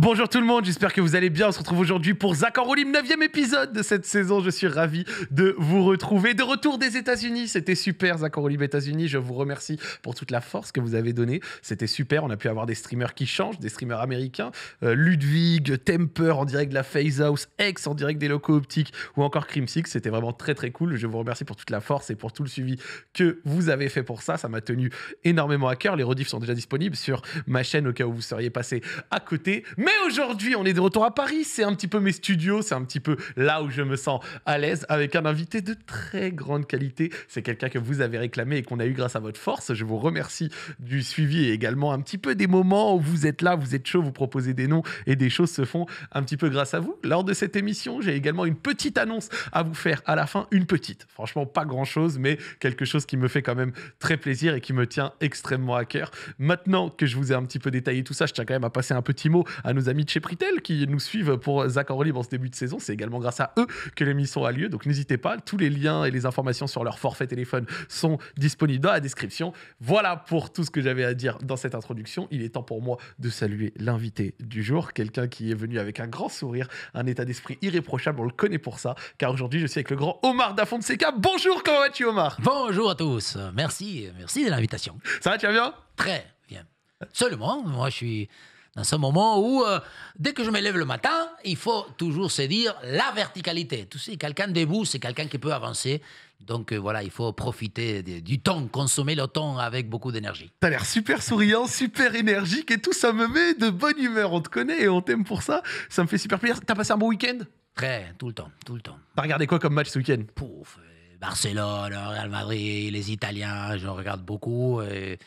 Bonjour tout le monde, j'espère que vous allez bien. On se retrouve aujourd'hui pour Zach en 9 épisode de cette saison. Je suis ravi de vous retrouver. De retour des États-Unis, c'était super, Zach en États-Unis. Je vous remercie pour toute la force que vous avez donnée. C'était super. On a pu avoir des streamers qui changent, des streamers américains. Euh, Ludwig, Temper en direct de la Phase House, X en direct des locaux optiques ou encore Crim 6 C'était vraiment très très cool. Je vous remercie pour toute la force et pour tout le suivi que vous avez fait pour ça. Ça m'a tenu énormément à cœur. Les rediffs sont déjà disponibles sur ma chaîne au cas où vous seriez passé à côté aujourd'hui, on est de retour à Paris. C'est un petit peu mes studios, c'est un petit peu là où je me sens à l'aise avec un invité de très grande qualité. C'est quelqu'un que vous avez réclamé et qu'on a eu grâce à votre force. Je vous remercie du suivi et également un petit peu des moments où vous êtes là, vous êtes chaud, vous proposez des noms et des choses se font un petit peu grâce à vous. Lors de cette émission, j'ai également une petite annonce à vous faire à la fin, une petite. Franchement, pas grand chose, mais quelque chose qui me fait quand même très plaisir et qui me tient extrêmement à cœur. Maintenant que je vous ai un petit peu détaillé tout ça, je tiens quand même à passer un petit mot à nos nos amis de chez Pritel qui nous suivent pour Zach en libre en ce début de saison. C'est également grâce à eux que l'émission a lieu. Donc n'hésitez pas, tous les liens et les informations sur leur forfait téléphone sont disponibles dans la description. Voilà pour tout ce que j'avais à dire dans cette introduction. Il est temps pour moi de saluer l'invité du jour, quelqu'un qui est venu avec un grand sourire, un état d'esprit irréprochable, on le connaît pour ça, car aujourd'hui je suis avec le grand Omar Da Fonseca. Bonjour, comment vas-tu Omar Bonjour à tous, merci, merci de l'invitation. Ça va, tu vas bien Très bien. Seulement, moi je suis dans ce moment où, euh, dès que je me lève le matin, il faut toujours se dire la verticalité. Tu sais, quelqu'un debout, c'est quelqu'un qui peut avancer. Donc euh, voilà, il faut profiter du temps, consommer le temps avec beaucoup d'énergie. T'as l'air super souriant, super énergique et tout, ça me met de bonne humeur. On te connaît et on t'aime pour ça. Ça me fait super plaisir. T'as passé un bon week-end Très, tout le temps, tout le temps. T'as regardé quoi comme match ce week-end Pouf, euh, Barcelone, Real Madrid, les Italiens, je regarde beaucoup. Et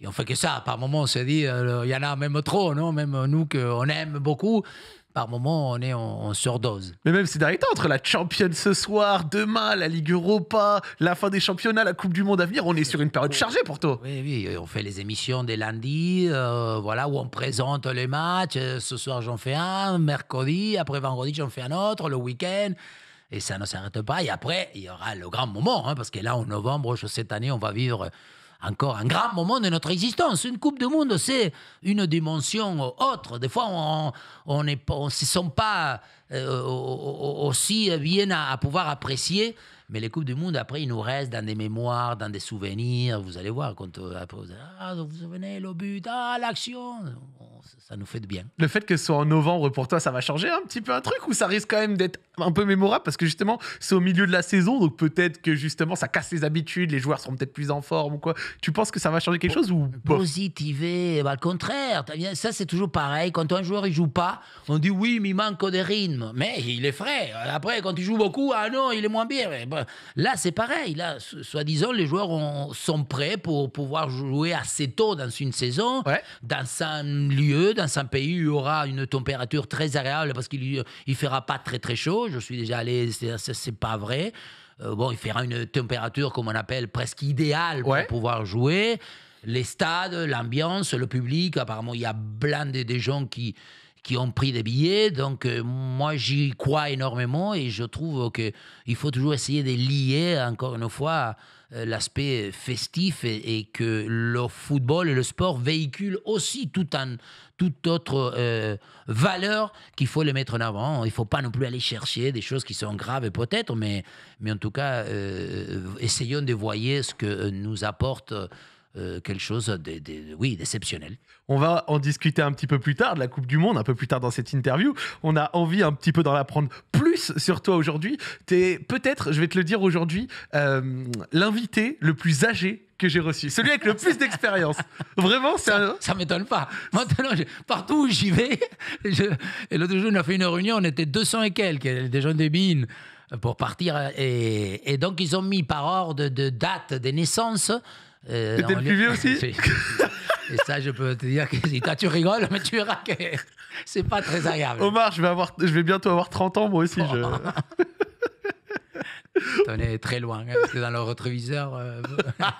et on fait que ça. Par moments on se dit, euh, il y en a même trop, non Même nous qu'on aime beaucoup par moment, on est en, surdose. Mais même c'est d'arrêter entre la championne ce soir, demain, la Ligue Europa, la fin des championnats, la Coupe du Monde à venir, on est sur une période chargée pour toi. Oui, oui, on fait les émissions des lundis, euh, voilà, où on présente les matchs. Euh, ce soir, j'en fais un, mercredi, après vendredi, j'en fais un autre, le week-end. Et ça ne s'arrête pas. Et après, il y aura le grand moment, hein, parce que là, en novembre, cette année, on va vivre encore un grand moment de notre existence. Une Coupe du Monde, c'est une dimension autre. Des fois, on, ne se sent pas euh, aussi bien à, pouvoir apprécier. Mais les Coupes du Monde, après, ils nous restent dans des mémoires, dans des souvenirs. Vous allez voir, quand euh, après, ah, vous, vous souvenez, le but, ah, l'action ça nous fait de bien. Le fait que ce soit en novembre pour toi, ça va changer un petit peu un truc ou ça risque quand même d'être un peu mémorable parce que justement, c'est au milieu de la saison, donc peut-être que justement, ça casse les habitudes, les joueurs seront peut-être plus en forme ou quoi. Tu penses que ça va changer quelque chose ou Positiver, bah, le contraire. Ça, c'est toujours pareil. Quand un joueur il joue pas, on dit oui, mais il manque des rythmes. mais il est frais. Après, quand il joue beaucoup, ah non, il est moins bien. là, c'est pareil. Là, soi-disant, les joueurs sont prêts pour pouvoir jouer assez tôt dans une saison, dans un lieu dans un pays il y aura une température très agréable parce qu'il ne fera pas très très chaud. Je suis déjà allé, c'est pas vrai. Euh, bon, il fera une température, comme on appelle, presque idéale pour pouvoir jouer. Les stades, l'ambiance, le public, apparemment, il y a plein de, gens qui, qui ont pris des billets. Donc, euh, moi, j'y crois énormément et je trouve qu'il faut toujours essayer de lier, encore une fois, euh, l'aspect festif et, que le football et le sport véhiculent aussi tout un, toute autre euh, valeur qu'il faut les mettre en avant. Il ne faut pas non plus aller chercher des choses qui sont graves peut-être, mais, mais en tout cas, euh, essayons de voir ce que nous apporte euh, quelque chose oui, d'exceptionnel. On va en discuter un petit peu plus tard de la Coupe du Monde, un peu plus tard dans cette interview. On a envie un petit peu d'en apprendre plus sur toi aujourd'hui. Tu es peut-être, je vais te le dire aujourd'hui, euh, l'invité le plus âgé que j'ai reçu, celui avec le plus d'expérience. Vraiment, ça, ne m'étonne pas. Maintenant, partout où j'y vais, et l'autre jour, on a fait une réunion, on était 200 et quelques, des gens des mines, euh, pour partir. Et, et, donc, ils ont mis par ordre de date des naissances euh, T'étais le plus vieux aussi Et ça, je peux te dire que si toi tu rigoles, mais tu es que c'est pas très agréable. Omar, je vais, avoir, je vais bientôt avoir 30 ans, moi aussi. Je... T'en es très loin, hein, parce que dans le rétroviseur. Euh, ah,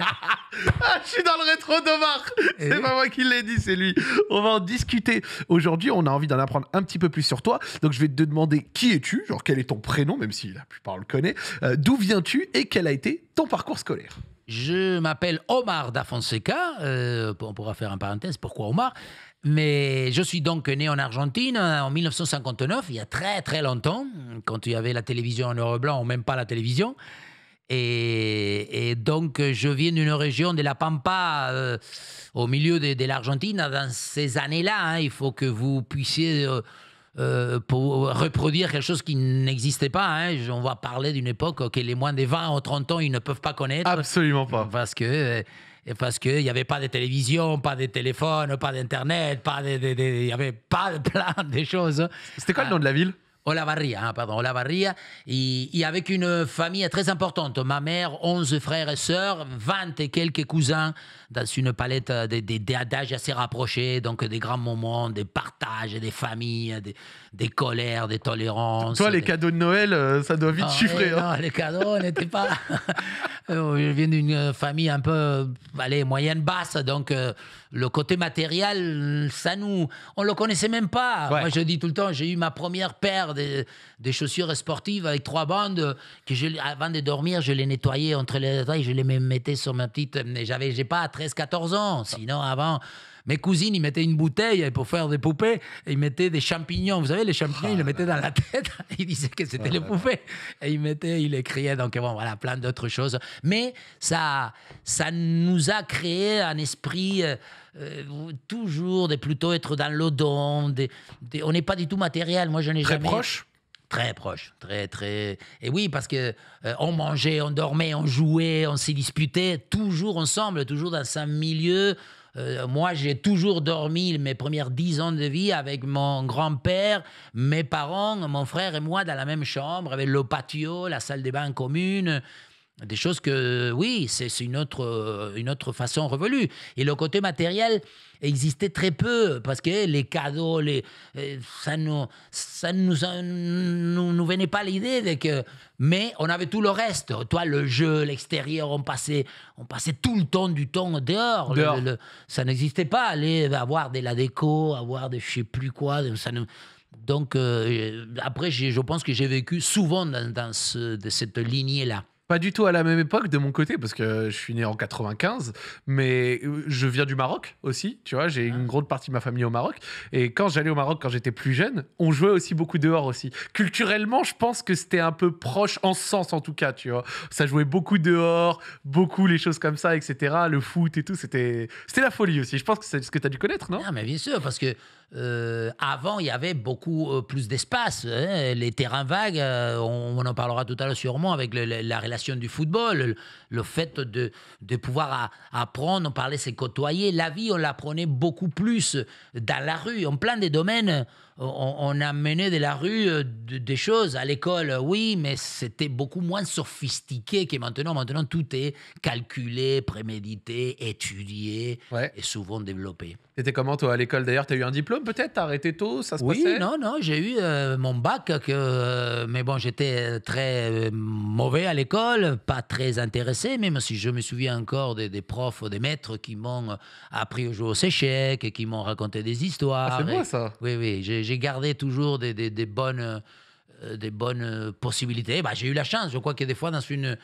je suis dans le rétro d'Omar eh C'est pas moi qui l'ai dit, c'est lui. On va en discuter. Aujourd'hui, on a envie d'en apprendre un petit peu plus sur toi. Donc, je vais te demander qui es-tu, genre quel est ton prénom, même si la plupart le connaissent euh, D'où viens-tu et quel a été ton parcours scolaire je m'appelle Omar da Fonseca. Euh, on pourra faire un parenthèse. Pourquoi Omar mais je suis donc né en Argentine en 1959, il y a très très longtemps, quand il y avait la télévision en noir et blanc ou même pas la télévision. Et, donc je viens d'une région de la Pampa, euh, au milieu de, l'Argentine. Dans ces années-là, hein, il faut que vous puissiez euh, euh, pour reproduire quelque chose qui n'existait pas. Hein. On va parler d'une époque que les moins de 20 ou 30 ans, ils ne peuvent pas connaître. Absolument pas. Parce que euh, parce qu'il n'y avait pas de télévision, pas de téléphone, pas d'internet, pas il y avait pas plein de choses. C'était quoi le ah. nom de la ville Olavarria, hein, pardon, Olavarria, et, avec une famille très importante. Ma mère, 11 frères et sœurs, 20 et quelques cousins, dans une palette euh, d'âges assez rapprochés, donc des grands moments, des partages, des familles, des, des colères, des tolérances. Toi, les cadeaux de Noël, euh, ça doit vite ah, chiffrer. Hein. Non, les cadeaux n'étaient pas. Je euh, viens d'une euh, famille un peu, allez, moyenne basse, donc le côté matériel, ça nous, on le connaissait même pas. Moi, je dis tout le temps, j'ai eu ma première paire de, chaussures sportives avec trois bandes que je, avant de dormir, je les nettoyais entre les détails, je les mettais sur ma petite. J'avais, j'ai pas 13-14 ans, sinon avant mes cousines, ils mettaient une bouteille pour faire des poupées, et ils mettaient des champignons. Vous savez, les champignons, ils les ah, mettaient dans la tête, ils disaient que c'était les ah, poupées, et ils mettaient, ils les criaient. Donc bon, voilà, plein d'autres choses. Mais ça, ça nous a créé un esprit. Euh, euh, toujours de plutôt être dans l'odon, on n'est pas du tout matériel. Moi, je n'ai jamais. Très proche Très proche, très très. Et oui, parce que euh, on mangeait, on dormait, on jouait, on s'y disputait, toujours ensemble, toujours dans un milieu euh, moi, j'ai toujours dormi mes premières dix ans de vie avec mon grand-père, mes parents, mon frère et moi dans la même chambre, avec le patio, la salle de bain commune. Des choses que, oui, c'est une autre, euh, une autre façon révolue. Et le côté matériel existait très peu parce que les cadeaux, les, euh, ça ne nous, ça nous, nous, nous venait pas l'idée de que mais on avait tout le reste. Toi, le jeu, l'extérieur, on passait, on passait tout le temps du temps dehors. ça n'existait pas, aller avoir de la déco, avoir de je sais plus quoi. Donc, euh, après, je pense que j'ai vécu souvent dans, dans ce, de cette lignée-là pas du tout à la même époque de mon côté, parce que je suis né en 95, mais euh, je viens du Maroc aussi, tu vois, j'ai une ah. grande partie de ma famille au Maroc. Et quand j'allais au Maroc, quand j'étais plus jeune, on jouait aussi beaucoup dehors aussi. Culturellement, je pense que c'était un peu proche, en sens en tout cas, tu vois. Ça jouait beaucoup dehors, beaucoup les choses comme ça, etc. Le foot et tout, c'était la folie aussi. Je pense que c'est ce que tu as dû connaître, non Non, ah, mais bien sûr, parce que euh, avant, il y avait beaucoup euh, plus d'espace. Hein. les terrains vagues, euh, on, en parlera tout à l'heure sûrement avec la relation du football, le, fait de, pouvoir apprendre, parler parlait, c'est côtoyer. La vie, on l'apprenait beaucoup plus dans la rue, en plein des domaines on, on mené de la rue euh, des choses à l'école, euh, oui, mais c'était beaucoup moins sophistiqué que maintenant. Maintenant, tout est calculé, prémédité, étudié et souvent développé. C'était comment toi à l'école d'ailleurs tu as eu un diplôme peut-être T'as arrêté tôt Ça se oui, non, non, j'ai eu euh, mon bac, que, mais bon, j'étais très mauvais à l'école, pas très intéressé, même si je me souviens encore des, profs, des maîtres qui m'ont appris au jeu aux échecs, qui m'ont raconté des ah, histoires. c'est moi ça Oui, oui, j'ai j'ai gardé toujours des, des, bonnes, des bonnes euh, euh, possibilités. Bah, j'ai eu la chance. Je crois que des fois, dans une,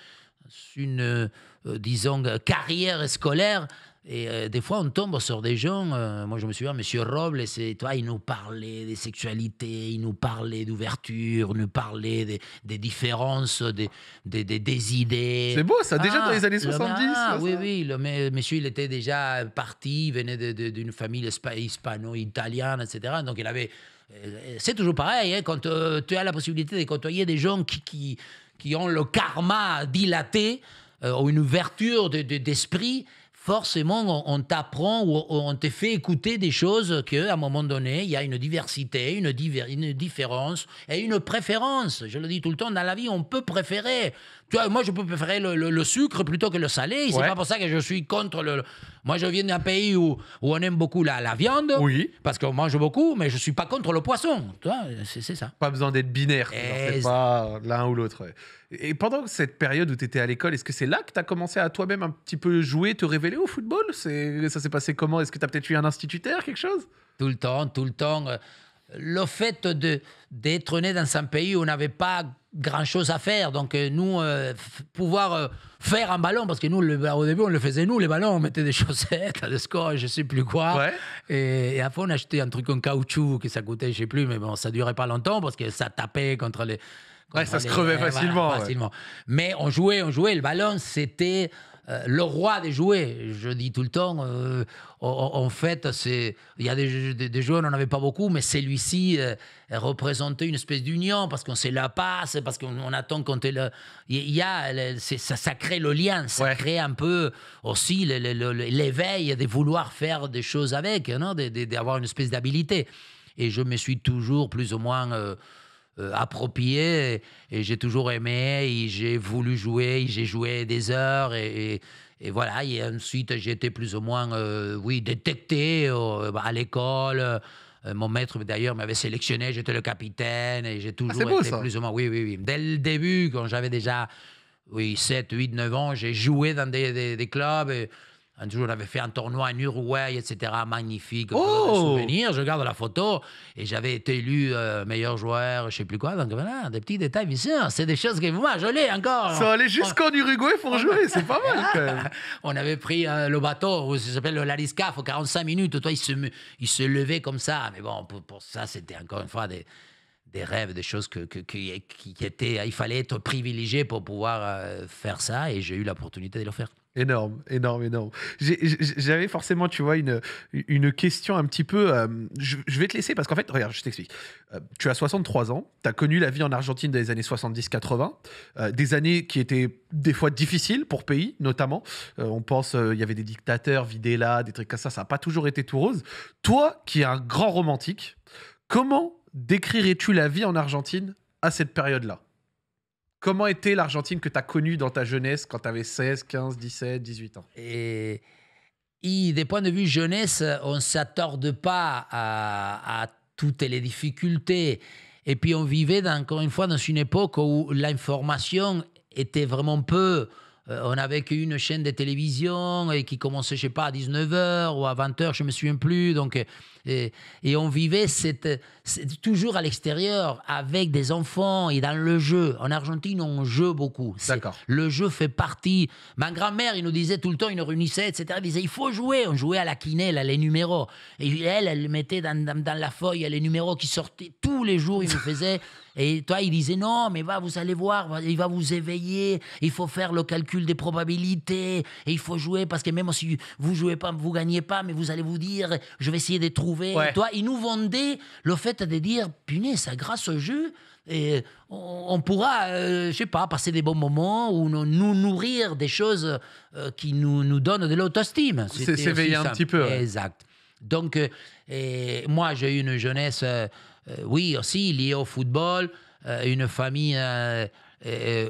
une euh, disons, carrière scolaire, et des fois, on tombe sur des gens. moi, je me souviens, Monsieur Robles, et, toi, il nous parlait des sexualités, il nous parlait d'ouverture, il nous parlait des, des différences, des, des, des idées. C'est beau, ça, déjà ah, dans les années 70. Ah, oui, oui, le monsieur, il était déjà parti, il venait d'une famille hispano-italienne, etc. Donc, il avait euh, c'est toujours pareil, hein, quand euh, tu as la possibilité de côtoyer des gens qui, qui, ont le karma dilaté euh, ou une ouverture d'esprit, de, d'esprit forcément on, t'apprend ou, on te fait écouter des choses qu'à un moment donné, il y a une diversité, une, une différence et une préférence. Je le dis tout le temps, dans la vie, on peut préférer moi, je peux préférer le, sucre plutôt que le salé. C'est pas pour ça que je suis contre le. Moi, je viens d'un pays où, on aime beaucoup la, viande. Oui. Parce qu'on mange beaucoup, mais je suis pas contre le poisson. Tu vois, c'est ça. Pas besoin d'être binaire. pas l'un ou l'autre. Et pendant cette période où tu étais à l'école, est-ce que c'est là que tu as commencé à toi-même un petit peu jouer, te révéler au football Ça s'est passé comment Est-ce que tu as peut-être eu un instituteur, quelque chose Tout le temps, tout le temps. Euh, le fait d'être né dans un pays où on n'avait pas grand-chose à faire. Donc euh, nous, euh, pouvoir euh, faire un ballon, parce que nous, le, au début, on le faisait nous, les ballons, on mettait des chaussettes, des scores, je sais plus quoi. Et, après, on achetait un truc en caoutchouc que ça coûtait, je sais plus, mais bon, ça durait pas longtemps parce que ça tapait contre les... ouais, ça se crevait facilement, Mais on jouait, on jouait, le ballon, c'était... Euh, le roi des jouets. Je dis tout le temps, euh, en, fait, c'est il y a des, des, on n'en avait pas beaucoup, mais celui-ci euh, représentait une espèce d'union parce qu'on sait la passe, parce qu'on attend quand il y a ça, crée le lien, ça crée un peu aussi l'éveil de vouloir faire des choses avec, hein, d'avoir une espèce d'habilité. Et je me suis toujours plus ou moins euh, approprié. Et, j'ai toujours aimé, j'ai voulu jouer, j'ai joué des heures. Et, voilà, et ensuite j'ai été plus ou moins euh, oui, détecté euh, à l'école. Mon maître, d'ailleurs, m'avait sélectionné, j'étais le capitaine et j'ai toujours ah, été plus ou moins. Oui, oui, oui. Dès le début, quand j'avais déjà oui, 7, 8, 9 ans, j'ai joué dans des, des clubs. Et, un jour, on avait fait un tournoi en Uruguay, etc. Magnifique. Oh souvenir. Je regarde la photo et j'avais été élu euh, meilleur joueur, je sais plus quoi. Donc voilà, des petits détails, mais hein. c'est des choses que moi, je l'ai encore. Ça allait jusqu'en Uruguay pour jouer, c'est pas mal quand même. on avait pris euh, le bateau, ça s'appelle le Lariscaf, 45 minutes. Toi, il se, il se levait comme ça. Mais bon, pour ça, c'était encore une fois des des rêves, des choses que, qui étaient. Il fallait être privilégié pour pouvoir euh, faire ça et j'ai eu l'opportunité de le faire. Énorme, énorme, énorme. J'avais forcément, tu vois, une, une question un petit peu. Euh, je, vais te laisser parce qu'en fait, regarde, je t'explique. Euh, tu as 63 ans, tu as connu la vie en Argentine dans les années 70-80, des années qui étaient des fois difficiles pour pays, notamment. on pense, il y avait des dictateurs, Videla, des trucs comme ça, ça n'a pas toujours été tout rose. Toi, qui es un grand romantique, comment décrirais-tu la vie en Argentine à cette période-là Comment était l'Argentine que tu as connue dans ta jeunesse quand tu avais 16, 15, 17, 18 ans Et, eh, des points de vue jeunesse, on ne s'attorde pas à, toutes les difficultés. Et puis on vivait, encore une fois, dans une époque où l'information était vraiment peu. Euh, on avait une chaîne de télévision qui commençait, je sais pas, à 19h ou à 20h, je me souviens plus. Donc, euh, et, on vivait cette, toujours à l'extérieur avec des enfants et dans le jeu. En Argentine, on joue beaucoup. Le jeu fait partie. Ma grand-mère, il nous disait tout le temps, il nous réunissait, etc. Elle disait, il faut jouer. On jouait à la quinelle, à les numéros. Et elle, elle mettait dans, la feuille les numéros qui sortaient tous les jours. Il nous faisait et toi, il disait non, mais va, vous allez voir, il va vous éveiller, il faut faire le calcul des probabilités, et il faut jouer parce que même si vous jouez pas, vous gagnez pas, mais vous allez vous dire, je vais essayer de trouver. toi, il nous vendait le fait de dire, punaise, grâce au jeu, et on, pourra, je euh, je sais pas, passer des bons moments ou nous, nourrir des choses euh, qui nous, nous donnent de l'autostime. S'éveiller un petit peu. Exact. Donc, euh, et moi, j'ai eu une jeunesse euh, oui, aussi lié au football, euh, une famille euh,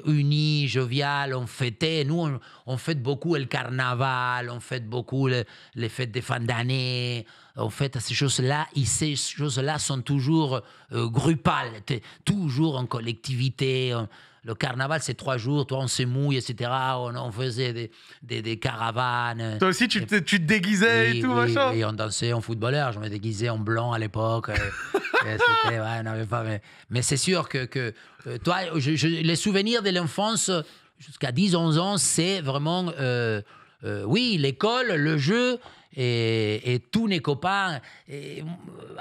unie, joviale, on fêtait. Nous, on, fait beaucoup le carnaval, on fait beaucoup les fêtes des fin d'année. En fait, ces choses-là, ces choses-là sont toujours groupales, toujours en collectivité. Le carnaval, c'est trois jours. Toi, on se mouille, etc. On, faisait des, des, caravanes. Toi aussi, tu te, déguisais et, tout, oui, machin. Et on dansait en footballeur. Je me déguisais en blanc à l'époque. Euh, mais, mais c'est sûr que, que euh, toi, les souvenirs de l'enfance jusqu'à 10-11 ans, c'est vraiment, euh, oui, l'école, le jeu. Et, et tous mes copains. Et,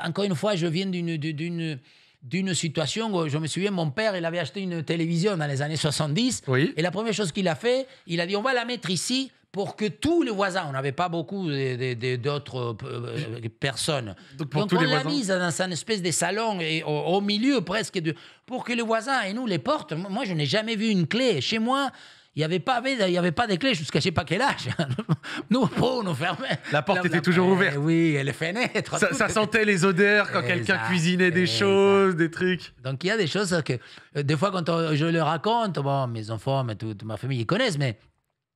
encore une fois, je viens d'une d'une situation où je me souviens, mon père, il avait acheté une télévision dans les années 70. Et la première chose qu'il a fait, il a dit on va la mettre ici pour que tous les voisins, on n'avait pas beaucoup d'autres euh, personnes. Donc, on l'a mise dans un espèce de salon et au, milieu presque de, pour que les voisins et nous les portent. Moi, je n'ai jamais vu une clé chez moi il n'y avait, pas, il y avait pas des clés jusqu'à je ne sais pas quel âge. Nous, on nous fermait. La porte était toujours eh ouverte. Oui, et les fenêtres. Ça, sentait les odeurs quand quelqu'un cuisinait des choses, des trucs. Donc il y a des choses que, euh, des fois, quand je le raconte, bon, mes enfants, toute ma famille, ils connaissent, mais,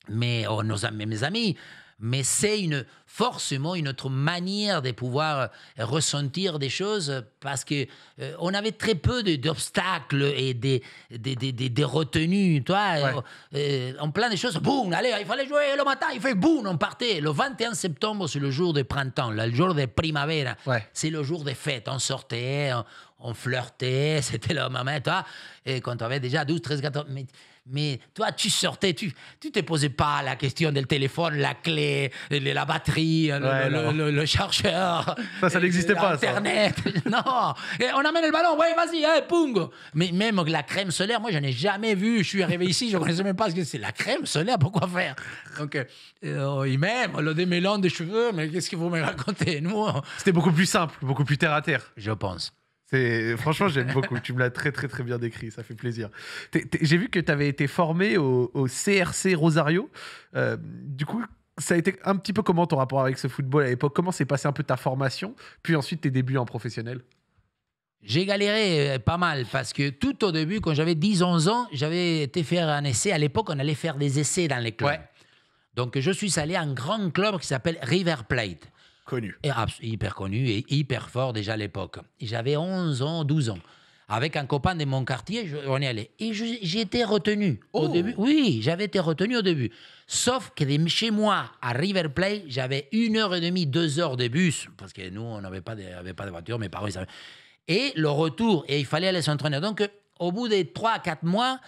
mais oh, nos, mes amis, mais c'est une, forcément une autre manière de pouvoir euh, ressentir des choses parce qu'on euh, avait très peu d'obstacles et des, des, des, retenues. Toi, euh, en plein des choses, boum, allez, il fallait jouer le matin, il fait boum, on partait. Le 21 septembre, c'est le jour de printemps, le jour de primavera. C'est le jour des fêtes. On sortait, on, flirtait, c'était le moment. Toi, et quand on avait déjà 12, 13, 14. Mais toi, tu sortais, tu tu te posais pas la question du téléphone, la clé, la batterie, le, le, chargeur. Ça, ça n'existait pas. Internet. non. Et on amène le ballon. Ouais, vas-y, hey, hein, Pungo. Mais même la crème solaire, moi, je ai jamais vu. Je suis arrivé ici, je ne connaissais même pas ce que c'est la crème solaire. Pourquoi faire Donc, euh, oh, il m'aime, le démêlant des cheveux. Mais qu'est-ce que vous me racontez Nous. C'était beaucoup plus simple, beaucoup plus terre à terre. Je pense. Franchement, j'aime beaucoup. tu me l'as très, très, très bien décrit. Ça fait plaisir. J'ai vu que tu avais été formé au, CRC Rosario. Euh, du coup, ça a été un petit peu comment ton rapport avec ce football à l'époque Comment s'est passé un peu ta formation, puis ensuite tes débuts en professionnel J'ai galéré euh, pas mal parce que tout au début, quand j'avais 10-11 ans, j'avais été faire un essai. À l'époque, on allait faire des essais dans les clubs. Donc, je suis allé à un grand club qui s'appelle River Plate. Connu. Et hyper connu et hyper fort déjà à l'époque. J'avais 11 ans, 12 ans. Avec un copain de mon quartier, on est allé. Et j'étais retenu au oh. début. Oui, j'avais été retenu au début. Sauf que chez moi à River Plate, j'avais une heure et demie, deux heures de bus. Parce que nous, on n'avait pas, de, pas de voiture, mes parents, ils Et le retour, et il fallait aller s'entraîner. Donc, euh, au bout des 3 à 4 mois,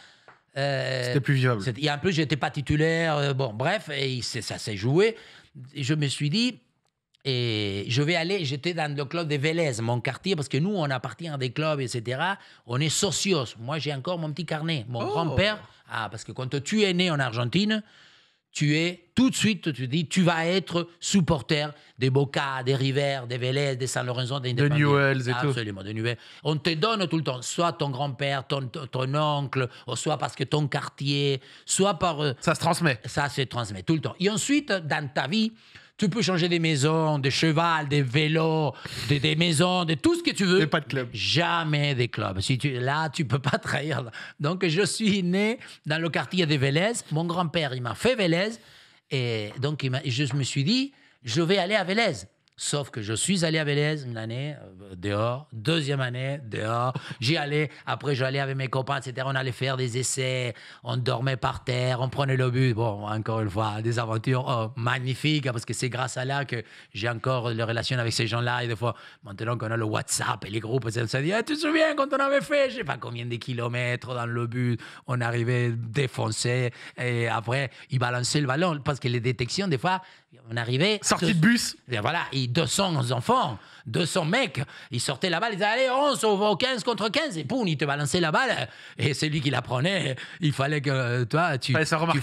euh, c'était plus viable. Et en plus, j'étais pas titulaire. Euh, bon, bref, et ça s'est joué. Et je me suis dit, et je vais aller, j'étais dans le club de Vélez, mon quartier, parce que nous, on appartient à des clubs, etc. On est socios. Moi, j'ai encore mon petit carnet. Mon oh. grand-père, ah, parce que quand tu es né en Argentine, tu es tout de suite, tu dis, tu vas être supporter des Boca, des River, des Vélez, des San Lorenzo, des De Newell's et tout. Absolument, de Newell's. On te donne tout le temps, soit ton grand-père, ton, ton, oncle, soit parce que ton quartier, soit par. Euh, ça se transmet. Ça se transmet tout le temps. Et ensuite, dans ta vie, tu peux changer des maisons, des chevals, des vélos, des, maisons, de tout ce que tu veux. Mais pas de club. Jamais des clubs. Si tu, là, tu peux pas trahir. Donc, je suis né dans le quartier de Vélez. Mon grand-père, il m'a fait Vélez. Et donc, je me suis dit, je vais aller à Vélez. Sauf que je suis allé à Vélez une année, euh, dehors, deuxième année, dehors. J'y allais, après j'allais avec mes copains, etc. On allait faire des essais, on dormait par terre, on prenait le bus. Bon, encore une fois, des aventures oh, magnifiques, hein, parce que c'est grâce à là que j'ai encore les relations avec ces gens-là. Et des fois, maintenant qu'on a le WhatsApp et les groupes, on se dit, eh, tu te souviens quand on avait fait, je sais pas combien de kilomètres dans le bus, on arrivait défoncé, et après, ils balançaient le ballon, parce que les détections, des fois, on arrivait. Sortie de, bus. voilà, et 200 enfants, 200 mecs, ils sortaient la balle, ils disaient Allez, on va au 15 contre 15. Et poum ils te balançaient la balle. Et c'est lui qui la prenait. Il fallait que toi, tu,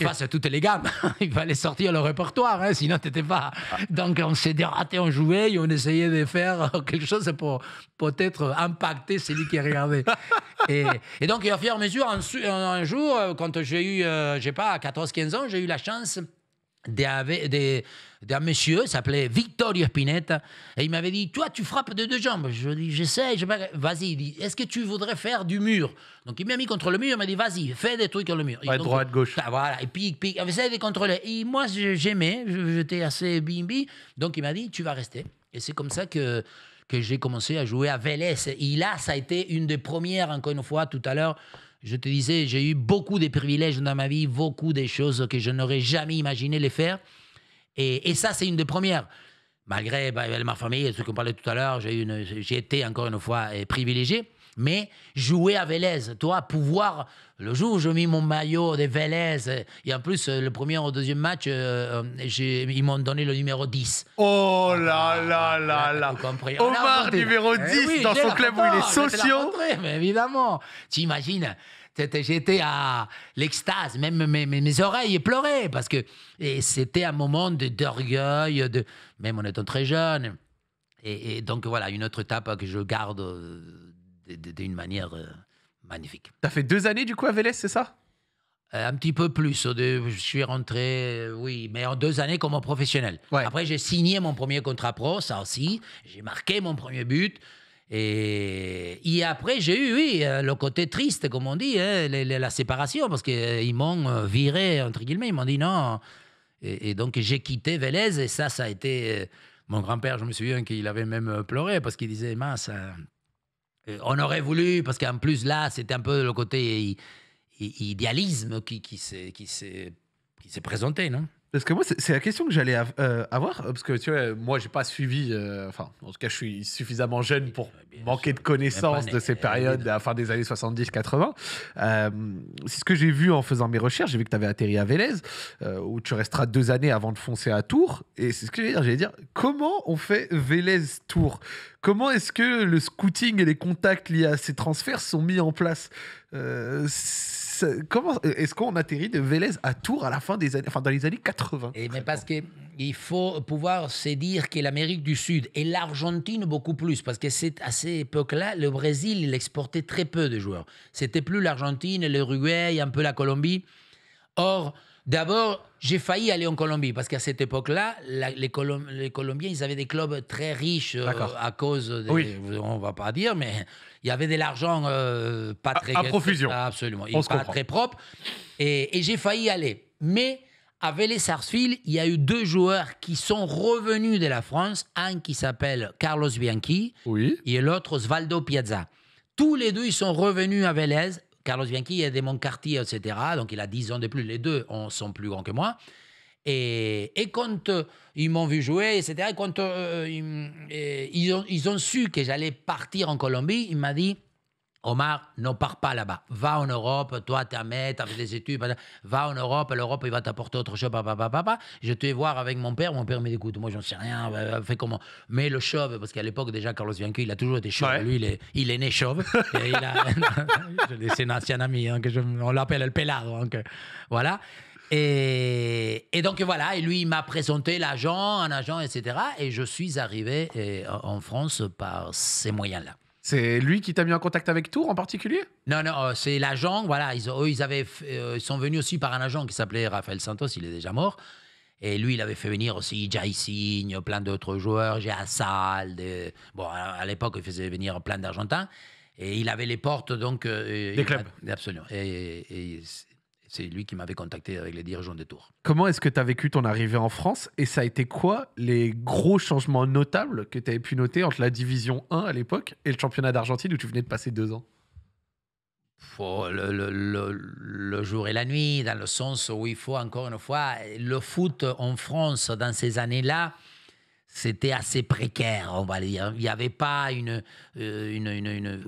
fasses toutes les gammes. il fallait sortir le répertoire, hein, sinon tu pas. Donc on s'est dératé, ah, on jouait et on essayait de faire quelque chose pour peut-être impacter celui qui regardait. et, et donc, au fur et à mesure, un, jour, euh, quand j'ai eu, euh, j'ai pas, 14-15 ans, j'ai eu la chance d'un monsieur, s'appelait Victorio Spinetta, et il m'avait dit, toi, tu frappes de deux jambes. Je dis, j'essaie, je... vas-y, est-ce que tu voudrais faire du mur Donc il m'a mis contre le mur, il m'a dit, vas-y, fais des trucs contre le mur. Ouais, droite, gauche. Bah, voilà, et pique, pique, essaie de contrôler. Et moi, j'aimais, j'étais assez bimbi, donc il m'a dit, tu vas rester. Et c'est comme ça que que j'ai commencé à jouer à Vélez. Et là, ça a été une des premières, encore une fois, tout à l'heure, je te disais, j'ai eu beaucoup de privilèges dans ma vie, beaucoup de choses que je n'aurais jamais imaginé les faire. Et, ça, c'est une des premières. Malgré bah, ma famille, ce qu'on parlait tout à l'heure, j'ai été encore une fois euh, privilégié. Mais jouer à Vélez, toi, pouvoir, le jour où j'ai mis mon maillot de Vélez, euh, et en plus, euh, le premier ou deuxième match, ils m'ont donné le numéro 10. Oh là là là là Omar, numéro 10, eh dans son club où il est socio. Mais évidemment, t'imagines, J'étais à l'extase, même mes, oreilles pleuraient parce que c'était un moment d'orgueil, de, même en étant très jeune. Et, donc voilà, une autre étape que je garde euh, d'une manière euh, magnifique. Tu as fait deux années du coup à Vélez, c'est ça euh, un petit peu plus. Je suis rentré, oui, mais en deux années comme professionnel. Après, j'ai signé mon premier contrat pro, ça aussi. J'ai marqué mon premier but. Et, après, j'ai eu, oui, le côté triste, comme on dit, la, séparation, parce qu'ils m'ont viré, entre guillemets, ils m'ont dit non. Et, donc, j'ai quitté Vélez, et ça, ça a été. Mon grand-père, je me souviens qu'il avait même pleuré, parce qu'il disait, mince, on aurait voulu, parce qu'en plus, là, c'était un peu le côté idéalisme qui, qui s'est présenté, non parce que moi, c'est la question que j'allais euh, avoir, parce que tu vois, moi, j'ai pas suivi, euh, enfin, en tout cas, je suis suffisamment jeune pour manquer de connaissances de ces périodes à la fin des années 70-80. Euh, c'est ce que j'ai vu en faisant mes recherches, j'ai vu que tu avais atterri à Vélez, où tu resteras deux années avant de foncer à Tours, et c'est ce que j'allais dire, j'allais dire, comment on fait Vélez-Tours Comment est-ce que le scouting et les contacts liés à ces transferts sont mis en place comment euh, est-ce qu'on atterrit de Vélez à Tours à la fin des années, enfin dans les années 80 Et mais parce que il faut pouvoir se dire que l'Amérique du Sud et l'Argentine beaucoup plus, parce que c'est à cette époque-là, le Brésil, il exportait très peu de joueurs. C'était plus l'Argentine, l'Uruguay, un peu la Colombie. Or, D'abord, j'ai failli aller en Colombie parce qu'à cette époque-là, les, Colombiens, ils avaient des clubs très riches euh, à cause. de. oui. On va pas dire, mais il y avait de l'argent euh, pas très. À, profusion. Ah, absolument. pas très propre. Et, j'ai failli aller. Mais à Vélez-Sarsfield, il y a eu deux joueurs qui sont revenus de la France. Un qui s'appelle Carlos Bianchi et l'autre Osvaldo Piazza. Tous les deux, ils sont revenus à Vélez Carlos Bianchi est de mon quartier, etc. Donc il a 10 ans de plus, les deux sont plus grands que moi. Et, quand euh, ils m'ont vu jouer, etc., et quand euh, euh, ils, ils ont su que j'allais partir en Colombie, il m'a dit Omar, ne pars pas là-bas. Va en Europe, toi, ta mère, t'as fait des études, va en Europe, l'Europe, il va t'apporter autre chose, papa, papa, Je te vais voir avec mon père, mon père me dit, écoute, moi, j'en sais rien, euh, euh, fais comment. Mais le chauve, parce qu'à l'époque, déjà, Carlos Bianchi, il a toujours été chauve. Lui, il est, il est, né chauve. c'est un ancien ami, hein, que je... on l'appelle le pelado. Hein, voilà. Et, et, donc voilà, et lui, il m'a présenté l'agent, un agent, etc. Et je suis arrivé en France par ces moyens-là. C'est lui qui t'a mis en contact avec Tours en particulier Non, non, euh, c'est l'agent. Voilà, ils, avaient, euh, sont venus aussi par un agent qui s'appelait Rafael Santos, il est déjà mort. Et lui, il avait fait venir aussi Jairzinho, plein d'autres joueurs, Géassal. Bon, à l'époque, il faisait venir plein d'Argentins. Et il avait les portes, donc. Euh, des clubs. absolument. C'est lui qui m'avait contacté avec les dirigeants des Tours. Comment est-ce que tu as vécu ton arrivée en France et ça a été quoi les gros changements notables que tu avais pu noter entre la Division 1 à l'époque et le championnat d'Argentine où tu venais de passer deux ans oh, le, jour et la nuit, dans le sens où il faut encore une fois, le foot en France dans ces années-là, c'était assez précaire, on va dire. Il n'y avait pas euh, une, une, une,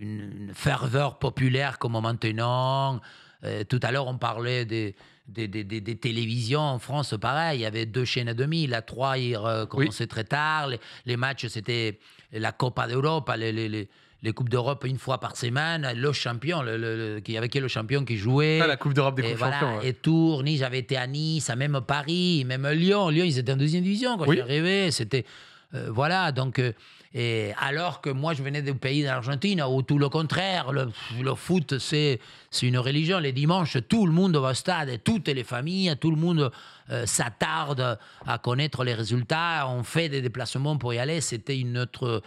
une, ferveur populaire comme maintenant. Euh, tout à l'heure, on parlait des, des, télévisions en France, pareil. Il y avait deux chaînes à demi. La 3, il euh, commençait très tard. Les, matchs, c'était la Copa d'Europe, les, les, les, Coupes d'Europe une fois par semaine. Le champion, le, il avait qui le champion qui jouait. Ah, la Coupe d'Europe des et Et Tours, j'avais été à Nice, même Paris, même Lyon. Lyon, ils étaient en deuxième division quand oui. arrivé. C'était. Euh, voilà, donc alors que moi, je venais du pays d'Argentine où tout le contraire, le, le foot, c'est une religion. Les dimanches, tout le monde va au stade, toutes les familles, tout le monde euh, s'attarde à connaître les résultats. On fait des déplacements pour y aller. C'était une autre.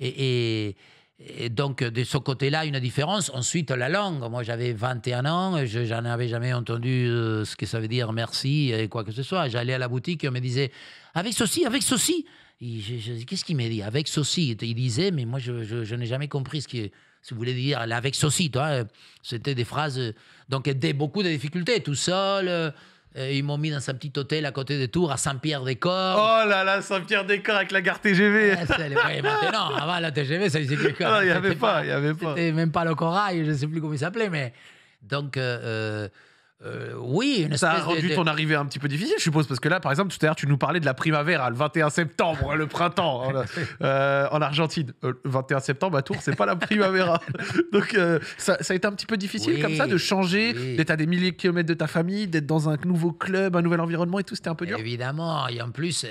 et, et donc, de ce côté-là, une différence. Ensuite, la langue. Moi, j'avais 21 ans, je n'en avais jamais entendu euh, ce que ça veut dire merci et quoi que ce soit. J'allais à la boutique et on me disait avec ceci, avec ceci. Qu'est-ce qu'il m'a dit Avec ceci. Il disait, mais moi, je, n'ai jamais compris ce qu'il voulait dire avec ceci. C'était des phrases. Donc, beaucoup de difficultés, tout seul. Euh, euh, ils m'ont mis dans un petit hôtel à côté de Tours, à Saint-Pierre-des-Corps. Oh là là, Saint-Pierre-des-Corps avec la gare TGV. Ah, eh, ouais, maintenant, avant la TGV, ça existait que. Non, il n'y avait pas, il n'y avait pas. C'était même pas le corail, je ne sais plus comment il s'appelait, mais. Donc. Euh, euh, euh, oui, Ça a rendu ton arrivée un petit peu difficile, je suppose, parce que là, par exemple, tout à l'heure, tu nous parlais de la primavera, hein, le 21 septembre, hein, le printemps, hein, euh, en Argentine. Euh, le 21 septembre, à Tours, c'est pas la primavera. Donc, ça, a été un petit peu difficile, comme ça, de changer, d'être à des milliers de kilomètres de ta famille, d'être dans un nouveau club, un nouvel environnement et tout, c'était un peu dur. Évidemment, et en plus,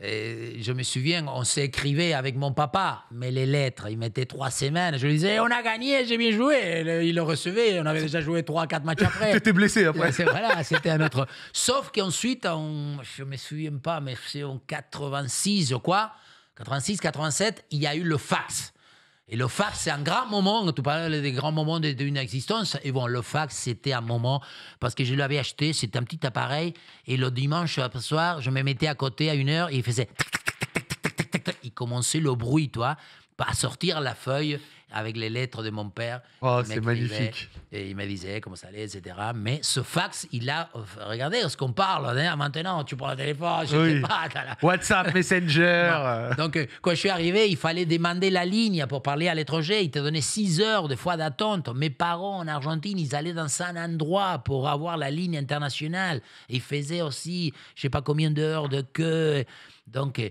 je me souviens, on s'écrivait avec mon papa, mais les lettres, il mettait trois semaines. Je lui disais, on a gagné, j'ai bien joué. il le recevait, on avait déjà joué trois, quatre matchs après. étais blessé après. voilà, c'était un autre. Sauf qu'ensuite, je me souviens pas, mais c'est en 86 ou quoi, 86, 87, il y a eu le fax. Et le fax, c'est un grand moment. Tu parles des grands moments d'une existence. Et bon, le fax, c'était un moment parce que je l'avais acheté. C'était un petit appareil. Et le dimanche soir, je me mettais à côté à une heure et il faisait. Il commençait le bruit, toi, à sortir la feuille avec les lettres de mon père. Oh, c'est magnifique. Et il me disait comment ça allait, etc. Mais ce fax, il a. Euh, Regardez ce qu'on parle maintenant. Tu prends le téléphone, je ne sais pas. WhatsApp, Messenger. Donc, euh, quand je suis arrivé, il fallait demander la ligne pour parler à l'étranger. Il te donnait 6 heures de fois d'attente. Mes parents en Argentine, ils allaient dans un endroit pour avoir la ligne internationale. Ils faisaient aussi, je sais pas combien d'heures de queue. Donc. Euh,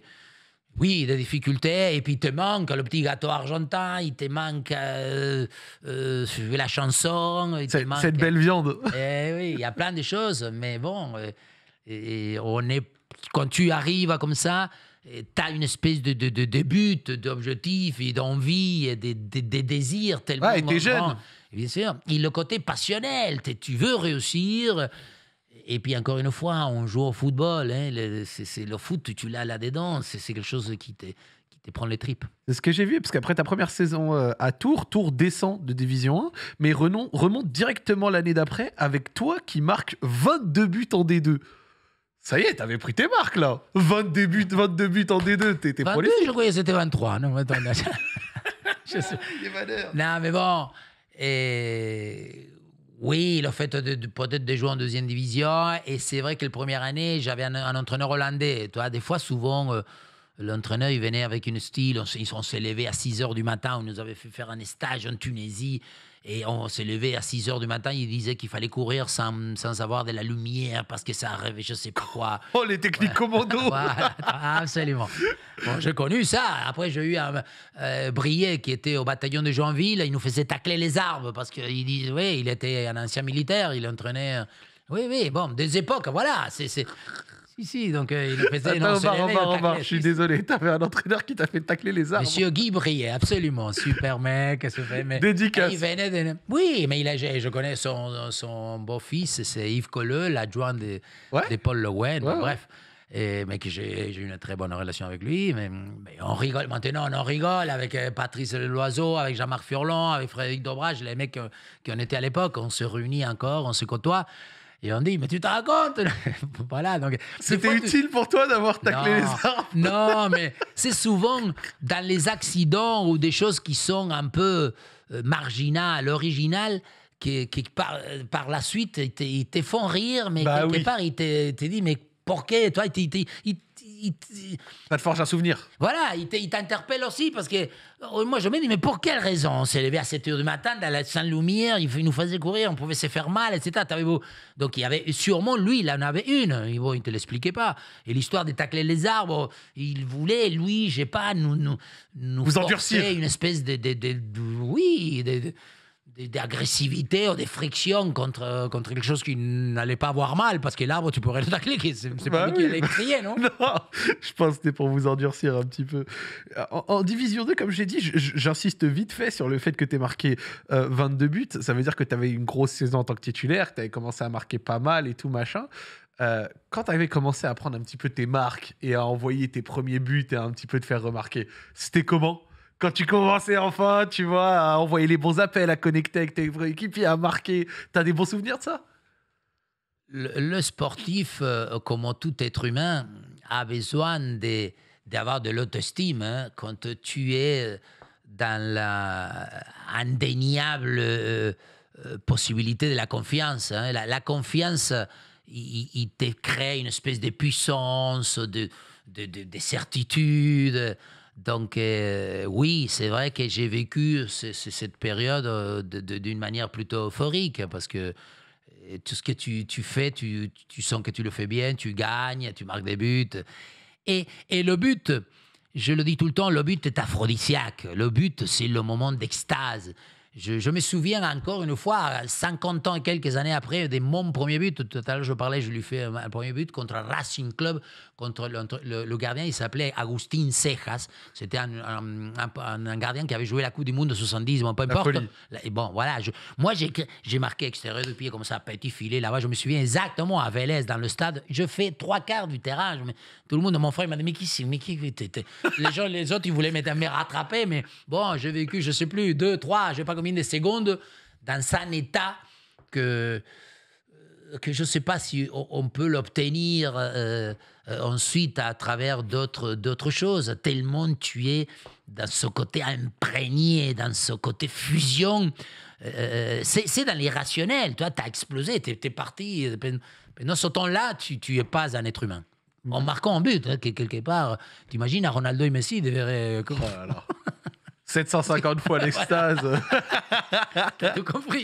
oui, des difficultés, et puis il te manque le petit gâteau argentin, il te manque euh, euh, la chanson. Il te manque... Cette belle viande. Et eh oui, il y a plein de choses, mais bon, euh, et, on est, quand tu arrives comme ça, tu as une espèce de, de, but, d'objectif, d'envie, et des désirs tellement. Ah, et t'es jeune. Bien sûr. Et le côté passionnel, tu veux réussir et puis encore une fois, on joue au football. Hein, c'est, le foot, tu l'as là-dedans. C'est, quelque chose qui te, qui prend les tripes. C'est ce que j'ai vu, parce qu'après ta première saison euh, à Tours, Tours descend de Division 1, mais remonte directement l'année d'après avec toi qui marque 22 buts en D2. Ça y est, t'avais pris tes marques là 22 buts, 22 en D2, t'étais 22, je croyais que c'était 23. Non, Non, mais bon, et oui, le fait de, peut-être de jouer en deuxième division. Et c'est vrai que la première année, j'avais un, entraîneur hollandais. Toi, des fois, souvent, euh, l'entraîneur, il venait avec une style. On, ils sont s'est levé à 6 heures du matin. On nous avait fait faire un stage en Tunisie. Et on s'est levé à 6 heures du matin. Il disait qu'il fallait courir sans, sans, avoir de la lumière parce que ça arrivait, je sais pas quoi. Oh, les techniques commando Absolument. Bon, j'ai connu ça. Après, j'ai eu un euh, brillé qui était au bataillon de Joinville. Il nous faisait tacler les arbres parce qu'il disait, oui, il était un ancien militaire. Il entraînait. Oui, oui, bon, des époques, voilà. C'est Ici, donc euh, il faisait... non, je suis désolé, t'avais un entraîneur qui t'a fait tacler les arbres. Monsieur Guy Brier, absolument, super mec. Dédicace. venait Oui, mais il a, je connais son, son beau-fils, c'est Yves Colleux, l'adjoint de, Paul Le bref. Et, mais j'ai eu une très bonne relation avec lui. Mais, mais, on rigole, maintenant on rigole avec euh, Patrice Loiseau, avec Jean-Marc Furlan, avec Frédéric Dobrage, les mecs en euh, était à l'époque, on se réunit encore, on se côtoie. Et on dit, mais tu te racontes Voilà, donc... C'était utile pour toi d'avoir taclé non, les arbres Non, mais c'est souvent dans les accidents ou des choses qui sont un peu euh, marginales, originales, qui, qui par, par, la suite, ils te, font rire, mais au bah quelque part, ils te, disent, mais pourquoi Toi, te forge un souvenir. Voilà, il t'interpelle aussi parce que euh, moi je me dis, mais pour quelle raison On s'est levé à 7 h du matin dans la sainte lumière, il nous faisait courir, on pouvait se faire mal, etc. Donc il y avait sûrement, lui, il en avait une, il ne te l'expliquait pas. Et l'histoire de tacler les arbres, euh, il voulait, lui, je sais pas, nous, nous, nous Vous endurcir. une espèce de. Oui, de, des, agressivités ou des frictions contre, contre quelque chose qui n'allait pas avoir mal, parce que l'arbre, tu pourrais le tacler, c'est pas bah lui qui allait crier, non Non, je pense que c'était pour vous endurcir un petit peu. En, Division 2, comme j'ai dit, j'insiste vite fait sur le fait que tu es marqué 22 euh, buts, ça veut dire que tu avais une grosse saison en tant que titulaire, tu avais commencé à marquer pas mal et tout machin. Euh, quand tu avais commencé à prendre un petit peu tes marques et à envoyer tes premiers buts et un petit peu te faire remarquer, c'était comment quand tu commençais enfin, tu vois, à envoyer les bons appels, à connecter avec tes vrais équipes, à marquer. T'as des bons souvenirs de ça le, sportif, euh, comme tout être humain, a besoin d'avoir de, de l'autostime. Hein, quand tu es euh, dans la indéniable euh, possibilité de la confiance, hein. la, confiance, il, te crée une espèce de puissance, de, de, de certitude. Donc euh, oui, c'est vrai que j'ai vécu cette période euh, d'une manière plutôt euphorique parce que euh, tout ce que tu, fais, tu, sens que tu le fais bien, tu gagnes, tu marques des buts. Et, le but, je le dis tout le temps, le but est aphrodisiaque. Le but, c'est le moment d'extase. Je, je, me souviens encore une fois, 50 ans et quelques années après, de mon premier but. Tout à l'heure, je parlais, je lui fais un premier but contre Racing Club contre le, gardien, il s'appelait Agustin Cejas. C'était un, un, gardien qui avait joué la Coupe du Monde de 70, peu importe. bon, voilà. moi, j'ai marqué extérieur du pied comme ça, petit filet là-bas. Je me souviens exactement à Vélez, dans le stade. Je fais trois quarts du terrain. tout le monde, mon frère, il m'a dit Mais qui c'est Mais qui Les gens, les autres, ils voulaient me rattraper. Mais bon, j'ai vécu, je sais plus, deux, trois, je sais pas combien de secondes, dans un état que que je ne sais pas si on, peut l'obtenir euh, euh, ensuite à travers d'autres choses, tellement tu es dans ce côté imprégné, dans ce côté fusion. Euh, c'est dans l'irrationnel, toi, tu as explosé, tu es, parti. Ben, ben, dans ce temps-là, tu n'es pas un être humain. En marquant un but, hein, quelque part, t'imagines, à Ronaldo et Messi, ils devraient... Oh alors 750 fois l'extase. T'as tout compris.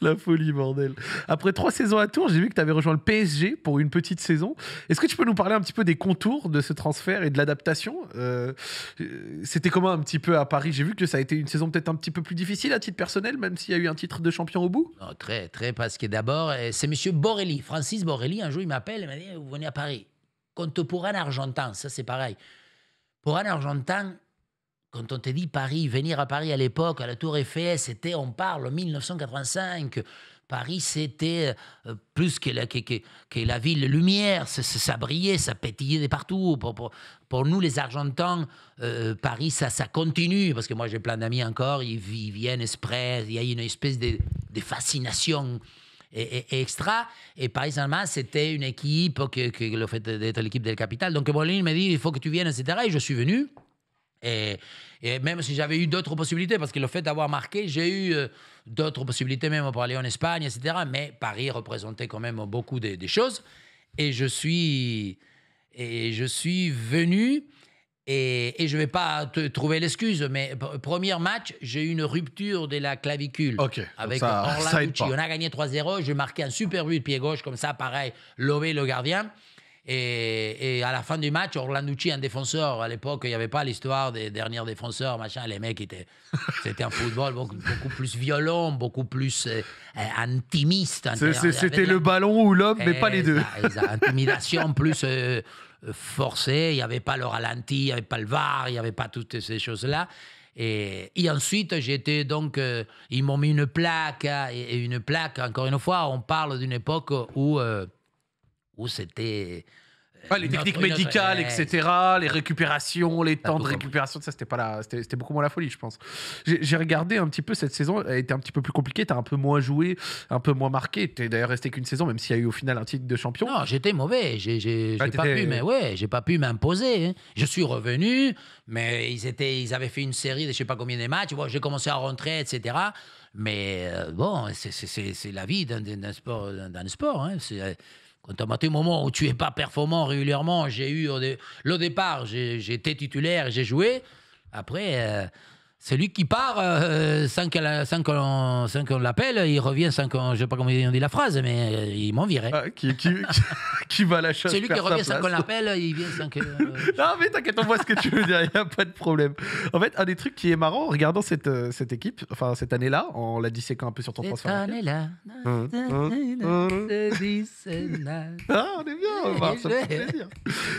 La folie, bordel. Après trois saisons à Tours, j'ai vu que tu avais rejoint le PSG pour une petite saison. Est-ce que tu peux nous parler un petit peu des contours de ce transfert et de l'adaptation euh, euh, C'était comment un petit peu à Paris J'ai vu que ça a été une saison peut-être un petit peu plus difficile à titre personnel, même s'il y a eu un titre de champion au bout. Ah, très, très, parce que d'abord, euh, c'est Monsieur Borelli, Francis Borelli. Un jour, il m'appelle, et m'a dit Vous venez à Paris. Compte pour un Argentin, ça c'est pareil. Pour un Argentin, quand on te dit Paris, venir à Paris à l'époque, à la Tour Eiffel, c'était, on parle, 1985. Paris, c'était euh, plus que la, que, que, la ville lumière. Ça, brillait, ça pétillait de partout. Pour, pour, nous, les Argentins, euh, Paris, ça, ça continue. Parce que moi, j'ai plein d'amis encore, ils, viennent exprès. Il y a une espèce de, fascination e, e, extra. Et Paris saint c'était une équipe, que, le fait d'être l'équipe de la capitale. Donc, Pauline me dit il faut que tu viennes, etc. Et je suis venu. Et, même si j'avais eu d'autres possibilités, parce que le fait d'avoir marqué, j'ai eu euh, d'autres possibilités même pour aller en Espagne, etc. Mais Paris représentait quand même beaucoup des choses. Et je suis, et je suis venu, et, je ne vais pas te trouver l'excuse, mais premier match, j'ai eu une rupture de la clavicule. Avec ça, On a gagné 3-0, j'ai marqué un super but pied gauche, comme ça, pareil, Lové, le gardien. Et, à la fin du match, Orlanucci, un défenseur, à l'époque, il n'y avait pas l'histoire des derniers défenseurs, machin. Les mecs étaient. C'était un football beaucoup, plus violent, beaucoup plus euh, intimiste. C'était le ballon ou l'homme, mais pas les deux. intimidation plus euh, euh, forcée. Il n'y avait pas le ralenti, il n'y avait pas le var, il n'y avait pas toutes ces choses-là. Et, ensuite, j'étais donc. ils m'ont mis une plaque, hein, et, une plaque, encore une fois, on parle d'une époque où où c'était. Euh, ah, les techniques médicales, etc., les récupérations, les temps de récupération, ça, c'était pas là, c'était beaucoup moins la folie, je pense. J'ai regardé un petit peu cette saison, elle était un petit peu plus compliquée, t'as un peu moins joué, un peu moins marqué, t'es d'ailleurs resté qu'une saison, même s'il y a eu au final un titre de champion. Non, j'étais mauvais, j'ai ah, pas pu, mais ouais, j'ai pas pu m'imposer. Hein. Je suis revenu, mais ils étaient, ils avaient fait une série de je sais pas combien de matchs, j'ai commencé à rentrer, etc. Mais euh, bon, c'est la vie d'un sport. D'un sport hein. euh, quand tu as un moment où tu es pas performant régulièrement, j'ai eu au le départ, j'étais titulaire, j'ai joué. Après, euh, c'est lui qui part euh, sans qu'on sans qu'on l'appelle, il revient sans qu'on. Je ne sais pas comment on dit la phrase, mais euh, il m'en virait ah, qui, qui, qui, va à la chasse C'est lui qui revient sans qu'on l'appelle, il vient sans que. Euh, non, mais t'inquiète, on voit ce que tu veux dire, il n'y a pas de problème. En fait, un des trucs qui est marrant en regardant cette, euh, cette équipe, enfin cette année-là, en la disséquant un peu sur ton transfert. Cette année-là. ah, on est bien, va ça fait plaisir.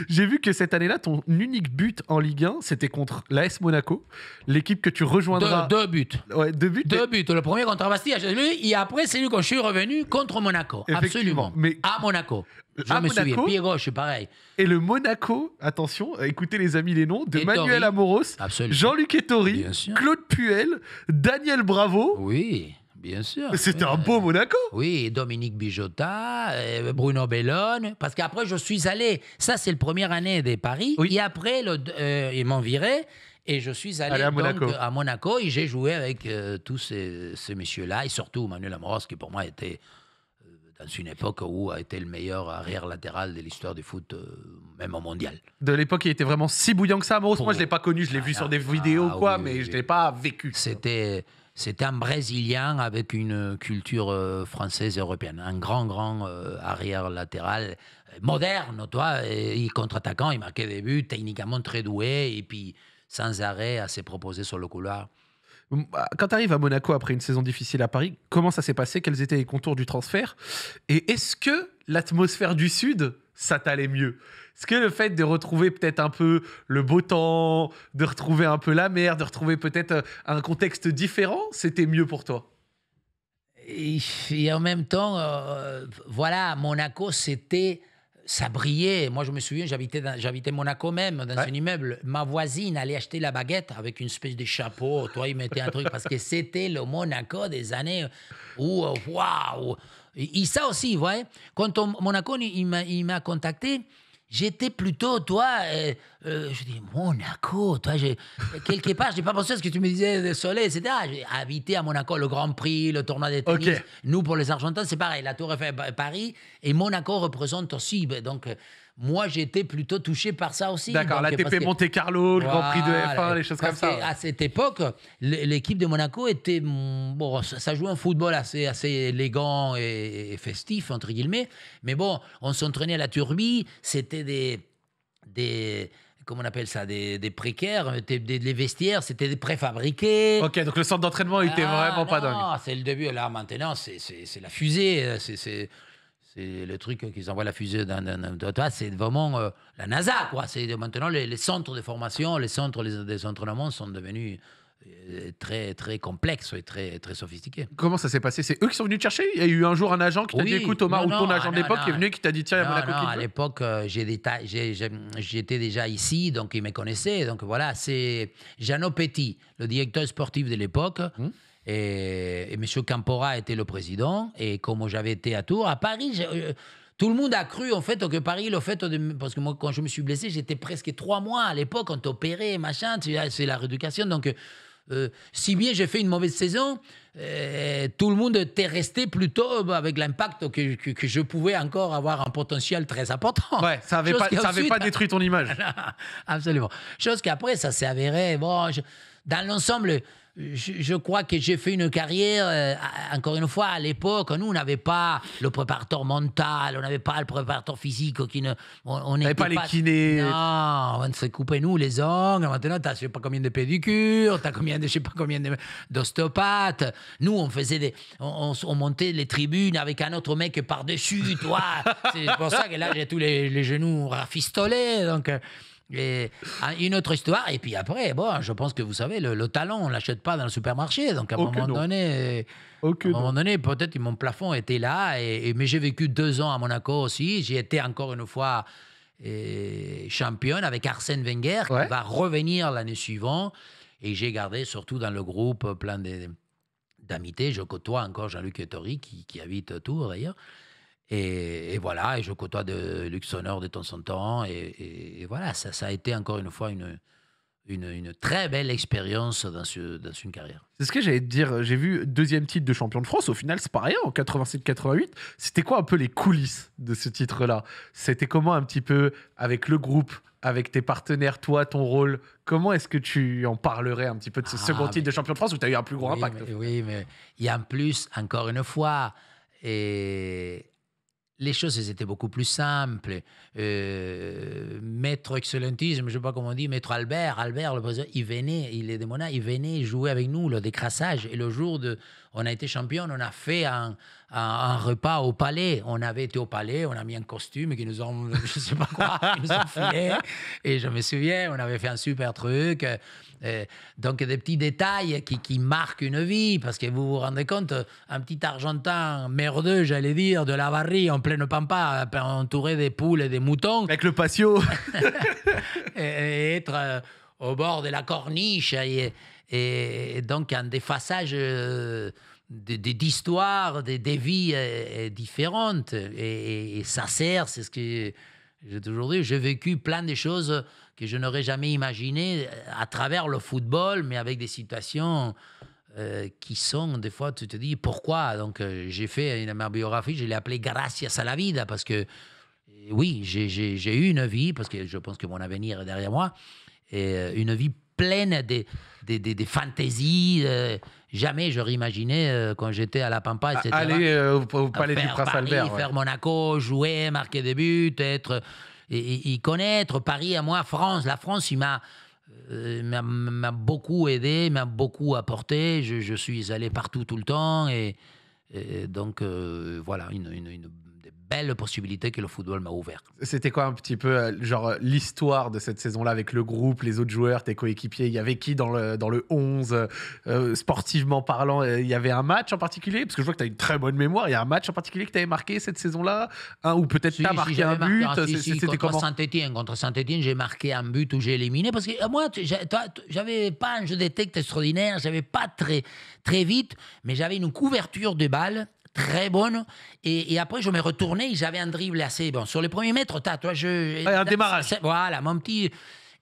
J'ai vu que cette année-là, ton unique but en Ligue 1, c'était contre l'AS Monaco, l'équipe que tu rejoindras. Deux, deux buts. deux buts. Deux buts. Le premier contre Bastille, lui, et après, c'est lui quand je suis revenu contre Monaco. Absolument. Mais... À Monaco. Je à me Monaco, pareil. Et le Monaco, attention, écoutez les amis les noms, de Manuel Amoros, Jean-Luc Ettori, Claude Puel, Daniel Bravo. Oui. Bien sûr. C'était un beau Monaco. Oui, Dominique Bijota, euh, Bruno Bellone. Parce qu'après, je suis allé. Ça, c'est la première année des Paris. Et après, euh, ils m'ont viré. Et je suis allé, à, Monaco. à, Monaco. et j'ai joué avec euh, tous ces, messieurs-là et surtout Manuel Amoros qui pour moi était euh, dans une époque où a été le meilleur arrière latéral de l'histoire du foot, euh, même au mondial. De l'époque, il était vraiment si bouillant que ça, Amoros. Moi, je ne l'ai pas oh. connu, je l'ai ah vu sur des ah vidéos, quoi, mais je ne l'ai pas vécu. C'était. C'était un Brésilien avec une culture française européenne, un grand, grand arrière latéral, moderne, toi, et, contre-attaquant, il marquait des buts, techniquement très doué, et puis sans arrêt à se proposer sur le couloir. Bah, quand tu arrives à Monaco après une saison difficile à Paris, comment ça s'est passé Quels étaient les contours du transfert Et est-ce que l'atmosphère du Sud, ça t'allait mieux Est-ce que le fait de retrouver peut-être un peu le beau temps, de retrouver un peu la mer, de retrouver peut-être euh, un contexte différent, c'était mieux pour toi et, en même temps, euh, voilà, Monaco, c'était ça brillait. Moi, je me souviens, j'habitais Monaco même, dans un immeuble. Ma voisine allait acheter la baguette avec une espèce de chapeau. Toi, il mettait un truc parce que c'était le Monaco des années où, euh, waouh! Wow. Et ça aussi, vous voyez, quand on, Monaco, il m'a contacté, J'étais plutôt, toi, euh, euh, je dis Monaco, toi, je, quelque part, je n'ai pas pensé à ce que tu me disais de euh, soleil, etc. J'ai invité à Monaco le Grand Prix, le tournoi des tennis. Nous, pour les Argentins, c'est pareil, la Tour à Paris et Monaco représente aussi. Ben, donc, moi, j'étais plutôt touché par ça aussi. D'accord, la Monte Carlo, le Grand Prix de F1, les choses comme ça. À cette époque, l'équipe de Monaco était. Mm, bon, ça jouait un football assez, assez élégant et festif, entre guillemets. Mais bon, on s'entraînait à la turbie, c'était des. des comment on appelle ça, des, des précaires, des, vestiaires, c'était des préfabriqués. Ok, donc le centre d'entraînement était ah, vraiment pas dingue. C'est le début, là maintenant c'est la fusée, euh, c'est c'est le truc qu'ils envoient la fusée d'un... dans, c'est vraiment euh, la NASA, quoi. C'est maintenant les, centres de formation, les centres des entraînements sont devenus euh, très très complexe et très très sophistiqué. Comment ça s'est passé C'est eux qui sont venus te chercher Il y a eu un jour un agent qui t'a dit écoute Thomas non, agent d'époque est venu qui t'a dit tiens il y a non, à l'époque euh, j'étais déjà ici donc il me connaissait donc voilà c'est Jeannot Petit le directeur sportif de l'époque. Hum. Et, M. Campora était le président. Et comme j'avais été à Tours, à Paris, euh, tout le monde a cru en fait que Paris, le fait parce que moi quand je me suis blessé, j'étais presque trois mois à l'époque, on t'opérait, machin, c'est la rééducation. Donc euh, euh, si bien j'ai fait une mauvaise saison, tout le monde était resté plutôt avec l'impact que, je pouvais encore avoir un potentiel très important. Ouais, ça n'avait pas, pas détruit ton image. absolument. Chose qu'après, ça s'est avéré. Bon, dans l'ensemble, je, crois que j'ai fait une carrière, euh, encore une fois, à l'époque, nous, on n'avait pas le préparateur mental, on n'avait pas le préparateur physique. Qui ne, on n'avait pas, les kinés. Non, on se coupait, nous, les ongles. Maintenant, tu as je sais pas combien de pédicures, tu as combien de, je sais pas combien d'ostéopathes. Nous, on faisait des, on, montait les tribunes avec un autre mec par-dessus, toi. C'est pour ça que là, j'ai tous les, les genoux rafistolés. Donc, euh, et ah, une autre histoire. Et puis après, bon, je pense que vous savez, le, talent, on ne l'achète pas dans le supermarché. Donc à un moment donné, euh, moment donné peut-être mon plafond était là. Et, mais j'ai vécu deux ans à Monaco aussi. J'ai été encore une fois euh, championne avec Arsène Wenger, qui va revenir l'année suivante. Et j'ai gardé surtout dans le groupe plein d'amitiés. Je côtoie encore Jean-Luc Ettori, qui, qui habite Tours d'ailleurs. Et, voilà, et je côtoie de Luxonor de temps en temps. Et, voilà, ça, a été encore une fois une, une, très belle expérience dans, dans, une carrière. C'est ce que j'allais te dire. J'ai vu deuxième titre de champion de France. Au final, c'est pas rien. En 87-88, c'était quoi un peu les coulisses de ce titre-là C'était comment un petit peu avec le groupe avec tes partenaires, toi, ton rôle, comment est-ce que tu en parlerais un petit peu de ce ah, second titre de champion de France où tu as eu un plus gros impact Oui, mais il y a en plus, encore une fois, et les choses étaient beaucoup plus simples. Euh, maître Excellentisme, je ne sais pas comment on dit, Maître Albert, Albert, le président, il venait, il est des il venait jouer avec nous le décrassage. Et le jour de, on a été champion, on a fait un, repas au palais. On avait été au palais, on a mis un costume qui nous ont, je sais pas quoi, qui ont filé. Et je me souviens, on avait fait un super truc. Euh, donc des petits détails qui, qui, marquent une vie, parce que vous vous rendez compte, un petit Argentin merdeux, j'allais dire, de la varie en pleine pampa, entouré des poules et des moutons. Avec le patio. et, être euh, au bord de la corniche. Et, et donc un défaçage euh, d'histoires, des, des, vies euh, euh, différentes. Et, ça sert, c'est ce que j'ai toujours dit. J'ai vécu plein de choses que je n'aurais jamais imaginées à travers le football, mais avec des situations qui sont, des fois, tu te dis pourquoi. Donc, j'ai fait une, ma biographie, je l'ai appelée Gracias a la vida, parce que oui, j'ai eu une vie, parce que je pense que mon avenir est derrière moi, et une vie pleine des, des, des, fantaisies. Euh, jamais j'aurais imaginé euh, quand j'étais à la Pampa, etc. Aller au Palais du Prince Albert. Faire Monaco, jouer, marquer des buts, être. Et, connaître Paris à moi, France. La France, il m'a. Euh, m'a beaucoup aidé, m'a beaucoup apporté. Je, suis allé partout tout le temps. Et, donc, voilà, une, une, une belle possibilité que le football m'a ouvert. C'était quoi un petit peu, euh, genre, euh, l'histoire de cette saison-là avec le groupe, les autres joueurs, tes coéquipiers Il y avait qui dans le, dans le 11, euh, sportivement parlant Il y avait un match en particulier Parce que je vois que tu as une très bonne mémoire. Il y a un match en particulier que tu avais marqué cette saison-là Ou peut-être tu as marqué un but ah, C'était contre comment saint étienne Contre saint j'ai marqué un but où j'ai éliminé. Parce que moi, j'avais pas un jeu de texte extraordinaire, j'avais pas très, très vite, mais j'avais une couverture de balles très bonne. Et, après, je me retournais j'avais un dribble assez bon. Sur les premiers mètres, t'as, toi, je. un démarrage. Voilà, mon petit.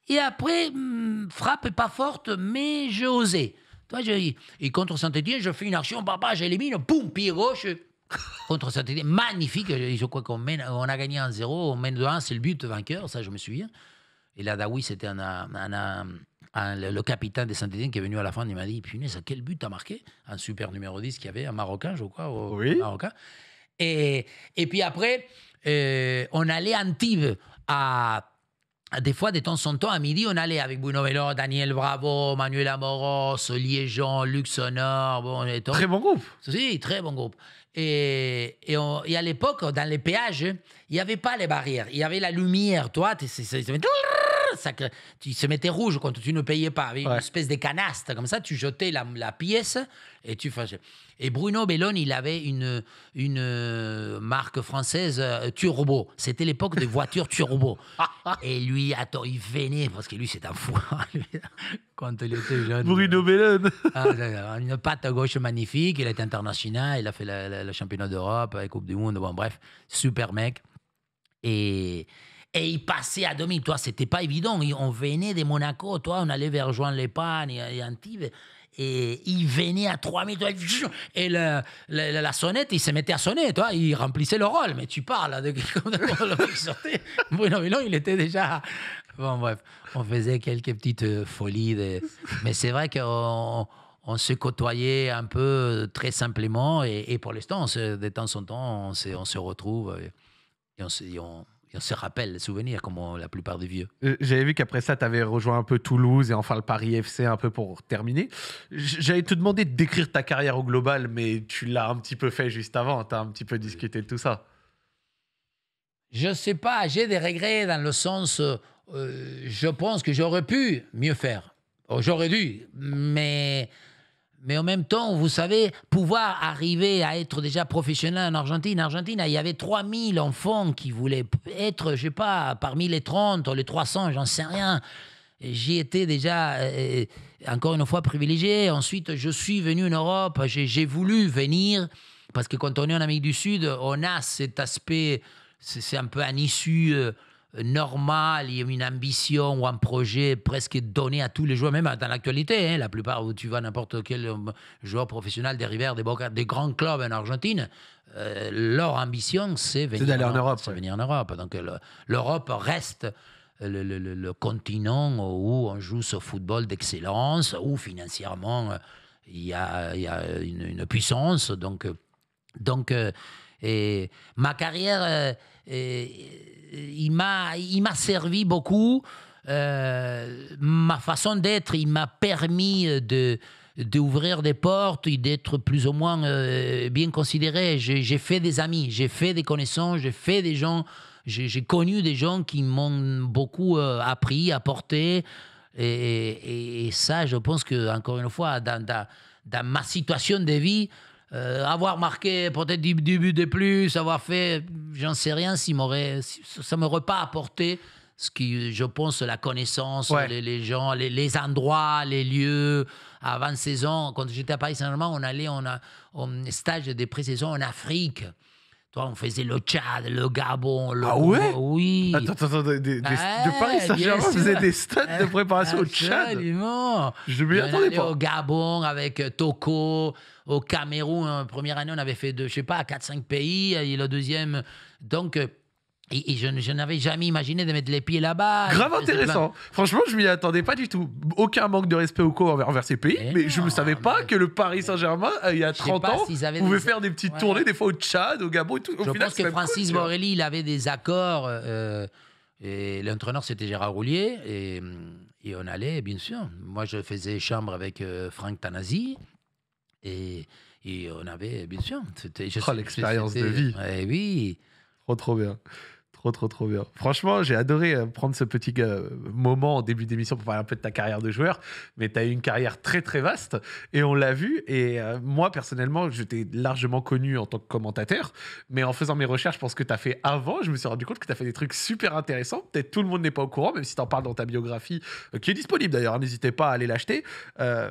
Et après, hmm, frappe pas forte, mais j'ai osé. Toi, je, et contre saint étienne je fais une action, papa, j'élimine, boum, pied gauche. Contre saint étienne magnifique. Je euh, crois qu'on mène, on a gagné 1-0, on mène 2 c'est le but vainqueur, ça, je me souviens. Et là, oui, c'était un le, capitaine des Saint-Etienne qui est venu à la fin, il m'a dit Punaise, quel but t'as marqué Un super numéro 10 qu'il y avait, un Marocain, je crois. oui. Et, et puis après, euh, on allait en tive à des fois, de temps en temps, à midi, on allait avec Bruno Melo Daniel Bravo, Manuel Amoros, Liégeon, Sonor. Bon, très bon groupe. Si, très bon groupe. Et, et, à l'époque, dans les péages, il n'y avait pas les barrières. Il y avait la lumière. Toi, c'est sacré tu se mettais rouge quand tu ne payais pas. Avec une espèce de canaste comme ça, tu jetais la, pièce et tu faisais. Et Bruno Bellone, il avait une, une euh, marque française euh, Turbo. C'était l'époque des voitures Turbo. et lui, il venait, parce que lui, c'est un fou, hein, quand il était jeune. Bruno Bellone ah, Une patte à gauche magnifique, il est international, il a fait le championnat d'Europe, la Coupe du Monde, bon bref, super mec. Et et il passait à demi. Toi, c'était pas évident. On venait de Monaco, toi, on allait vers Joan les et Antibes. Et il venait à 3000, et la sonnette, il se mettait à sonner, toi, il remplissait le rôle. Mais tu parles de le comme non il était déjà. Bon, bref, on faisait quelques petites euh, folies. Mais c'est vrai qu'on on se côtoyait un peu euh, très simplement et, pour l'instant, de temps en temps, on se, on se retrouve euh, et on se, on se rappelle les souvenirs, comme la plupart des vieux. Euh, j'avais vu qu'après ça, tu avais rejoint un peu Toulouse et enfin le Paris FC un peu pour terminer. J'allais te demander de décrire ta carrière au global, mais tu l'as un petit peu fait juste avant. Tu as un petit peu discuté de tout ça. Je ne sais pas, j'ai des regrets dans le sens, euh, euh, je pense que j'aurais pu mieux faire. Oh, j'aurais dû, mais mais en même temps, vous savez, pouvoir arriver à être déjà professionnel en Argentine. En Argentine, il y avait 3000 enfants qui voulaient être, je sais pas, parmi les 30, les 300, j'en sais rien. J'y étais déjà, euh, euh, encore une fois, privilégié. Ensuite, je suis venu en Europe, j'ai voulu venir, parce que quand on est en Amérique du Sud, on a cet aspect, c'est un peu un issue. Euh, normal, il y a une ambition ou un projet presque donné à tous les joueurs, même dans l'actualité. Hein. la plupart où tu vas n'importe quel euh, joueur professionnel des River, des des grands clubs en Argentine, euh, leur ambition, c'est venir, d'aller en, Europe. C'est venir en Europe. Donc l'Europe reste. Le, continent où on joue ce football d'excellence, où financièrement euh, il y a, une, puissance. Donc, donc et ma carrière il m'a, il m'a servi beaucoup. Euh, ma façon d'être, il m'a permis de d'ouvrir des portes et d'être plus ou moins euh, bien considéré. J'ai fait des amis, j'ai fait des connaissances, j'ai fait des gens, j'ai connu des gens qui m'ont beaucoup euh, appris, apporté. Et, et, ça, je pense que, encore une fois, dans ma situation de vie, euh, avoir marqué peut-être du buts de plus, avoir fait, j'en sais rien, si ça ne m'aurait pas apporté ce qui, je pense, la connaissance, les, gens, les, endroits, les lieux. Avant saison quand j'étais à Paris Saint-Germain, on allait a stage des pré-saison en Afrique. Toi, on faisait le Tchad, le Gabon, le. Ah ouais Oui. Attends, attends, attends. de Paris Saint-Germain, on faisait des stats de préparation au Tchad. Absolument. Je m'y attendais pas. Au Gabon, avec euh, Toko, au Cameroun. Hein. première année, on avait fait, je je sais pas, 4-5 pays. Et le deuxième. Donc, euh, et, je, n'avais jamais imaginé de mettre les pieds là-bas. Grave intéressant. Franchement, je m'y attendais pas du tout. Aucun manque de respect au quoi envers, ces pays, eh mais, je ne savais pas que le Paris Saint-Germain, euh, il y a 30 ans, pouvait faire des petites tournées, des fois au Tchad, au Gabon tout. Au je pense que Francis Morelli il avait des accords. Euh, euh, et l'entraîneur, c'était Gérard Roulier. Et, on allait, bien sûr. Moi, je faisais chambre avec Frank Franck Tanasi. Et, on avait, bien sûr. C'était, oh, l'expérience de vie. Et eh oui. Trop, trop bien. Trop, trop, trop bien. Franchement, j'ai adoré euh, prendre ce petit euh, moment en début d'émission pour parler un peu de ta carrière de joueur. Mais tu as eu une carrière très, très vaste et on l'a vu. Et euh, moi, personnellement, je t'ai largement connu en tant que commentateur. Mais en faisant mes recherches pour ce que tu as fait avant, je me suis rendu compte que tu as fait des trucs super intéressants. Peut-être tout le monde n'est pas au courant, même si tu en parles dans ta biographie, qui est disponible d'ailleurs. N'hésitez pas à aller l'acheter.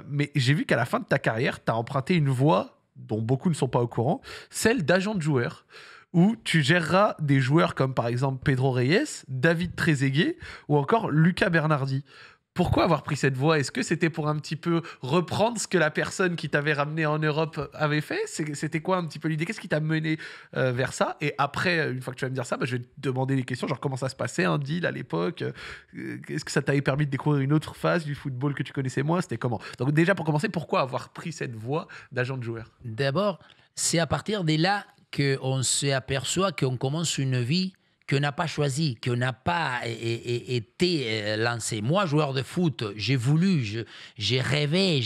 mais j'ai vu qu'à la fin de ta carrière, tu as emprunté une voie dont beaucoup ne sont pas au courant, celle d'agent de joueur où tu géreras des joueurs comme par exemple Pedro Reyes, David Trezeguet ou encore Lucas Bernardi. Pourquoi avoir pris cette voie Est-ce que c'était pour un petit peu reprendre ce que la personne qui t'avait ramené en Europe avait fait C'était quoi un petit peu l'idée Qu'est-ce qui t'a mené euh, vers ça Et après, euh, une fois que tu vas me dire ça, bah, je vais te demander des questions, genre comment ça se passait un deal à l'époque euh, Est-ce que ça t'avait permis de découvrir une autre phase du football que tu connaissais moins C'était comment Donc déjà, pour commencer, pourquoi avoir pris cette voie d'agent de joueur D'abord, c'est à partir des là qu'on s'aperçoit qu'on commence une vie qu'on n'a pas choisie, qu'on n'a pas été euh, lancé. Moi, joueur de foot, j'ai voulu, j'ai rêvé,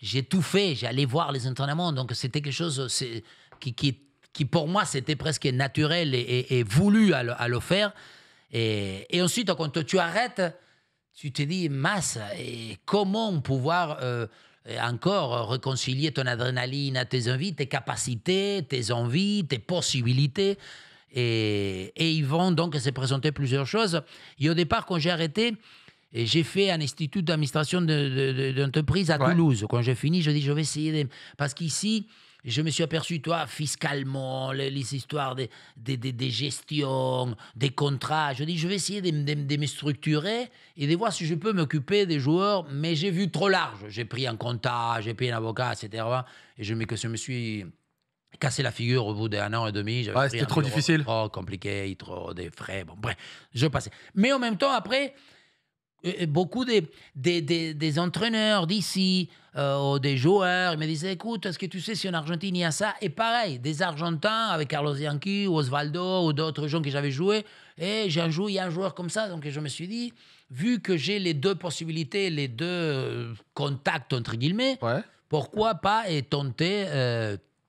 j'ai tout fait, j'allais voir les entraînements. Donc, c'était quelque chose qui, qui, qui, pour moi, c'était presque naturel et, voulu à le, à le, faire. Et, ensuite, quand tu arrêtes, tu te dis, masse, et comment pouvoir euh, encore réconcilier ton adrénaline à tes envies, tes capacités, tes envies, tes possibilités. Et, ils vont donc se présenter plusieurs choses. Et au départ, quand j'ai arrêté, j'ai fait un institut d'administration d'entreprise à Toulouse. Quand j'ai fini, je dis, je vais essayer. Parce qu'ici, je me suis aperçu, toi, fiscalement, les, histoires des, des, gestions, des contrats. Je dis, je vais essayer de, de, de me structurer et de voir si je peux m'occuper des joueurs. Mais j'ai vu trop large. J'ai pris un comptable, j'ai pris un avocat, etc. Et je, je me suis cassé la figure au bout d'un an et demi. Ouais, c'était trop difficile. Trop compliqué, trop des frais. Bon, bref, je passais. Mais en même temps, après, euh, euh, beaucoup des, des, entraîneurs d'ici, euh, ou des joueurs, ils me disaient écoute, est-ce que tu sais si en Argentine il y a ça Et pareil, des Argentins avec Carlos Bianchi ou Osvaldo ou d'autres gens que j'avais joué, et j'ai un il y a un joueur comme ça, donc je me suis dit vu que j'ai les deux possibilités, les deux contacts entre guillemets, pourquoi pas et tenter.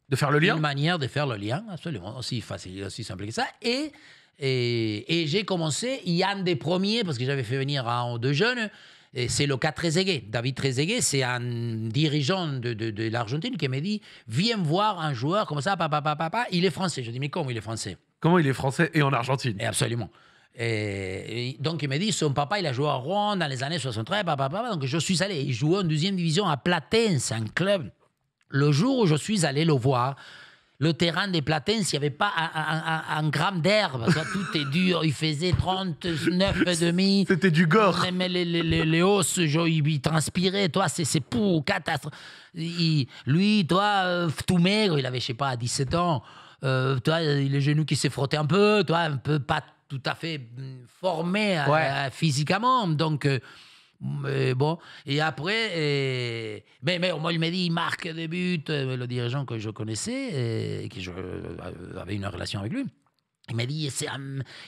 de faire le lien Une manière de faire le lien, absolument, aussi facile, aussi simple que ça. Et et, j'ai commencé, il y a un des premiers, parce que j'avais fait venir un ou deux jeunes, c'est le cas Trezeguet. David Trezeguet, c'est un dirigeant de, l'Argentine qui m'a dit Viens voir un joueur comme ça, papa, papa, papa, il est français. Je dis Mais comment il est français Comment il est français et en Argentine et Absolument. Et, donc il m'a dit Son papa, il a joué à Rouen dans les années 73, papa, papa. Donc je suis allé. Il jouait en deuxième division à Platense, un club. Le jour où je suis allé le voir, le terrain des Platins, s'il n'y avait pas un, gramme d'herbe, tout est dur. Il faisait 39,5. C'était du gore. Mais les, les, les, os, ils transpirait. Toi, c'est pour catastrophe. lui, toi, euh, tout maigre, il avait, je sais pas, 17 ans. Euh, toi, les genoux qui s'est frotté un peu. Toi, un peu pas tout à fait mm, formé euh, physiquement. Donc. Euh, mais bon, et après, euh, mais, mais, moi, il m'a dit, il marque des buts. Euh, le dirigeant que je connaissais, euh, et que je, avait une relation avec lui, il m'a dit, c'est,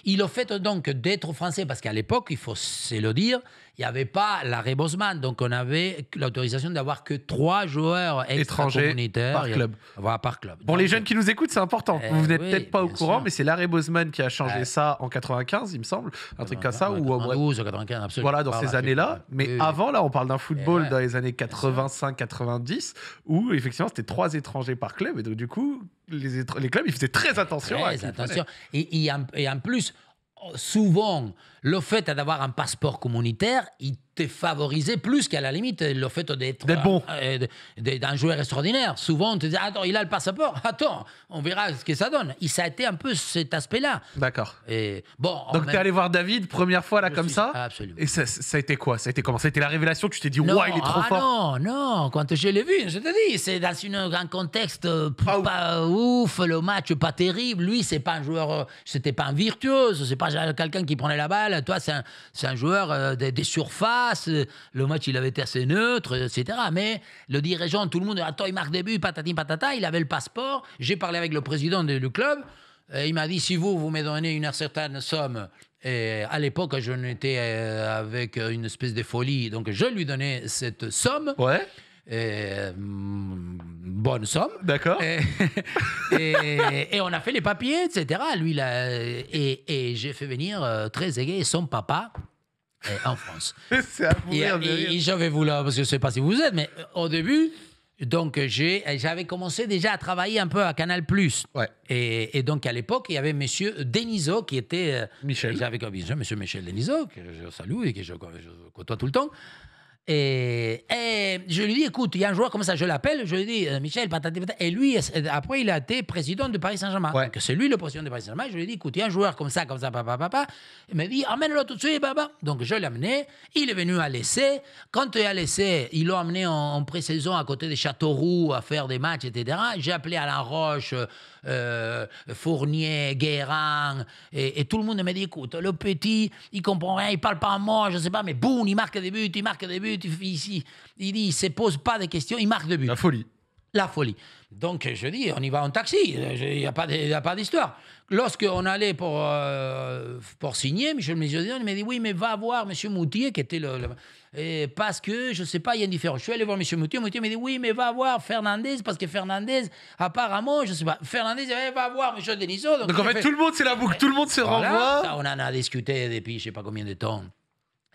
il a fait donc d'être français, parce qu'à l'époque, il faut se le dire, il n'y avait pas l'arrêt Bosman. Donc, on avait l'autorisation d'avoir que trois joueurs étrangers par club. Voilà, par club. Pour les jeunes qui nous écoutent, c'est important. Eh vous n'êtes peut-être pas au courant, mais c'est l'arrêt Bosman qui a changé ça en 95, il me semble. Un truc comme ça. ou en 95, absolument. Voilà, dans ces années-là. Mais avant, là, on parle d'un football eh dans les années 85-90, où effectivement, c'était trois étrangers par club. Et donc, du coup, les, les clubs, ils faisaient très attention. Très attention. Et, et en plus, souvent, le fait d'avoir un passeport communautaire, il favorisé plus qu'à la limite le fait d'être bon. Euh, euh, d'un joueur extraordinaire. Souvent, on te dit ah, Attends, il a le passeport, attends, on verra ce que ça donne. Il ça a été un peu cet aspect-là. D'accord. Et bon, Donc, tu es allé voir David, première fois, là, comme ça Absolument. Et ça, ça, a été quoi Ça a été comment Ça a été la révélation Tu t'es dit Waouh, il est trop ah, fort Non, non, quand je l'ai vu, je te dis, c'est dans une, un contexte euh, pas, ouf. le match pas terrible. Lui, c'est pas un joueur, c'était pas un virtuose, c'est pas quelqu'un qui prenait la balle. Toi, c'est un, un, joueur des, des surfaces le match il avait été assez neutre, etc. Mais le dirigeant, tout le monde, attends, ah, il marque des buts, patati patata, il avait le passeport. J'ai parlé avec le président du club. il m'a dit si vous, vous me donnez une certaine somme. Et à l'époque, je n'étais euh, avec une espèce de folie, donc je lui donnais cette somme. Ouais. Mm, bonne somme. D'accord. Et, on a fait les papiers, etc. Lui, et, j'ai fait venir euh, très aiguë son papa, euh, en France. c'est à et, de Et, je vais vous là, parce que je ne sais pas si vous êtes, mais euh, au début, donc j'avais commencé déjà à travailler un peu à Canal ouais. et, donc à l'époque, il y avait Monsieur Denisot qui était... Euh, Michel. J'avais comme Monsieur Michel Denisot, que je salue et que je côtoie tout le temps. Et, je lui dis, écoute, il y a un joueur comme ça, je l'appelle, je lui dis, euh, Michel, patati, Et lui, euh, après, il a été président de Paris Saint-Germain. c'est lui le président de Paris Saint-Germain. Je lui dis, écoute, il y a un joueur comme ça, comme ça, papa, papa. Il me dit, amène-le tout de suite, papa. Donc, je l'ai amené. Il est venu à l'essai. E. Quand il a l'essai, e, il l'ont amené en, pré-saison à côté de Châteauroux à faire des matchs, etc. J'ai appelé Alain Roche. Euh, euh, Fournier, Guérin, et, tout le monde me dit écoute, le petit, il comprend rien, il parle pas un mot, je sais pas, mais boum, il marque des buts, il marque des buts, il, ici il, se pose pas de questions, il marque des buts. La folie. La folie. Donc, je dis, on y va en taxi, il n'y a pas d'histoire. Lorsqu'on allait pour, euh, pour signer, Michel il me dit, oui, mais va voir M. Moutier, qui était le parce que, je sais pas, il y a une différence. Je suis allé voir M. Moutier, Moutier m'a dit, oui, mais va voir Fernandez, parce que Fernandez, apparemment, je sais pas, Fernandez, eh, va voir M. Denisot. Donc, en fait, tout le monde, c'est la boucle, tout le monde se renvoie. on en a discuté depuis je sais pas combien de temps.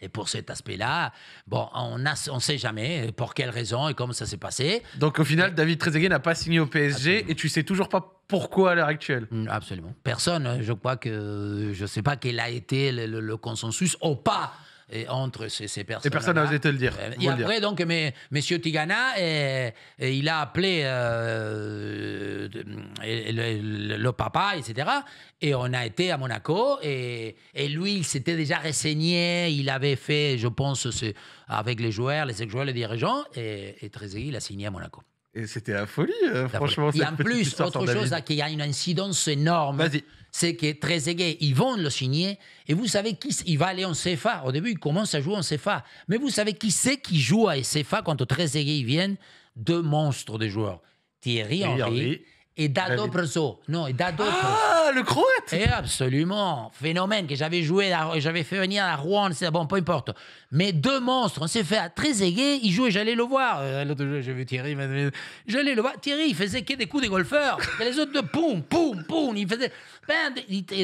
Et pour cet aspect-là, bon, on ne sait jamais pour quelles raisons et comment ça s'est passé. Donc au final, David Trezeguet n'a pas signé au PSG et tu sais toujours pas pourquoi à l'heure actuelle mm, Absolument. Personne, hein, je crois que je ne sais pas quel a été le consensus ou pas entre ces, ces personnes. Et personne n'a osé te le dire. Euh, et après, donc, mais, Monsieur Tigana, euh, et, il a appelé euh, le, papa, etc. Et on a été à Monaco. Et, et lui, il s'était déjà renseigné. Il avait fait, je pense, avec les joueurs, les ex-joueurs, les dirigeants. Et, et il a signé à Monaco. Et c'était la folie, franchement. Et en plus, autre chose, hein, qu'il y a une incidence énorme. Vas-y c'est que Trezeguet, ils vont le signer, et vous savez qui il va aller en CFA. Au début, il commence à jouer en CFA. Mais vous savez qui c'est qui joue à CFA quand Trezeguet, ils viennent Deux monstres de joueurs. Thierry Henry, Henry et Dado Perso. Non, et Dado Ah, le croate Et eh, absolument. Phénomène que j'avais joué, j'avais fait venir à Rouen, c'est bon, peu importe. Mais deux monstres, on s'est fait à très aigué, il jouait, j'allais le voir. Euh, l'autre jour, j'ai vu Thierry, j'allais le voir. Thierry, il faisait que des coups de golfeur. Et les autres, de poum, poum, poum, il faisait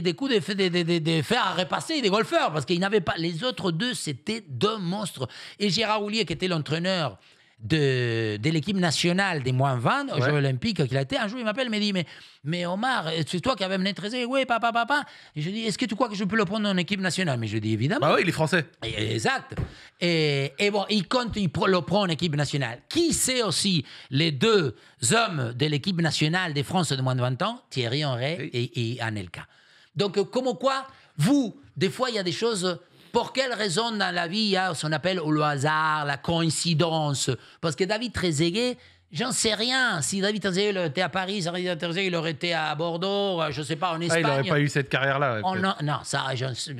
des, coups de, de, fer à repasser, des golfeurs, parce qu'il n'avait pas. Les autres deux, c'était deux monstres. Et Gérard Houllier, qui était l'entraîneur, de, de l'équipe nationale des moins 20 aux Jeux Olympiques qu'il a été. Un jour, il m'appelle, il me dit Mais, mais Omar, c'est toi qui avais mené 13 Oui, papa, papa. Et je dis Est-ce que tu crois que je peux le prendre en équipe nationale Mais je dis Évidemment. Ah oui, il est français. exact. Et, et, bon, il compte, il le prend en équipe nationale. Qui sait aussi les deux hommes de l'équipe nationale des France de moins de 20 ans Thierry Henry et, Anelka. Donc, euh, comme quoi, vous, des fois, il y a des choses pour quelle raison dans la vie il y a ce qu'on appelle au hasard, la coïncidence Parce que David Trezeguet, J'en sais rien. Si David Trezeguet était à Paris, David il aurait été à Bordeaux, euh, je ne sais pas, en ah, Espagne. il n'aurait pas eu cette carrière-là. non, non, ça,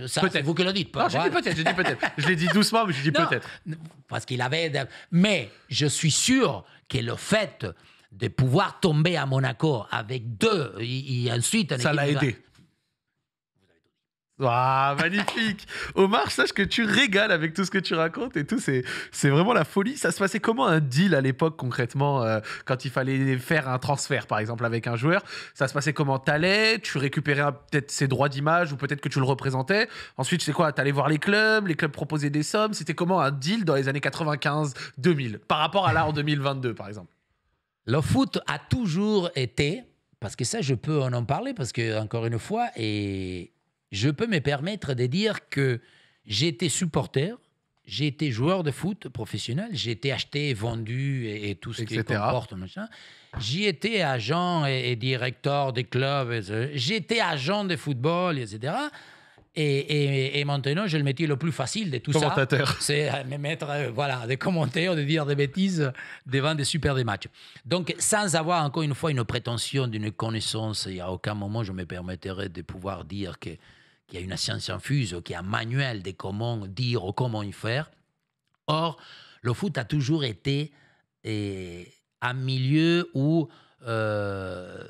ça c'est vous qui le dites. Pas, non, voilà. dit peut-être, je dis peut-être. je l'ai dit doucement, mais je dis peut-être. Parce qu'il avait... Mais je suis sûr que le fait de pouvoir tomber à Monaco avec deux, et, ensuite... ça l'a aidé. Ah, magnifique Omar, sache que tu régales avec tout ce que tu racontes et tout, c'est vraiment la folie. Ça se passait comment un deal à l'époque concrètement, euh, quand il fallait faire un transfert par exemple avec un joueur Ça se passait comment T'allais, tu récupérais peut-être ses droits d'image ou peut-être que tu le représentais. Ensuite, c'est quoi T'allais voir les clubs, les clubs proposaient des sommes. C'était comment un deal dans les années 95-2000 par rapport à là en 2022 par exemple Le foot a toujours été, parce que ça je peux en en parler, parce que encore une fois, et je peux me permettre de dire que j'étais été supporter, j'ai joueur de foot professionnel, j'ai été acheté, vendu et, tout ce qui comporte. J'y étais agent et, directeur des clubs, j'étais agent de football, etc. Et, maintenant, je le métier le plus facile de tout ça. C'est me mettre, euh, voilà, des commentaires, de dire des bêtises devant des super des matchs. Donc, sans avoir encore une fois une prétention d'une connaissance, il n'y a aucun moment je me permettrai de pouvoir dire que il y a une science infuse, qui a un manuel de comment dire ou comment y faire. Or, le foot a toujours été eh, un milieu où euh,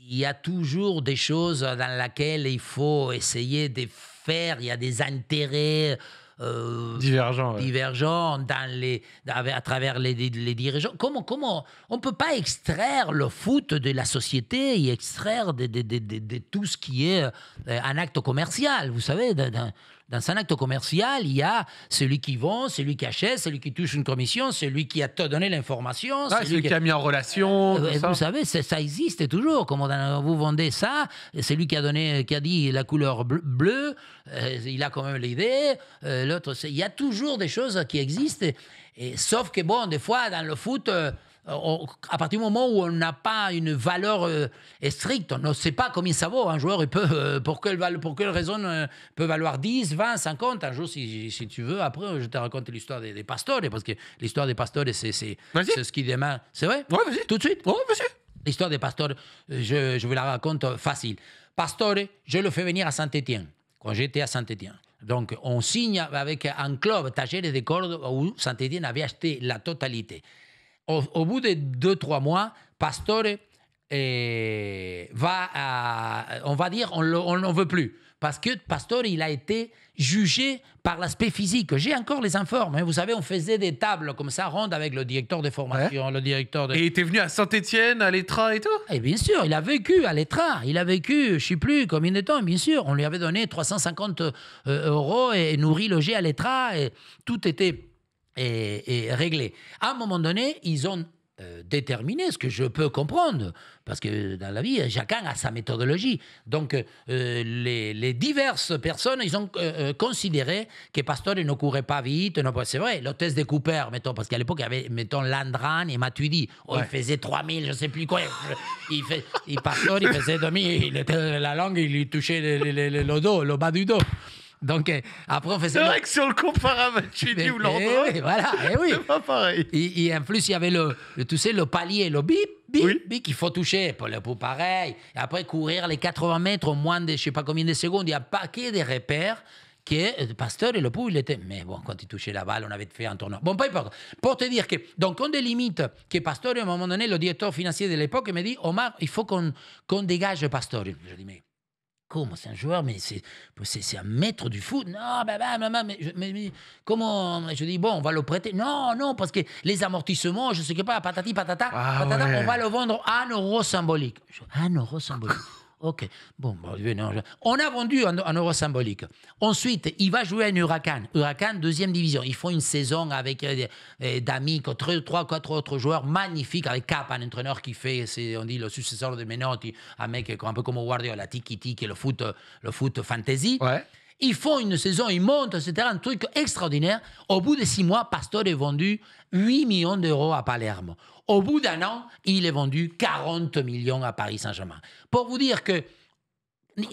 il y a toujours des choses dans lesquelles il faut essayer de faire, il y a des intérêts euh, divergent, divergents, dans les, à travers les, dirigeants. Comment, comment on ne peut pas extraire le foot de la société et extraire de tout ce qui est euh, un acte commercial, vous savez, dans un acte commercial, il y a celui qui vend, celui qui achète, celui qui touche une commission, celui qui a donné l'information. Ah, celui, qui... a mis en relation. Euh, euh, vous savez, ça existe toujours. comment vous vendez ça, celui qui a, donné, qui a dit la couleur bleue, euh, il a quand même l'idée. L'autre, il y a toujours des choses qui existent. Et, sauf que, bon, des fois, dans le foot euh, à partir du moment où on n'a pas une valeur euh, stricte, on ne sait pas combien ça vaut. Un joueur, peut, euh, pour, quelle, pour quelle raison, peut valoir 10, 20, 50. Un jour, si, tu veux, après, je te raconte l'histoire des, des, pastores, parce que l'histoire des pastores c'est ce qui démarre. C'est vrai Oui, vas-y. Tout de suite Oui, vas L'histoire des pastores, je, je vous la raconte facile. Pastore, je le fais venir à Saint-Étienne, quand j'étais à Saint-Étienne. Donc, on signe avec un club, Tagere de cordes où Saint-Étienne avait acheté la totalité au, bout de deux, trois mois, Pastore eh, va, on va dire, on n'en veut plus. Parce que Pastore, il a été jugé par l'aspect physique. J'ai encore les informes. Hein. Vous savez, on faisait des tables comme ça, rondes, avec le directeur de formation, le directeur de... Et il était venu à Saint-Etienne, à l'Etra et tout Et eh, bien sûr, il a vécu à l'Etra. Il a vécu, je sais plus combien de temps, bien sûr. On lui avait donné 350 euh, euros et nourri, logé à l'Etra. Et tout était et réglé. À un moment donné, ils ont euh, déterminé, ce que je peux comprendre, parce que dans la vie, chacun a sa méthodologie. Donc, euh, les, diverses personnes, ils ont euh, considéré que Pastore ne courait pas vite. Non, c'est vrai, l'hôtesse de Cooper, mettons, parce qu'à l'époque, il y avait, mettons, Landran et Matuidi. Oh, il faisait 3000, je ne sais plus quoi. il fait, il Pastore, il faisait 2000. Il était, la langue, il lui touchait le, le dos, le bas du dos. Donc, après, euh, C'est vrai que le compare à Matuidi voilà, et eh oui. C'est pas pareil. Et, en plus, il y avait le, le palier, le bip, bip, bip, qu'il faut toucher. Pour le pour pareil. Et après, courir les 80 mètres en moins de je sais pas combien de secondes. Il y a un paquet de repères que euh, Pasteur et le pou, il était. Mais bon, quand il touchait la balle, on avait fait un tournoi. Bon, peu importe. Pour te dire que, donc, on délimite que Pastore, à un moment donné, le directeur financier de l'époque me dit Omar, il faut qu'on dégage Pasteur. Je dis Mais c'est un joueur, mais c'est, c'est, un maître du foot. Non, bah, bah, bah, bah mais, mais, comment Je dis, bon, on va le prêter. Non, non, parce que les amortissements, je ne sais pas, patati, patata, ah on va le vendre à un euro symbolique. un euro symbolique. Ok. Bon, bon bah, on a vendu en, euro euros symbolique. Ensuite, il va jouer à Huracan. Huracan, deuxième division. Ils font une saison avec euh, euh d'amis, trois, quatre autres joueurs magnifiques, avec Cap, un entraîneur qui fait, on dit, le successeur de Menotti, un mec un peu comme Guardiola, tiki-tiki, le foot, le foot fantasy. Ils font une saison, ils montent, etc. Un truc extraordinaire. Au bout de six mois, Pastore est vendu 8 millions d'euros à Palerme. Au bout d'un an, il est vendu 40 millions à Paris Saint-Germain. Pour vous dire que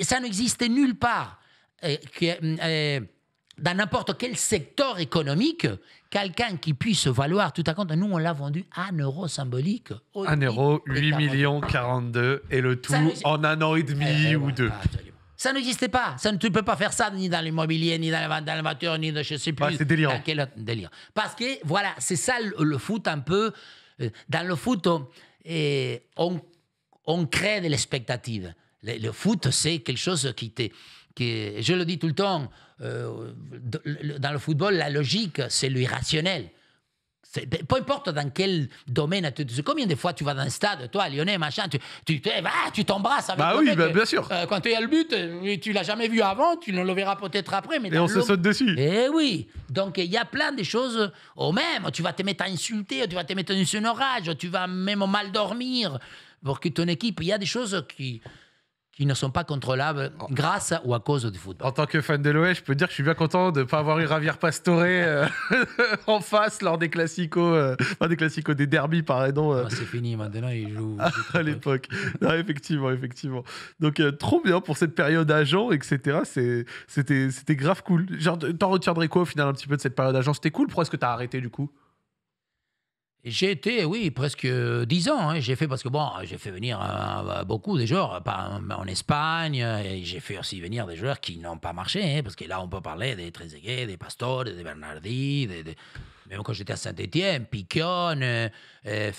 ça n'existait nulle part euh, euh, euh, dans n'importe quel secteur économique, quelqu'un qui puisse valoir tout à compte, nous on l'a vendu à un euro symbolique. 1 euro, 8 millions 42, et le tout en un an et demi eh ou deux. Ça n'existait pas. Ça, tu ne peux pas faire ça ni dans l'immobilier, ni dans, la voiture, ni dans je sais bah, plus. c'est délire. Parce que voilà, c'est ça le, le foot un peu. Dans le foot, eh, on, crée de l'expectative. Le, foot, c'est quelque chose qui Qui, je le dis tout le temps, euh, dans le football, la logique, c'est l'irrationnel. Ben, peu importe dans quel domaine. Tu, combien de fois tu vas dans un stade, toi, Lyonnais, machin, tu ah, tu t'embrasses avec Bah oui, bah, bien sûr. Euh, quand il y a le but, euh, tu l'as jamais vu avant, tu ne le verras peut-être après. Mais et on se saute dessus. Eh oui. Donc il y a plein de choses. Au même, tu vas te mettre à insulter, tu vas te mettre dans une orage, tu vas même mal dormir. Pour que ton équipe, il y a des choses qui qui ne sont pas contrôlables grâce ou à cause du football. En tant que fan de l'OE, je peux dire que je suis bien content de ne pas avoir eu Javier Pastore euh, en face lors des classicos, euh, des classicos des derbies, pardon. Euh. Ah, c'est fini, maintenant il joue. à l'époque. effectivement, effectivement. Donc euh, trop bien pour cette période agent, etc. C'était grave cool. T'en retiendrais quoi au final un petit peu de cette période agent C'était cool, pourquoi est-ce que t'as arrêté du coup j'ai été, oui, presque euh, dix ans. Hein. J'ai fait, parce que bon, j'ai fait venir euh, euh, beaucoup des joueurs en Espagne, j'ai fait aussi venir des joueurs qui n'ont pas marché, hein, parce que là, on peut parler des Trezeguet, des Pastore, des Bernardi, même quand j'étais à Saint-Etienne, Piquion, euh,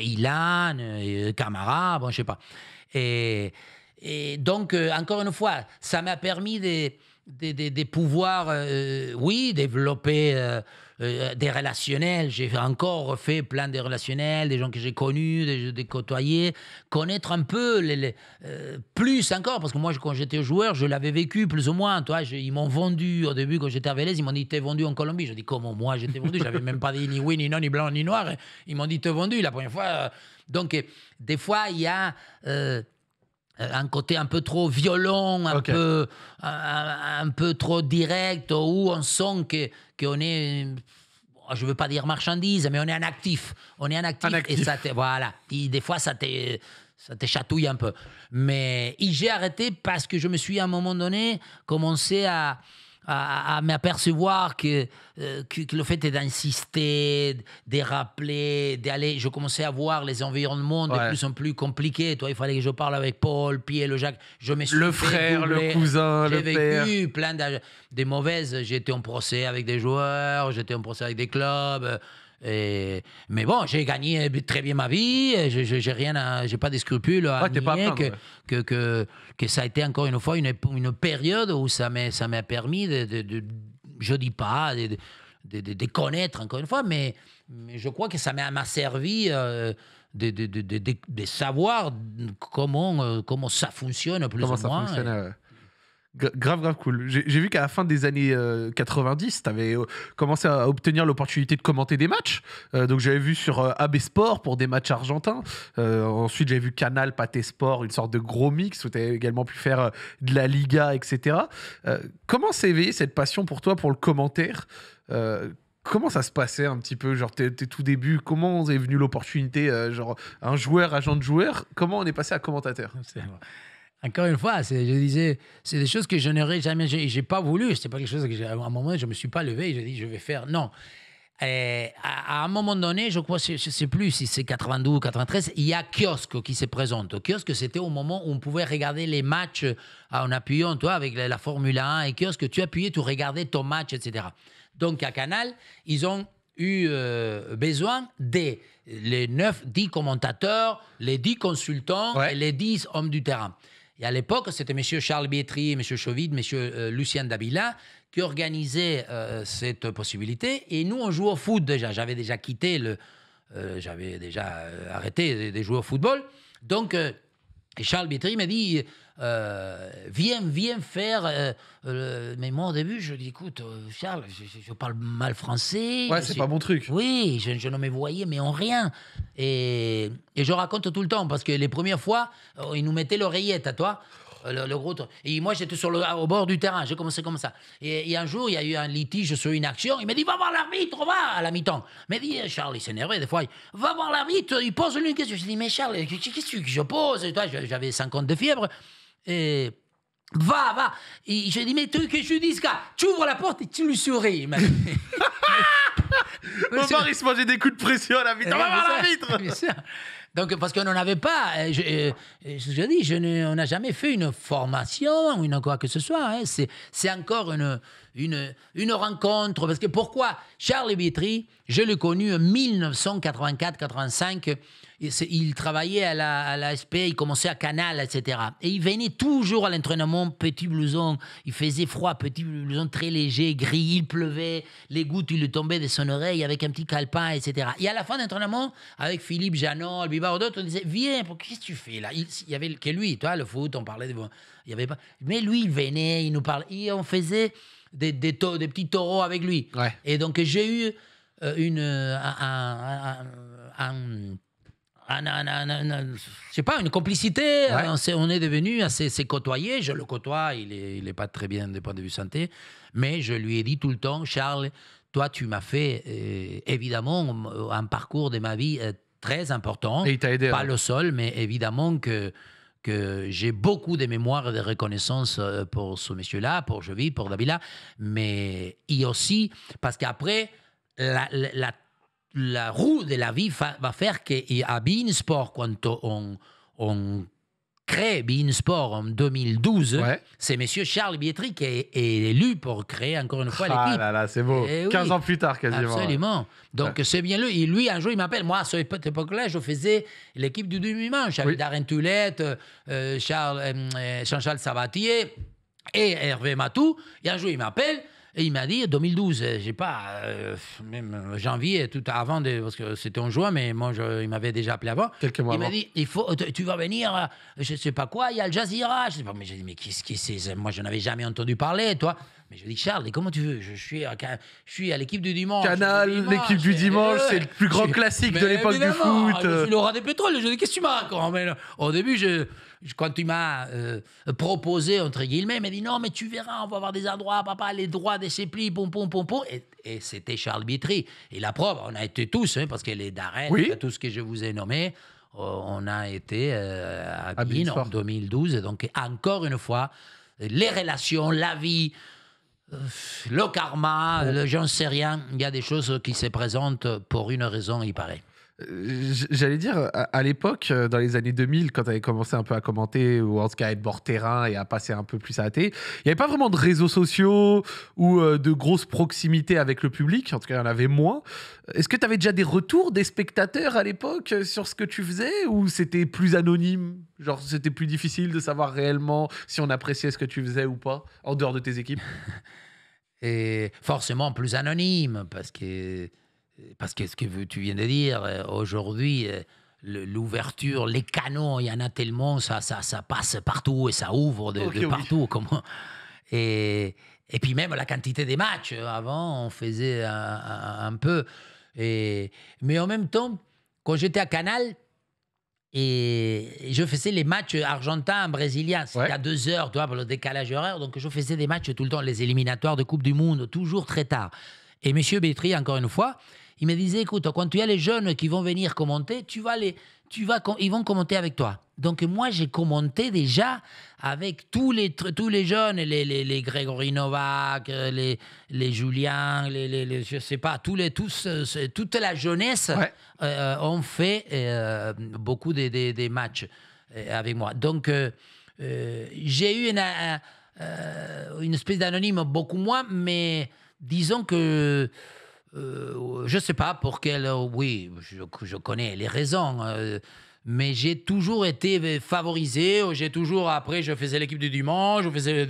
Ilan, Camara, bon, je sais pas. Et, et donc, encore une fois, ça m'a permis de des, pouvoirs, euh, oui, développer euh, euh, des relationnels. J'ai encore fait plein de relationnels, des gens que j'ai connus, des, côtoyés. Connaître un peu, les, plus encore, parce que moi, quand j'étais joueur, je l'avais vécu plus ou moins. Toi, ils m'ont vendu au début, quand j'étais à Vélez, ils m'ont dit T'es vendu en Colombie. Je dis Comment moi, j'étais vendu J'avais même pas dit ni oui, ni non, ni blanc, ni noir. Ils m'ont dit T'es vendu la première fois. Donc, des fois, il y a euh, un côté un peu trop violent, un, peu, un, peu trop direct, où on sent que qu'on est, oh, je veux pas dire marchandise, mais on est un actif. On est un actif. Et ça te, voilà. des fois, ça te, ça te chatouille un peu. Mais j'ai arrêté parce que je me suis à un moment donné commencé à à, m'apercevoir euh, que, que, le fait d'insister, de rappeler, d'aller, je commençais à voir les environnements de plus en plus compliqués. Toi, il fallait que je parle avec Paul, Pierre, le Jacques. Je me le frère, le cousin, le père. J'ai vécu plein de, de mauvaises. J'étais en procès avec des joueurs, j'étais en procès avec des clubs mais bon, j'ai gagné très bien ma vie, je n'ai rien, j'ai pas de scrupules à que, que, que, que, ça a été encore une fois une, une période où ça m'a, ça m'a permis de, de, de, je dis pas, de, de, connaître encore une fois, mais, je crois que ça m'a, servi euh, de, savoir comment, euh, comment ça fonctionne plus ou moins grave, grave cool. J'ai vu qu'à la fin des années 90, tu avais commencé à obtenir l'opportunité de commenter des matchs. Euh, donc j'avais vu sur euh, AB Sport pour des matchs argentins. Euh, ensuite, j'avais vu Canal, Pâté Sport, une sorte de gros mix où tu avais également pu faire de la Liga, etc. comment s'est éveillée cette passion pour toi pour le commentaire Comment ça se passait un petit peu, genre tes, tout début, comment est venue l'opportunité, genre un joueur, agent de joueur, comment on est passé à commentateur encore une fois, je disais, c'est des choses que je n'aurais jamais, j'ai pas voulu. C'est pas quelque chose que, à un moment donné, je me suis pas levé et j'ai dit, je vais faire. Non. Et euh, à, un moment donné, je crois, je ne sais plus si c'est 92 ou 93, il y a kiosque qui se présente. Kiosque, c'était au moment où on pouvait regarder les matchs euh, en appuyant, toi, avec la, Formule 1 et kiosque, tu appuyais, tu regardais ton match, etc. Donc à Canal, ils ont eu euh, besoin des les 9, 10 commentateurs, les 10 consultants et les 10 hommes du terrain. Et à l'époque, c'était M. Charles Bietri, M. Chauvide, M. Euh, Lucien Dabila qui organisaient euh, cette possibilité. Et nous, on joue au foot déjà. J'avais déjà quitté le. Euh, j'avais déjà arrêté de, jouer au football. Donc, Charles Bietri m'a dit euh, viens, viens faire. Euh, euh, mais moi, au début, je dis écoute, Charles, je, parle mal français. Ouais, c'est pas mon truc. Oui, je, je, ne me voyais, mais en rien. Et, et, je raconte tout le temps, parce que les premières fois, ils nous mettaient l'oreillette à toi. Le, gros et moi, j'étais sur le, au bord du terrain, j'ai commencé comme ça. Et, un jour, il y a eu un litige sur une action. Il m'a dit Va voir l'arbitre, va à la mi-temps. Mais dit eh, Charles, il énervé des fois. Va voir l'arbitre, il pose une question. Je dis Mais Charles, qu'est-ce que je pose J'avais 50 de fièvre. Et va, va. Et je dis, mais tu, que je dis, ça tu ouvres la porte et tu lui souris. Mon mari se mangeait des coups de pression à la vitre. Eh, va voir la vitre Donc, parce qu'on n'en avait pas. Euh, je, euh, je dis, on n'a jamais fait une formation ou une quoi que ce soit. Hein. C'est encore une une, une rencontre. Parce que pourquoi Charles Bietri, je l'ai connu en 1984-85. Il travaillait à la, à la SP, il commençait à Canal, etc. Et il venait toujours à l'entraînement, petit blouson. Il faisait froid, petit blouson très léger, gris, il pleuvait, les gouttes, il tombaient de son oreille avec un petit calepin, etc. Et à la fin d'entraînement, avec Philippe lui ou d'autres, on disait Viens, qu'est-ce que tu fais là Il y avait que lui, toi, le foot, on parlait de. Il y avait pas... Mais lui, il venait, il nous parlait, et on faisait des, des, des petits taureaux avec lui. Et donc j'ai eu euh, une, euh, un, un, un, je sais pas, une complicité. Euh, on, est, on, devenu assez, côtoyés. Je le côtoie, il n'est il est pas très bien du point de vue santé, mais je lui ai dit tout le temps, Charles, toi, tu m'as fait évidemment un parcours de ma vie très important. Et il t'a aidé. Pas hein. le sol, mais évidemment que que j'ai beaucoup de mémoires de reconnaissance euh, pour ce monsieur-là, pour Jovi, pour Davila, mais il aussi, parce qu'après, la, la, la, roue de la vie va faire a bien Sport, quand on, on crée Sport en 2012, c'est M. Charles Bietri qui est, élu pour créer encore une fois ah l'équipe. Ah là là, c'est beau. 15 eh ans plus tard quasiment. Absolument. Donc c'est bien lui. Et lui, un jour, il m'appelle. Moi, à cette époque-là, je faisais l'équipe du demi avec Darren Tulette, euh, Charles, euh, euh, Jean-Charles Sabatier et Hervé Matou. Et un jour, il m'appelle. Et il m'a dit 2012, euh, j'ai pas, euh, même euh, janvier, tout avant, parce que c'était en juin, mais moi, il m'avait déjà appelé avant. Quelques mois Il m'a dit faut, tu vas venir, je sais pas quoi, il y a le Jazeera. Je sais pas, mais j'ai dit mais qu'est-ce que c'est Moi, je n'avais jamais entendu parler, toi. Mais je dis Charles, comment tu veux je suis, à, je suis à l'équipe du dimanche. Canal, l'équipe du dimanche, c'est le plus grand classique de l'époque du foot. Je suis des pétroles. Je dis qu'est-ce que tu m'as Au début, je quand il m'a euh, proposé, entre guillemets, il m'a dit non, mais tu verras, on va avoir des endroits, papa, les droits des séplis, pom, pom, pom, pom. Et, et c'était Charles Bitry. Et la preuve, on a été tous, hein, parce qu'elle est Darren, tout ce que je vous ai nommé, euh, on a été euh, à, à en 2012. donc, encore une fois, les relations, la vie, le karma, je ne j'en sais rien, il y a des choses qui se présentent pour une raison, il paraît. J'allais dire, à l'époque, euh, dans les années 2000, quand tu avais commencé un peu à commenter, ou en tout cas à être bord terrain et à passer un peu plus à la télé, il n'y avait pas vraiment de réseaux sociaux ou euh, de grosse proximité avec le public, en tout cas il y en avait moins. Est-ce que tu avais déjà des retours des spectateurs à l'époque euh, sur ce que tu faisais, ou c'était plus anonyme Genre c'était plus difficile de savoir réellement si on appréciait ce que tu faisais ou pas, en dehors de tes équipes Et forcément plus anonyme, parce que parce que ce que tu viens de dire, euh, aujourd'hui, euh, l'ouverture, les canons, il y en a tellement, ça, ça, passe partout et ça ouvre de, partout. Et, et, puis même la quantité des matchs. Euh, avant, on faisait un, peu. Et, mais en même temps, quand j'étais à Canal, et je faisais les matchs argentins-brésiliens. C'était à deux heures, tu vois, pour le décalage horaire. Donc, je faisais des matchs tout le temps, les éliminatoires de Coupe du Monde, toujours très tard. Et M. Bétry, encore une fois, il me disait, écoute, quand tu as les jeunes qui vont venir commenter, tu vas les, tu vas, ils vont commenter avec toi. Donc moi, j'ai commenté déjà avec tous les, tous les jeunes, les, les, les Grégory Novak, euh, les, les Julien, les, les, je sais pas, tous les, tous, euh, toute la jeunesse euh, ont fait beaucoup des de, matchs avec moi. Donc j'ai eu une, une espèce d'anonyme beaucoup moins, mais disons que... Euh, je ne sais pas pour quelle. Euh, oui, je, connais les raisons. Euh, mais j'ai toujours été favorisé. J'ai toujours, après, je faisais l'équipe du dimanche, je faisais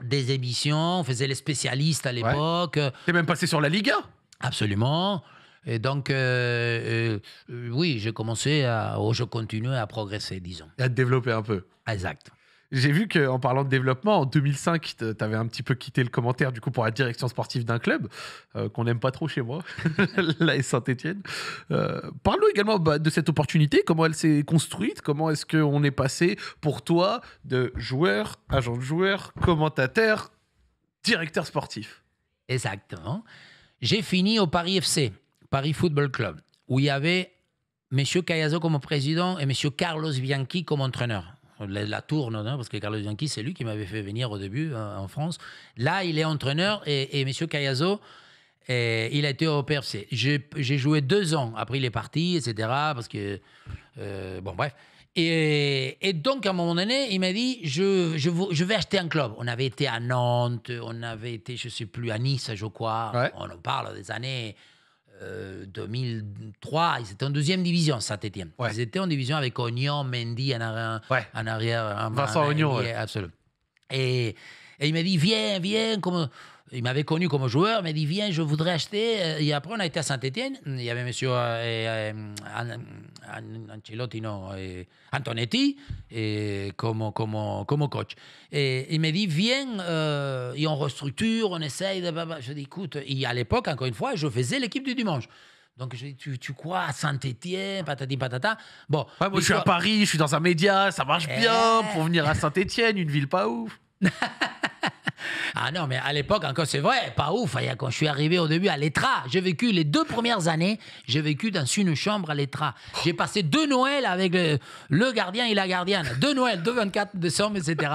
des, émissions, on faisait les spécialistes à l'époque. T'es même passé sur la Liga Absolument. Et donc, oui, j'ai commencé à, ou oh, je continue à progresser, disons. À te développer un peu. Exact j'ai vu qu'en parlant de développement, en 2005, tu avais un petit peu quitté le commentaire du coup pour la direction sportive d'un club euh, qu'on n'aime pas trop chez moi, la Saint-Etienne. Euh, Parle-nous également bah, de cette opportunité, comment elle s'est construite, comment est-ce qu'on est passé pour toi de joueur, agent de joueur, commentateur, directeur sportif. Exactement. J'ai fini au Paris FC, Paris Football Club, où il y avait M. Cayazo comme président et M. Carlos Bianchi comme entraîneur la, tourne, hein, parce que Carlo Bianchi, c'est lui qui m'avait fait venir au début hein, en France. Là, il est entraîneur et, et M. Cayazo, eh, il a été au PFC. J'ai joué deux ans. Après, les parties, etc. Parce que. Euh, bon, bref. Et, donc, à un moment donné, il m'a dit je, je, vais acheter un club. On avait été à Nantes, on avait été, je ne sais plus, à Nice, je crois. On en parle des années 2003, euh, ils étaient en deuxième division, saint étienne Ils étaient en division avec Oignon Mendy en arrière. En arrière Vincent Ognon, absolument. Et, il m'a dit Viens, viens. Comme... Il m'avait connu comme joueur, il m'a dit Viens, je voudrais acheter. Euh, et après, on a été à saint étienne Il y avait monsieur euh, Ancelotti eh, Antonetti eh, comme coach. Et eh, il me dit, viens, et on restructure, on essaye. Je dis, écoute, et à l'époque, encore une fois, je faisais l'équipe du dimanche. Donc, je dis, tu, crois à Saint-Etienne, patati patata. Bon. je suis à Paris, je suis dans un média, ça marche bien pour venir à Saint-Etienne, une ville pas ouf ah non, mais à l'époque, encore, c'est vrai, pas ouf. Hein, quand je suis arrivé au début à l'ETRA, j'ai vécu les deux premières années, j'ai vécu dans une chambre à l'ETRA. J'ai passé deux Noëls avec le, gardien et la gardienne. Deux Noëls, deux 24 décembre, etc. des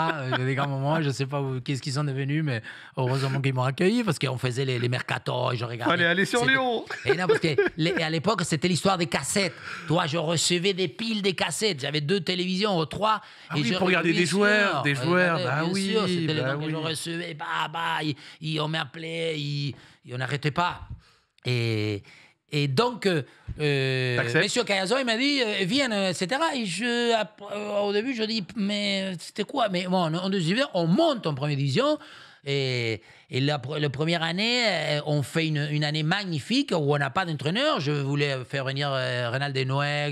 euh, grands moments, je sais pas qu'est-ce qu'ils sont devenus, mais heureusement qu'ils m'ont accueilli parce qu'on faisait les, les mercatos je regardais. Allez, allez sur Lyon Et non, parce à l'époque, c'était l'histoire des cassettes. Toi, je recevais des piles des cassettes. J'avais deux télévisions, trois. Ah et je pour regarder des joueurs, des joueurs, euh, bah oui. C'était bah les gens que je recevais. Bah, bah, ils, on m'appelait, ils, on n'arrêtait pas. Et, et donc, euh, Monsieur Kayazo il m'a dit, euh, viens, etc. Et je, euh, au début, je dis, mais c'était quoi Mais bon, en deuxième, on monte en première division. Et, et la, première année, euh, on fait une, année magnifique où on n'a pas d'entraîneur. Je voulais faire venir euh, Renal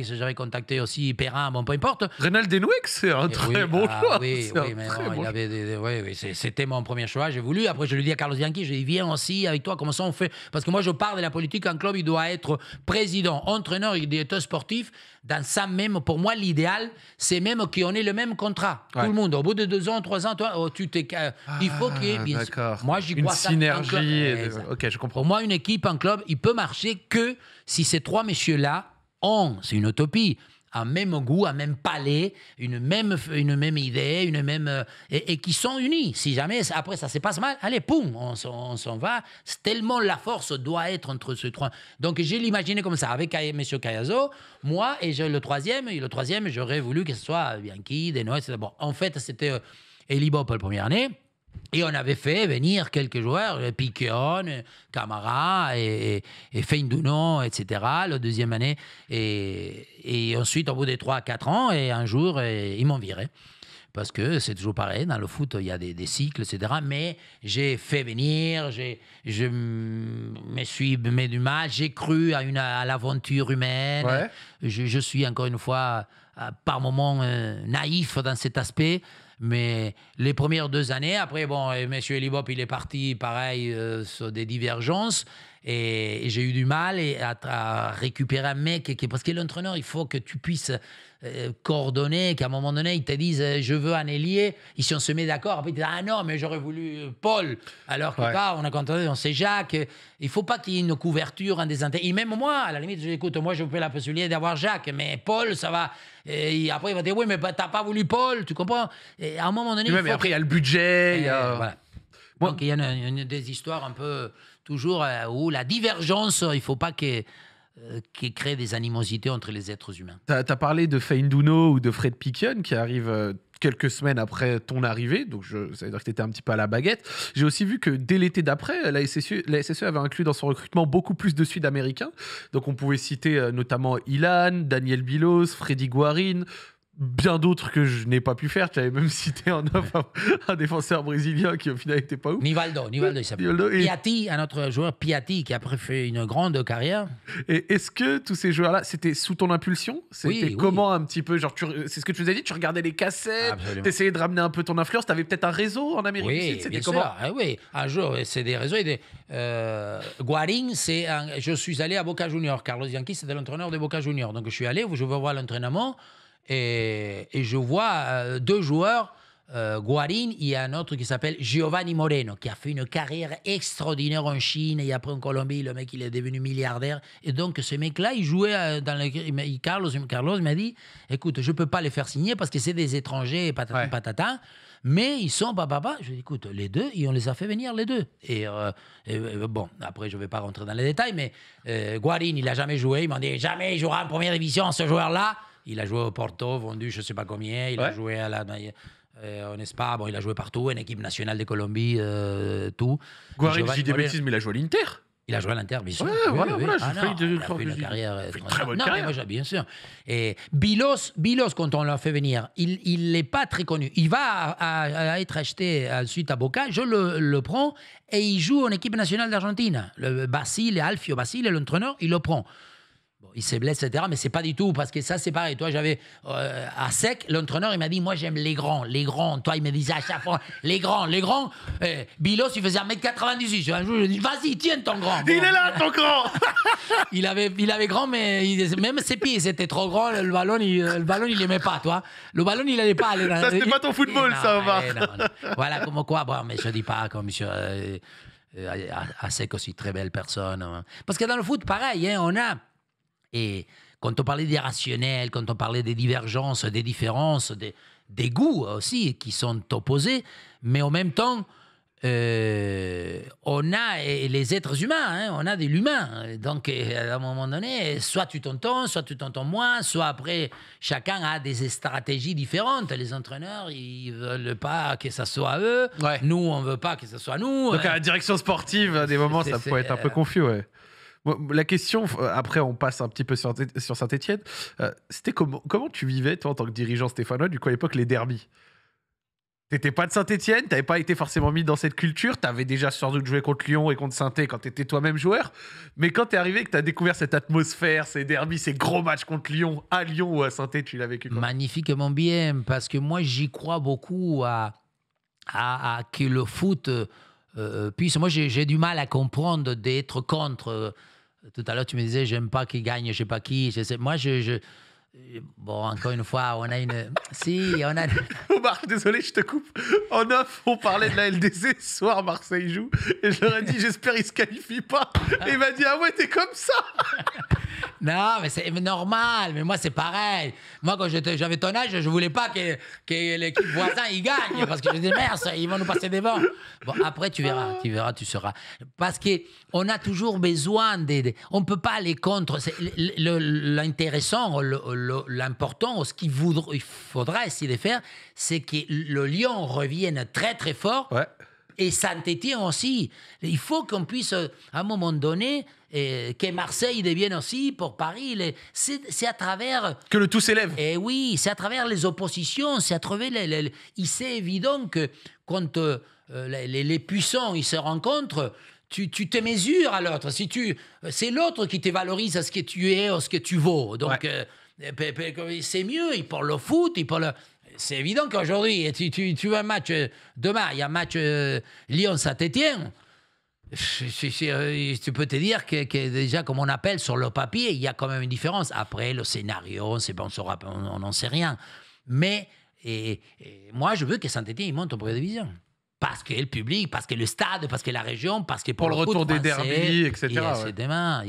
j'avais contacté aussi Perrin, bon, peu importe. Renaldo Denouex, c'est un euh, ah, très bon choix. Oui, oui, oui, c'était mon premier choix, j'ai voulu. Après, je lui dis à Carlos Bianchi, je lui viens aussi avec toi, comment ça on fait Parce que moi, je parle de la politique Un club, il doit être président, entraîneur et directeur sportif. Dans ça même, pour moi, l'idéal, c'est même qu'on ait le même contrat, tout le monde. Au bout de deux ans, trois ans, toi, oh, tu t'es... Euh, il faut qu'il y ait... Ah, moi, une synergie. Euh, ok, je comprends. moi, une équipe, un club, il peut marcher que si ces trois messieurs-là ont, c'est une utopie, un même goût, un même palais, une même, une même idée, une même euh, et, qui sont unis. Si jamais après ça se passe mal, allez, poum, on, on s'en va. Tellement la force doit être entre ces trois. Donc j'ai l'imaginé comme ça avec M. Cayazo, moi et le troisième. Et le troisième, j'aurais voulu que ce soit Bianchi, Denois. Bon, en fait, c'était euh, Elibop pour la première année. Et on avait fait venir quelques joueurs, euh, Piquion, euh, Camara et, et etc., la deuxième année. Et, et ensuite, au bout des 3 à 4 ans, et un jour, ils m'ont viré. Parce que c'est toujours pareil, dans le foot, il y a des, cycles, etc. Mais j'ai fait venir, je me suis mis du mal, j'ai cru à, une, à l'aventure humaine. Je, je, suis encore une fois, euh, par moments, naïf dans cet aspect. Mais les premières deux années, après, bon, et M. Elibop, il est parti, pareil, euh, sur des divergences. Et, j'ai eu du mal à, à, récupérer un mec. Qui, parce que l'entraîneur, il faut que tu puisses euh, coordonner, qu'à un moment donné, ils te disent euh, je veux un ailier. Ils si on se met d'accord, après, ils ah non, mais j'aurais voulu euh, Paul. Alors que là on a contenté, on sait Jacques. Il faut pas qu'il y ait une couverture, un désintérêt Et même moi, à la limite, je écoute, moi, je peux la possibilité d'avoir Jacques, mais Paul, ça va. Et après, il va dire oui, mais bah, t'as pas voulu Paul, tu comprends Et à un moment donné. il faut après, il y a le budget. il y a... Eh, Donc, il y a des histoires un peu toujours euh, où la divergence, il ne faut pas que euh, qui crée des animosités entre les êtres humains. Tu as, parlé de Feinduno ou de Fred Piquion qui arrive euh, quelques semaines après ton arrivée, donc je, ça veut dire que tu étais un petit peu à la baguette. J'ai aussi vu que dès l'été d'après, la avait inclus dans son recrutement beaucoup plus de Sud-Américains. Donc on pouvait citer notamment Ilan, Daniel Bilos, Freddy Guarin, Mmh. bien d'autres que je n'ai pas pu faire. Tu avais même cité en un, défenseur brésilien qui au final n'était pas ouf. Nivaldo, Nivaldo il s'appelle. Et... Piatti, un autre joueur, Piatti, qui après fait une grande carrière. Et est-ce que tous ces joueurs-là, c'était sous ton impulsion C'était comment un petit peu Genre, c'est ce que tu nous as dit, tu regardais les cassettes, essayais de ramener un peu ton influence. Tu avais peut-être un réseau en Amérique oui, du Sud. Bien sûr. Ah oui, un jour, c'est des réseaux. Et des, euh, c'est je suis allé à Boca Junior. Carlos Bianchi, c'était l'entraîneur de Boca Junior. Donc je suis allé, je veux voir l'entraînement. Et, je vois euh, deux joueurs, euh, Guarin et un autre qui s'appelle Giovanni Moreno, qui a fait une carrière extraordinaire en Chine et après en Colombie, le mec il est devenu milliardaire. Et donc ce mec-là, il jouait euh, dans le... Carlos, Carlos m'a dit, écoute, je ne peux pas les faire signer parce que c'est des étrangers, patatin, patata mais ils sont papa. Je dis, écoute, les deux, et on les a fait venir, les deux. Et, bon, après, je ne vais pas rentrer dans les détails, mais euh, il n'a jamais joué. il m'a dit, jamais il jouera en première division, ce joueur-là. Il a joué au Porto, vendu je ne sais pas combien. Il a joué à la, euh, en Espagne, bon, il a joué partout, en équipe nationale de Colombie, euh, tout. Guarin, je des bêtises, mais il a joué à l'Inter. Il a joué à l'Inter, bien sûr. Ouais, oui, voilà, oui. voilà, de, ah, il a fait une carrière. Fait une très bonne carrière. bien sûr. Et Bilos, Bilos, quand on l'a fait venir, il n'est pas très connu. Il va être acheté euh, ensuite à Boca, je le, prends, et il joue en équipe nationale d'Argentine. Basile, Alfio Basile, l'entraîneur, il le prend il s'est blessé, etc. Mais c'est pas du tout, parce que ça, c'est pareil. Toi, j'avais euh, à sec, l'entraîneur, il m'a dit Moi, j'aime les grands, les grands. Toi, il me disait à chaque fois Les grands, les grands. Eh, Bilos, il faisait 1m98. Un jour, je lui Vas-y, tiens ton grand. Il est là, ton grand il, avait, il avait grand, mais même ses pieds, c'était trop grand. Le ballon, il, le ballon, il pas, toi. Le ballon, il allait pas aller dans Ça, c'était pas ton football, ça, va. Voilà, comme quoi, bon, mais je dis pas, comme monsieur. Euh, à, sec aussi, très belle personne. Hein. Parce que dans le foot, pareil, hein, on a et quand on parlait des rationnels, quand on parlait des divergences, des différences, des, des goûts aussi qui sont opposés, mais en même temps, euh, on a les êtres humains, hein, on a de l'humain. Donc, euh, à un moment donné, soit tu t'entends, soit tu t'entends moins, soit après, chacun a des stratégies différentes. Les entraîneurs, ils veulent pas que ça soit eux. Nous, on veut pas que ça soit nous. Donc, à la direction sportive, à des moments, ça peut être un peu euh, confus, ouais. La question, euh, après on passe un petit peu sur, sur Saint-Etienne, euh, c'était comment, comment tu vivais, toi, en tant que dirigeant stéphanois, du coup à l'époque, les derbies T'étais pas de Saint-Etienne, t'avais pas été forcément mis dans cette culture, t'avais déjà sans doute joué contre Lyon et contre saint quand t'étais toi-même joueur, mais quand t'es arrivé et que t'as découvert cette atmosphère, ces derbies, ces gros matchs contre Lyon, à Lyon ou à saint tu l'as vécu Magnifiquement bien, parce que moi j'y crois beaucoup à, à, que le foot euh, puisse... Moi j'ai du mal à comprendre d'être contre... Tout à l'heure, tu me disais, j'aime pas qui gagne, je sais pas qui. Je Moi, je, Bon, encore une fois, on a une. si, on a. Marc, désolé, je te coupe. En off, on parlait de la LDC. Ce soir, Marseille joue. Et je leur ai dit, j'espère qu'ils se qualifient pas. Et il m'a dit, ah ouais, t'es comme ça. non, mais c'est normal. Mais moi, c'est pareil. Moi, quand j'avais ton âge, je voulais pas que, que l'équipe voisin il gagne. Parce que je dis merde, ils vont nous passer devant. Bon, après, tu verras. Tu verras, tu seras. Parce qu'on a toujours besoin d'aider On ne peut pas aller contre. L'intéressant, le l'important, ce qu'il faudra essayer de faire, c'est que le lion revienne très très fort. Et Saint-Étienne aussi. Il faut qu'on puisse, à un moment donné, euh, que Marseille devienne aussi pour Paris. C'est à travers. Que le tout s'élève. Et eh oui, c'est à travers les oppositions, c'est à travers. Les, il c'est évident que quand euh, les, puissants ils se rencontrent, tu, tu te mesures à l'autre. Si tu, c'est l'autre qui te valorise à ce que tu es, à ce que tu vaux. Donc, euh, eh, eh, c'est mieux, ils parlent le foot, ils parlent C'est évident qu'aujourd'hui, eh, tu, tu, tu, un match, euh, demain, il y a un match euh, Lyon-Saint-Étienne. Euh, tu peux te dire que, déjà, comme on appelle sur le papier, il y a quand même une différence. Après, le scénario, c'est bon, on n'en sait rien. Mais et, moi, je veux que Saint-Etienne monte en première division. Parce que le public, parce que le stade, parce que la région, parce que pour, le, retour des derbys, etc. Et demain,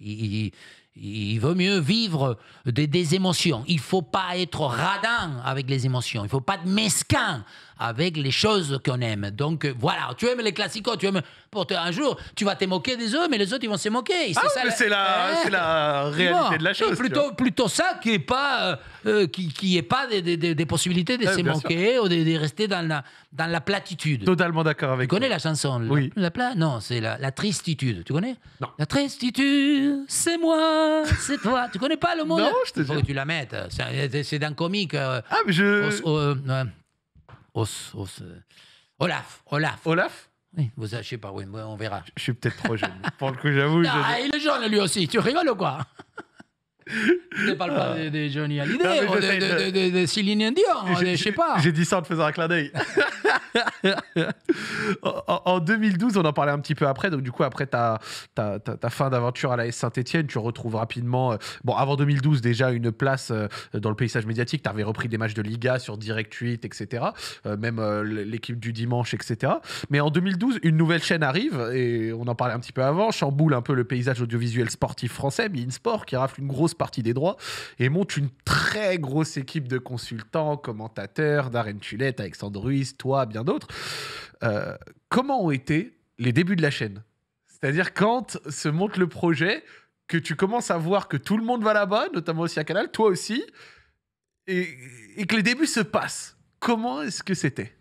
il, il vaut mieux vivre des, émotions. Il ne faut pas être radin avec les émotions. Il faut pas être mesquin avec les choses qu'on aime. Donc euh, voilà, tu aimes les classicos, tu aimes. Pour un jour, tu vas te moquer des autres, mais les autres, ils vont se moquer. Ah c'est, la... Eh, la... réalité de la chose. Plutôt, plutôt ça qui est pas, euh, euh, qui, qui est pas des, possibilités de eh, se moquer ou de, rester dans la, dans la platitude. Totalement d'accord avec Tu connais la chanson Oui. La, plat Non, c'est la, la tristitude. Tu connais Non. La tristitude, c'est moi, c'est toi. tu connais pas le mot Non, je te dis. Faut que tu la mettes. C'est, d'un comique. ah, mais je. Euh, Olaf, Olaf. Olaf Oui, vous sachez pas, oui, on verra. Je suis peut-être trop jeune. Pour le coup, j'avoue. Ah, il est jeune, lui aussi. Tu rigoles ou quoi je ne parle pas de, Johnny Hallyday de, de, de, Céline hein, je sais pas. J'ai dit ça en te faisant un clin d'œil. en, 2012, on en parlait un petit peu après, donc du coup, après ta, ta, ta, fin d'aventure à la S Saint-Etienne, tu retrouves rapidement, euh, bon, avant 2012 déjà, une place euh, dans le paysage médiatique, tu avais repris des matchs de Liga sur Direct 8, etc., euh, même l'équipe du dimanche, etc. Mais en 2012, une nouvelle chaîne arrive, et on en parlait un petit peu avant, chamboule un peu le paysage audiovisuel sportif français, Bein Sport, qui rafle une grosse partie des droits et monte une très grosse équipe de consultants, commentateurs, Darren Tulette, Alexandre Ruiz, toi, bien d'autres. Euh, comment ont été les débuts de la chaîne C'est-à-dire quand se monte le projet, que tu commences à voir que tout le monde va là-bas, notamment aussi à Canal, toi aussi, et, et que les débuts se passent. Comment est-ce que c'était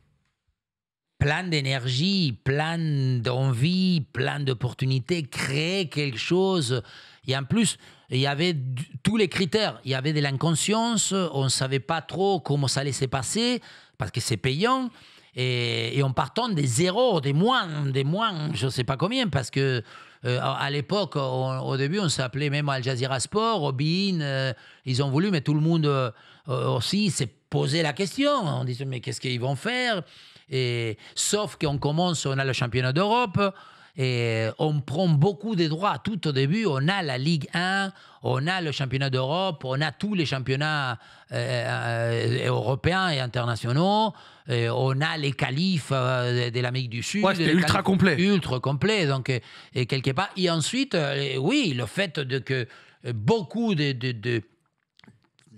plein d'énergie, plein d'envie, plein d'opportunités, créer quelque chose et en plus, il y avait tous les critères. Il y avait de l'inconscience, on ne savait pas trop comment ça allait se passer, parce que c'est payant. Et, et, en partant des zéros, des moins, des moins, je ne sais pas combien, parce que euh, à l'époque, au début, on s'appelait même Al Jazeera Sport, Robin, euh, ils ont voulu, mais tout le monde euh, aussi s'est posé la question. On disait, mais qu'est-ce qu'ils vont faire et, Sauf qu'on commence, on a le championnat d'Europe. Et euh, on prend beaucoup de droits. Tout au début, on a la Ligue 1, on a le championnat d'Europe, on a tous les championnats euh, euh, européens et internationaux, et on a les qualifs de, l'Amérique du Sud. Ouais, c'était ultra complet. Ultra complet, donc et quelque part. Et ensuite, oui, le fait de que beaucoup de, de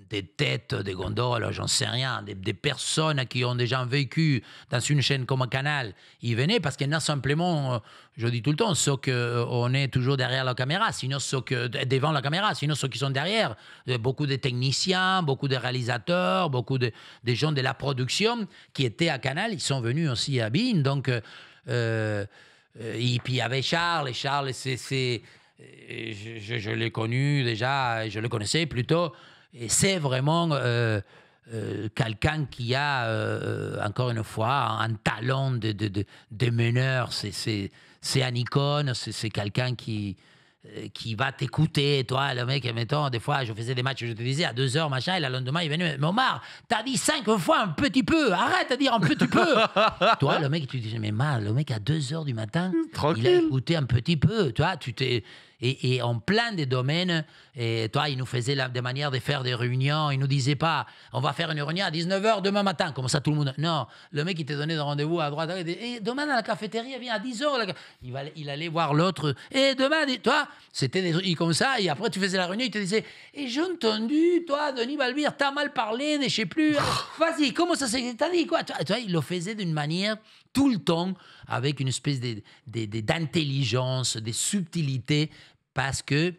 des têtes, des gondoles, j'en sais rien, des, personnes qui ont déjà vécu dans une chaîne comme Canal, ils venaient parce qu'il y en a simplement, je dis tout le temps, ceux qu'on euh, est toujours derrière la caméra, sinon ceux que, devant la caméra, sinon ceux qui sont derrière. Euh, beaucoup de techniciens, beaucoup de réalisateurs, beaucoup de, des gens de la production qui étaient à Canal, ils sont venus aussi à Bine. Donc, euh, et puis il y avait Charles, et Charles, c'est. Je, je l'ai connu déjà, je le connaissais plutôt. Et c'est vraiment euh, euh, quelqu'un qui a, euh, encore une fois, un talent de, de, de, de meneur. C'est un icône, c'est quelqu'un qui, qui va t'écouter. Toi, le mec, mettons, des fois, je faisais des matchs, je te disais à 2 heures, machin, et le lendemain, il venait, mais Omar, t'as dit cinq fois un petit peu, arrête de dire un petit peu. toi, le mec, tu disais, mais mal, le mec, à 2 heures du matin, il a écouté un petit peu. Toi, tu t'es. Et, en plein des domaines, et toi, il nous faisait la, des manières de faire des réunions. Il nous disait pas, on va faire une réunion à 19h demain matin, comme ça tout le monde. Non, le mec, il te donnait des rendez-vous à droite. et demain, à la cafétéria, viens à 10h. Il, va, il allait voir l'autre. Et demain, toi, c'était des trucs comme ça. Et après, tu faisais la réunion, il te disait, et eh, j'ai entendu, toi, Denis Balbir, t'as mal parlé, je sais plus. Oh. Vas-y, comment ça s'est. dit quoi toi, il le faisait d'une manière tout le temps avec une espèce d'intelligence, de, de, des subtilités, parce que,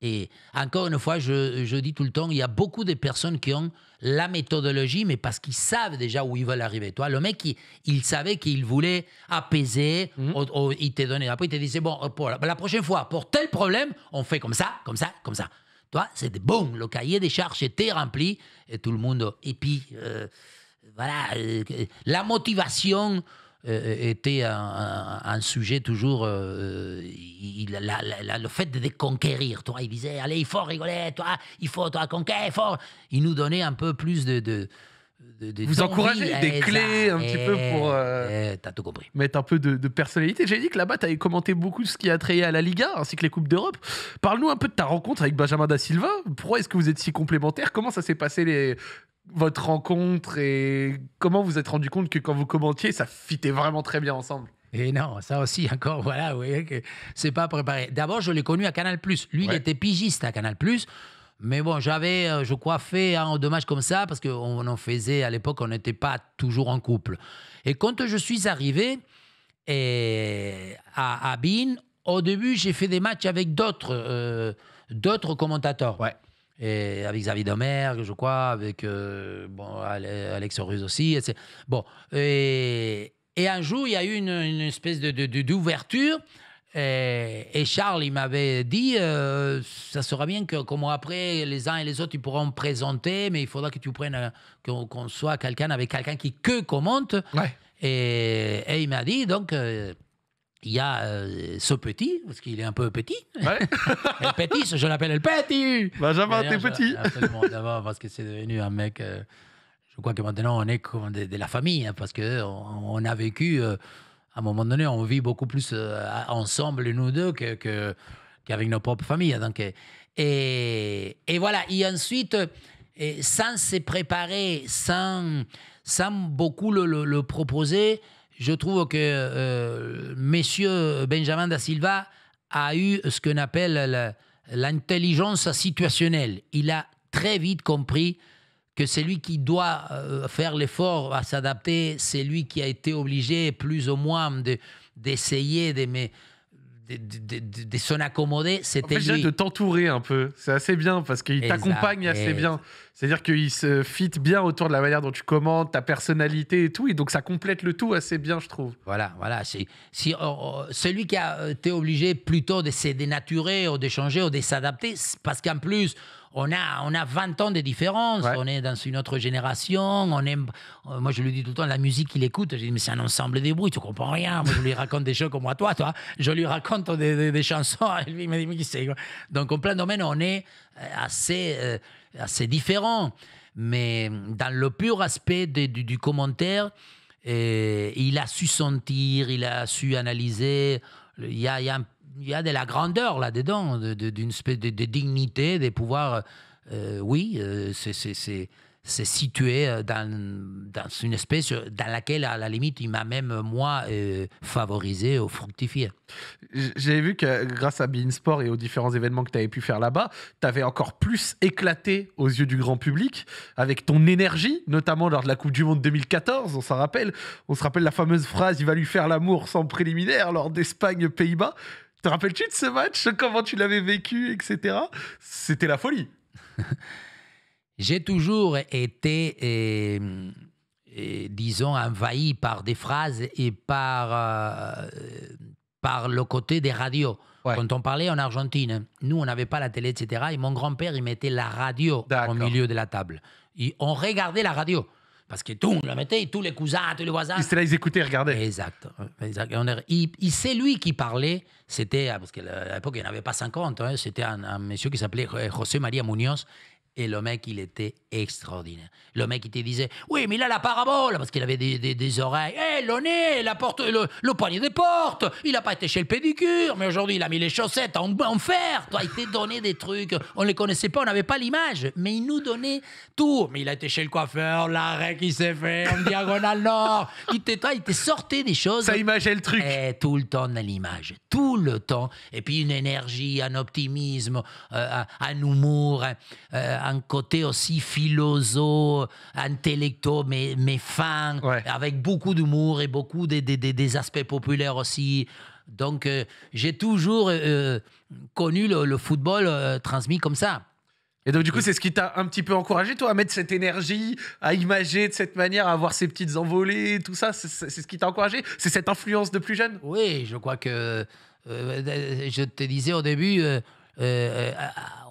et encore une fois, je, je, dis tout le temps, il y a beaucoup de personnes qui ont la méthodologie, mais parce qu'ils savent déjà où ils veulent arriver. Toi, le mec, il, il savait qu'il voulait apaiser, mhm. il te donnait. Après, il te disait, bon, euh, pour la, prochaine fois, pour tel problème, on fait comme ça, comme ça, comme ça toi, c'était bon, le cahier des charges était rempli et tout le monde. Et puis, euh, voilà, euh, la motivation euh, euh, était un, sujet toujours. Euh, il, le fait de conquérir, toi, il disait allez, il faut rigoler, toi, il faut toi, conquérir, il nous donnait un peu plus de, vous encouragez eh, des clés un petit eh, peu pour euh, eh, as tout compris. mettre un peu de, personnalité. J'ai dit que là-bas, tu avais commenté beaucoup ce qui a trait à la Liga ainsi que les Coupes d'Europe. Parle-nous un peu de ta rencontre avec Benjamin Da Silva. Pourquoi est-ce que vous êtes si complémentaires Comment ça s'est passé les votre rencontre et comment vous êtes rendu compte que quand vous commentiez, ça fitait vraiment très bien ensemble et non, ça aussi encore, voilà, oui, c'est pas préparé. D'abord, je l'ai connu à Canal+. Lui, il était pigiste à Canal+. Mais bon, j'avais, euh, je crois, fait un dommage comme ça, parce qu'on en faisait à l'époque, on n'était pas toujours en couple. Et quand je suis arrivé à, à au début, j'ai fait des matchs avec d'autres euh, d'autres commentateurs. Ouais avec Xavier Domergue, je crois, avec euh, bon, Alex Ruse aussi. Bon, et, un jour, il y a eu une, espèce d'ouverture. De, de, et, Charles, il m'avait dit, euh, ça sera bien que, comment après, les uns et les autres, ils pourront me présenter, mais il faudra que tu prennes, euh, qu'on soit quelqu'un avec quelqu'un qui que commente. Ouais. Et, il m'a dit, donc, il y a euh, ce petit, parce qu'il est un peu petit. le petit, je l'appelle le petit. Benjamin, t'es petit. Absolument, d'abord, parce que c'est devenu un mec. Euh, je crois que maintenant, on est comme de, la famille, hein, parce qu'on on a vécu. Euh, à un moment donné, on vit beaucoup plus ensemble, nous deux, qu'avec que, nos propres familles. Hein, donc, et, et voilà. Et ensuite, sans se préparer, sans, sans beaucoup le proposer, je trouve que m. Euh, Monsieur Benjamin da Silva a eu ce qu'on appelle l'intelligence situationnelle. Il a très vite compris que c'est lui qui doit euh, faire l'effort à s'adapter, c'est lui qui a été obligé plus ou moins d'essayer de, des, des, des, zones accommodées, c'était de t'entourer un peu, c'est assez bien parce qu'il t'accompagne assez bien. C'est-à-dire qu'il se fit bien autour de la manière dont tu commandes, ta personnalité et tout, et donc ça complète le tout assez bien, je trouve. Voilà, voilà. c'est si oh, oh, celui qui a euh, été obligé plutôt de se dénaturer ou de changer ou de s'adapter, parce qu'en plus on a, on a 20 ans de différence, on est dans une autre génération, on aime, euh, moi je lui dis tout le temps la musique qu'il écoute, je mais c'est un ensemble de bruits, tu comprends rien, moi je lui raconte des choses comme à toi, toi, je lui raconte des, chansons, il me dit mais qui c'est Donc en plein domaine on est euh, assez, euh, assez différent, mais dans le pur aspect du, commentaire, il a su sentir, il a su analyser, il y a, il y a il y a de la grandeur là-dedans, d'une de, espèce de, dignité, de pouvoir, euh, oui, euh, c'est situé euh, dans, dans, une espèce euh, dans laquelle, à la limite, il m'a même, moi, favorisé au fructifier J'ai vu que grâce à Beansport et aux différents événements que tu avais pu faire là-bas, tu avais encore plus éclaté aux yeux du grand public avec ton énergie, notamment lors de la Coupe du Monde 2014. On s'en rappelle. On se rappelle la fameuse phrase Il va lui faire l'amour sans préliminaire lors d'Espagne-Pays-Bas. Te rappelles-tu de ce match Comment tu l'avais vécu, etc. C'était la folie. J'ai toujours été, euh, euh, disons, envahi par des phrases et par, euh, par le côté des radios. Quand on parlait en Argentine, nous, on n'avait pas la télé, etc. Et mon grand-père, il mettait la radio au milieu de la table. on regardait la radio. Parce que tout, le mettait, tous les cousins, tous les voisins. Ils étaient là, ils écoutaient, regardaient. Exact. exact. c'est lui qui parlait, c'était, ah, parce qu'à euh, l'époque, il n'avait pas 50, hein, c'était un, monsieur qui s'appelait José María Muñoz, et le mec, il était extraordinaire. Le mec, il te disait Oui, mais il a la parabole, parce qu'il avait des, oreilles. Hey, eh, le nez, la porte, le, le poignet des portes. Il n'a pas été chez le pédicure, mais aujourd'hui, il a mis les chaussettes en, fer. Toi, il t'a donné des trucs. On ne les connaissait pas, on n'avait pas l'image, mais il nous donnait tout. Mais il a été chez le coiffeur, l'arrêt qui s'est fait en diagonale nord. Il te sortait des choses. Ça imageait le truc. Et eh, tout le temps, l'image. Tout le temps. Et puis, une énergie, un optimisme, euh, un, humour. un... Euh, un côté aussi philosophe, intellectuel, mais, mais fin, avec beaucoup d'humour et beaucoup des aspects populaires aussi. Donc, euh, j'ai toujours euh, euh, connu le, football transmis comme ça. Et donc, du coup, c'est ce qui t'a un petit peu encouragé, toi, à mettre cette énergie, à imager de cette manière, à avoir ces petites envolées, tout ça. C'est ce qui t'a encouragé C'est cette influence de plus jeune Oui, je crois que. je te disais au début euh, euh, euh,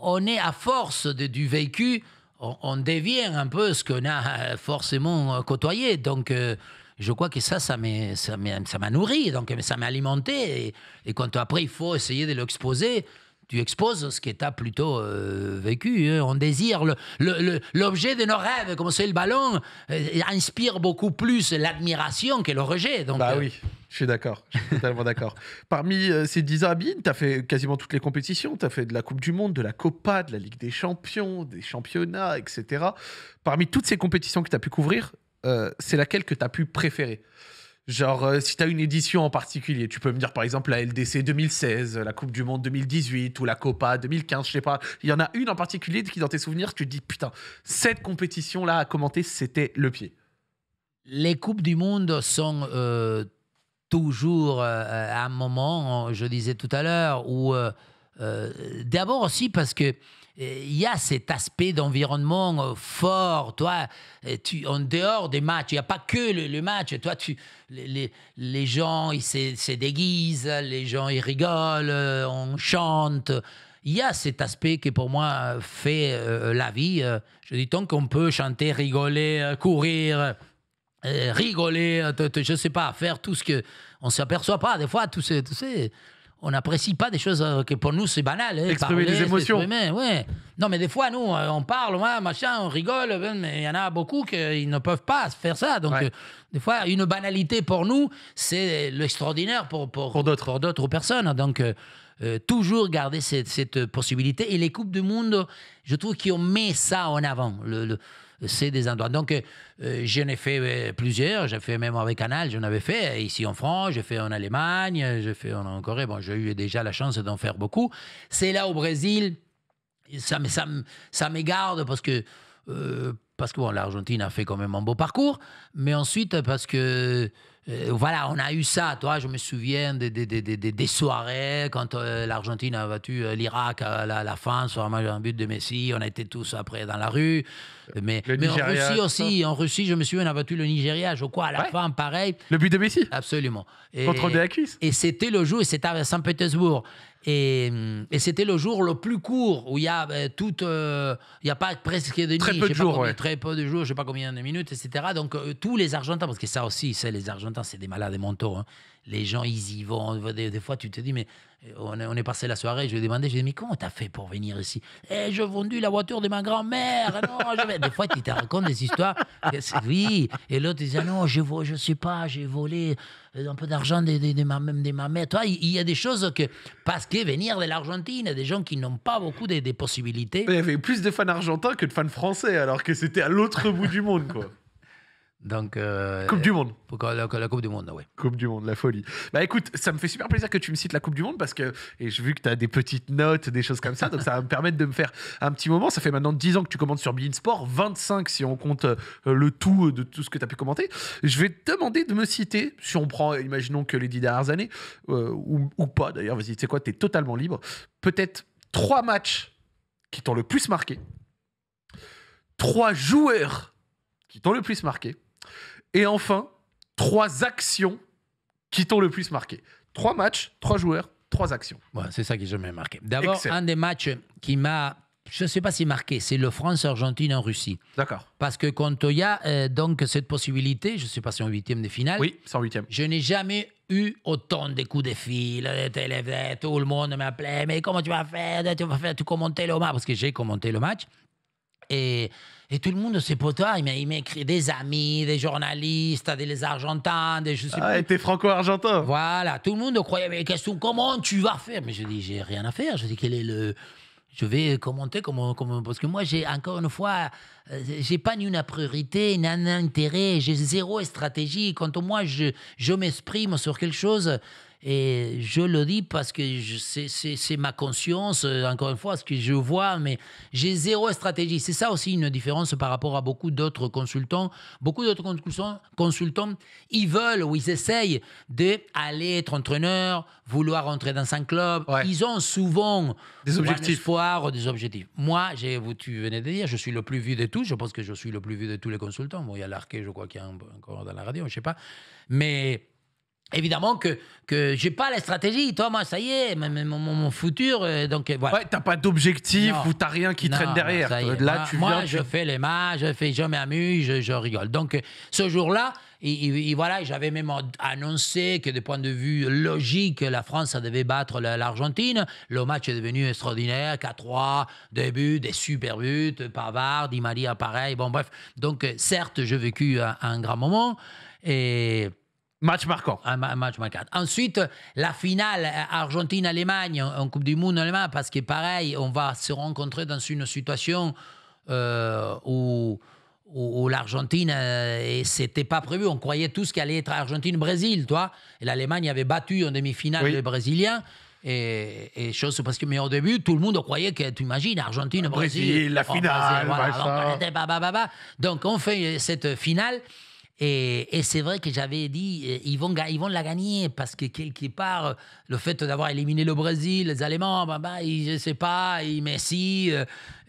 on est à force du vécu, on, devient un peu ce qu'on a forcément côtoyé. Donc, je crois que ça, ça m'a nourri, donc ça m'a alimenté. Et, et, quand après, il faut essayer de l'exposer, tu exposes ce que tu as plutôt euh, vécu. Hein. On désire l'objet de nos rêves, comme c'est le ballon, euh, inspire beaucoup plus l'admiration que le rejet. Donc, bah euh. oui. Je suis d'accord, totalement d'accord. Parmi ces 10 habits, tu as fait quasiment toutes les compétitions. Tu as fait de la Coupe du Monde, de la Copa, de la Ligue des Champions, des championnats, etc. Parmi toutes ces compétitions que tu as pu couvrir, c'est laquelle que tu as pu préférer Genre, euh, si tu as une édition en particulier, tu peux me dire par exemple la LDC 2016, la Coupe du Monde 2018 ou la Copa 2015, je sais pas. Il y en a une en particulier qui, dans tes souvenirs, tu te dis putain, cette compétition-là à commenter, c'était le pied. Les Coupes du Monde sont euh, toujours à euh, un moment, je disais tout à l'heure, où. D'abord aussi parce que il eh, y a cet aspect d'environnement euh, fort, toi, eh, tu, en dehors des matchs, il n'y a pas que le, le, match, toi, tu, les, les gens, ils se, déguisent, les gens, ils rigolent, euh, on chante. Il y a cet aspect qui, pour moi, fait euh, la vie. Je dis tant qu'on peut chanter, rigoler, courir, rigoler, je ne sais pas, faire tout ce qu'on ne s'aperçoit pas. Des fois, tout sais on n'apprécie pas des choses euh, que pour nous c'est banal. Hein, exprimer parler, émotions. Exprimer, ouais. Non, mais des fois, nous, euh, on parle, machin, on rigole, ben, mais il y en a beaucoup qui euh, ne peuvent pas faire ça. Donc, des fois, une banalité pour nous, c'est l'extraordinaire pour, pour, pour d'autres personnes. Donc, toujours garder cette, cette, possibilité. Et les Coupes du Monde, je trouve qu'ils ont mis ça en avant. le c'est des endroits. Donc, euh, euh, j'en ai fait euh, plusieurs. J'ai fait même avec Canal, j'en avais fait ici en France, j'ai fait en Allemagne, j'ai fait en, Corée. Bon, j'ai eu déjà la chance d'en faire beaucoup. C'est là au Brésil, ça, ça, ça m'égarde parce que. parce que l'Argentine a fait quand même un beau parcours, mais ensuite parce que euh, voilà, on a eu ça, toi, je me souviens des, soirées quand euh, l'Argentine a battu euh, l'Irak à la, la, fin sur un but de Messi, on a été tous après dans la rue. Mais, en Russie aussi, en Russie, je me souviens, on a battu le Nigeria, je crois, à la fin, pareil. Le but de Messi Absolument. Et, Contre des Et c'était le jour, et c'était à Saint-Pétersbourg. Et, c'était le jour le plus court où il y a euh, euh, il y n'y a pas presque de nuit, très peu de jours, très peu de jours, je sais pas combien de minutes, etc. Donc euh, tous les Argentins, parce que ça aussi, c'est les Argentins, c'est des malades mentaux. Hein. Les gens, ils y vont. Des, des, fois, tu te dis mais euh, on est, passé la soirée, je lui ai demandé, je lui ai dit, mais comment t'as fait pour venir ici Eh, j'ai vendu la voiture de ma grand-mère. Non, Des fois, tu te racontes des histoires. Oui. Et l'autre disait, non, je ne je sais pas, j'ai volé euh, un peu d'argent de, de, ma, mère. Toi, il y, a des choses que. Parce que venir de l'Argentine, des gens qui n'ont pas beaucoup de, possibilités. Il y avait plus de fans argentins que de fans français, alors que c'était à l'autre bout du monde, quoi. Donc, euh, coupe du Monde. la, Coupe du Monde, Coupe du Monde, la folie. Bah écoute, ça me fait super plaisir que tu me cites la Coupe du Monde parce que, et j'ai vu que tu as des petites notes, des choses comme ça, donc ça va me permettre de me faire un petit moment. Ça fait maintenant 10 ans que tu commentes sur Bein Sport, 25 si on compte euh, le tout euh, de tout ce que tu as pu commenter. Je vais te demander de me citer, si on prend, imaginons que les 10 dernières années, ou, pas d'ailleurs, vas-y, tu sais quoi, tu es totalement libre, peut-être trois matchs qui t'ont le plus marqué, trois joueurs qui t'ont le plus marqué et enfin, trois actions qui t'ont le plus marqué. Trois matchs, trois joueurs, trois actions. c'est ça qui m'a marqué. D'abord, un des matchs qui m'a je ne sais pas si marqué, c'est le France-Argentine en Russie. D'accord. Parce que quand il y a euh, donc cette possibilité, je ne sais pas si en huitième de finale. Oui, c'est en huitième. Je n'ai jamais eu autant de coups de fil, télé, tout le monde m'appelait, mais comment tu vas faire Tu vas faire, tu commenter le match Parce que j'ai commenté le match. Et et tout le monde, c'est pour toi. Ah, il m'a des amis, des journalistes, des Argentins, des je sais Ah, franco-argentin. Voilà, tout le monde croyait, mais question, comment tu vas faire Mais je dis, j'ai rien à faire. Je dis, quel est le. Je vais commenter comment. Parce que moi, j'ai encore une fois, je euh, j'ai pas ni une priorité, ni un intérêt, j'ai zéro stratégie. Quand moi, je, je m'exprime sur quelque chose. Et je le dis parce que c'est ma conscience, euh, encore une fois, ce que je vois, mais j'ai zéro stratégie. C'est ça aussi une différence par rapport à beaucoup d'autres consultants. Beaucoup d'autres consultants, ils veulent ou ils essayent d'aller être entraîneur, vouloir entrer dans un club. Ils ont souvent des objectifs. Espoir, des objectifs. Moi, vous, tu venais de dire, je suis le plus vieux de tous. Je pense que je suis le plus vieux de tous les consultants. il y a l'arqué, je crois qu'il y a encore dans la radio, je ne sais pas. Mais Évidemment que que j'ai pas la stratégie. Toi, moi, ça y est, mon, mon, futur. Euh, donc euh, voilà. Ouais, t'as pas d'objectif ou t'as rien qui traîne derrière. Là, Moi- tu je fais les matchs, je, fais, jamais m'amuse, je, rigole. Donc, ce jour-là, voilà, j'avais même annoncé que, du point de vue logique, la France devait battre l'Argentine. Le match est devenu extraordinaire. 4-3, des buts, des super buts. Pavard, Di Maria, pareil. Bon, bref. Donc, certes, j'ai vécu un grand moment. Et Match marquant. Un match marquant. Ensuite, la finale euh, Argentine-Allemagne en Coupe du Monde allemand, parce que pareil, on va se rencontrer dans une situation euh, où, où, l'Argentine, euh, et c'était pas prévu. On croyait tous qu'il allait être Argentine-Brésil, toi. L'Allemagne avait battu en demi-finale les Brésiliens. Et, chose parce que mais au début tout le monde croyait que tu imagines Argentine Brésil, la finale on bah, bah, bah, donc on fait cette finale et, c'est vrai que j'avais dit, euh, ils vont, ils vont la gagner parce que quelque part, euh, le fait d'avoir éliminé le Brésil, les Allemands, bah, bah, je ne sais pas, mais si,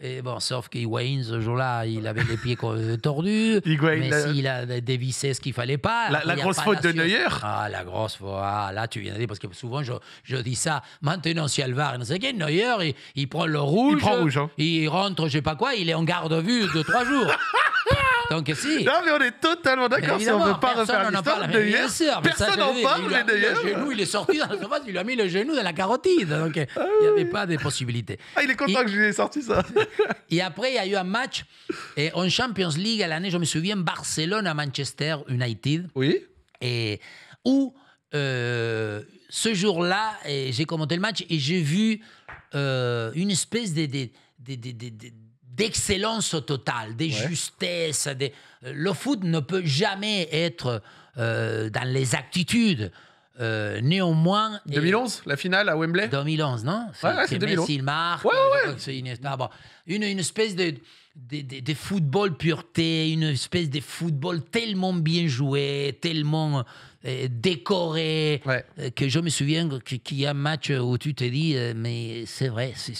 et bon, sauf Wayne ce jour-là, il avait les pieds euh, tordus. mais s'il a dévissé ce qu'il fallait pas. La, grosse faute de Neuer Ah, la grosse faute. Ah, là, tu viens de dire, parce que souvent, je, je dis ça. Maintenant, si Alvar, Neuer, il, prend le rouge. Hein. Il rentre, je sais pas quoi, il est en garde-vue de trois jours. Donc, si. Non, mais on est totalement d'accord. Si on ne veut pas refaire l'histoire de Neuer, personne n'en parle, mais Neuer. Le genou, il est sorti dans la surface, il lui a mis le genou dans la carotide. Donc, ah il n'y avait pas de possibilité. Ah, il est content que je lui ai sorti ça. Et après, il y a eu un match euh, en Champions League à l'année, je me souviens, Barcelone à Manchester United. Oui. Et où euh, ce jour-là, euh, j'ai commenté le match et j'ai vu une espèce d'excellence totale, des justesse Des... Le foot ne peut jamais être dans les actitudes. Euh, néanmoins. 2011, la finale à Wembley 2011, non c'est 2011. Messi, il marque. Ouais, ouais. C'est une... une, espèce de, de, football pureté, une espèce de football tellement bien joué, tellement euh, décoré, euh, que je me souviens qu'il y a un match où tu te dis, mais c'est vrai, c'est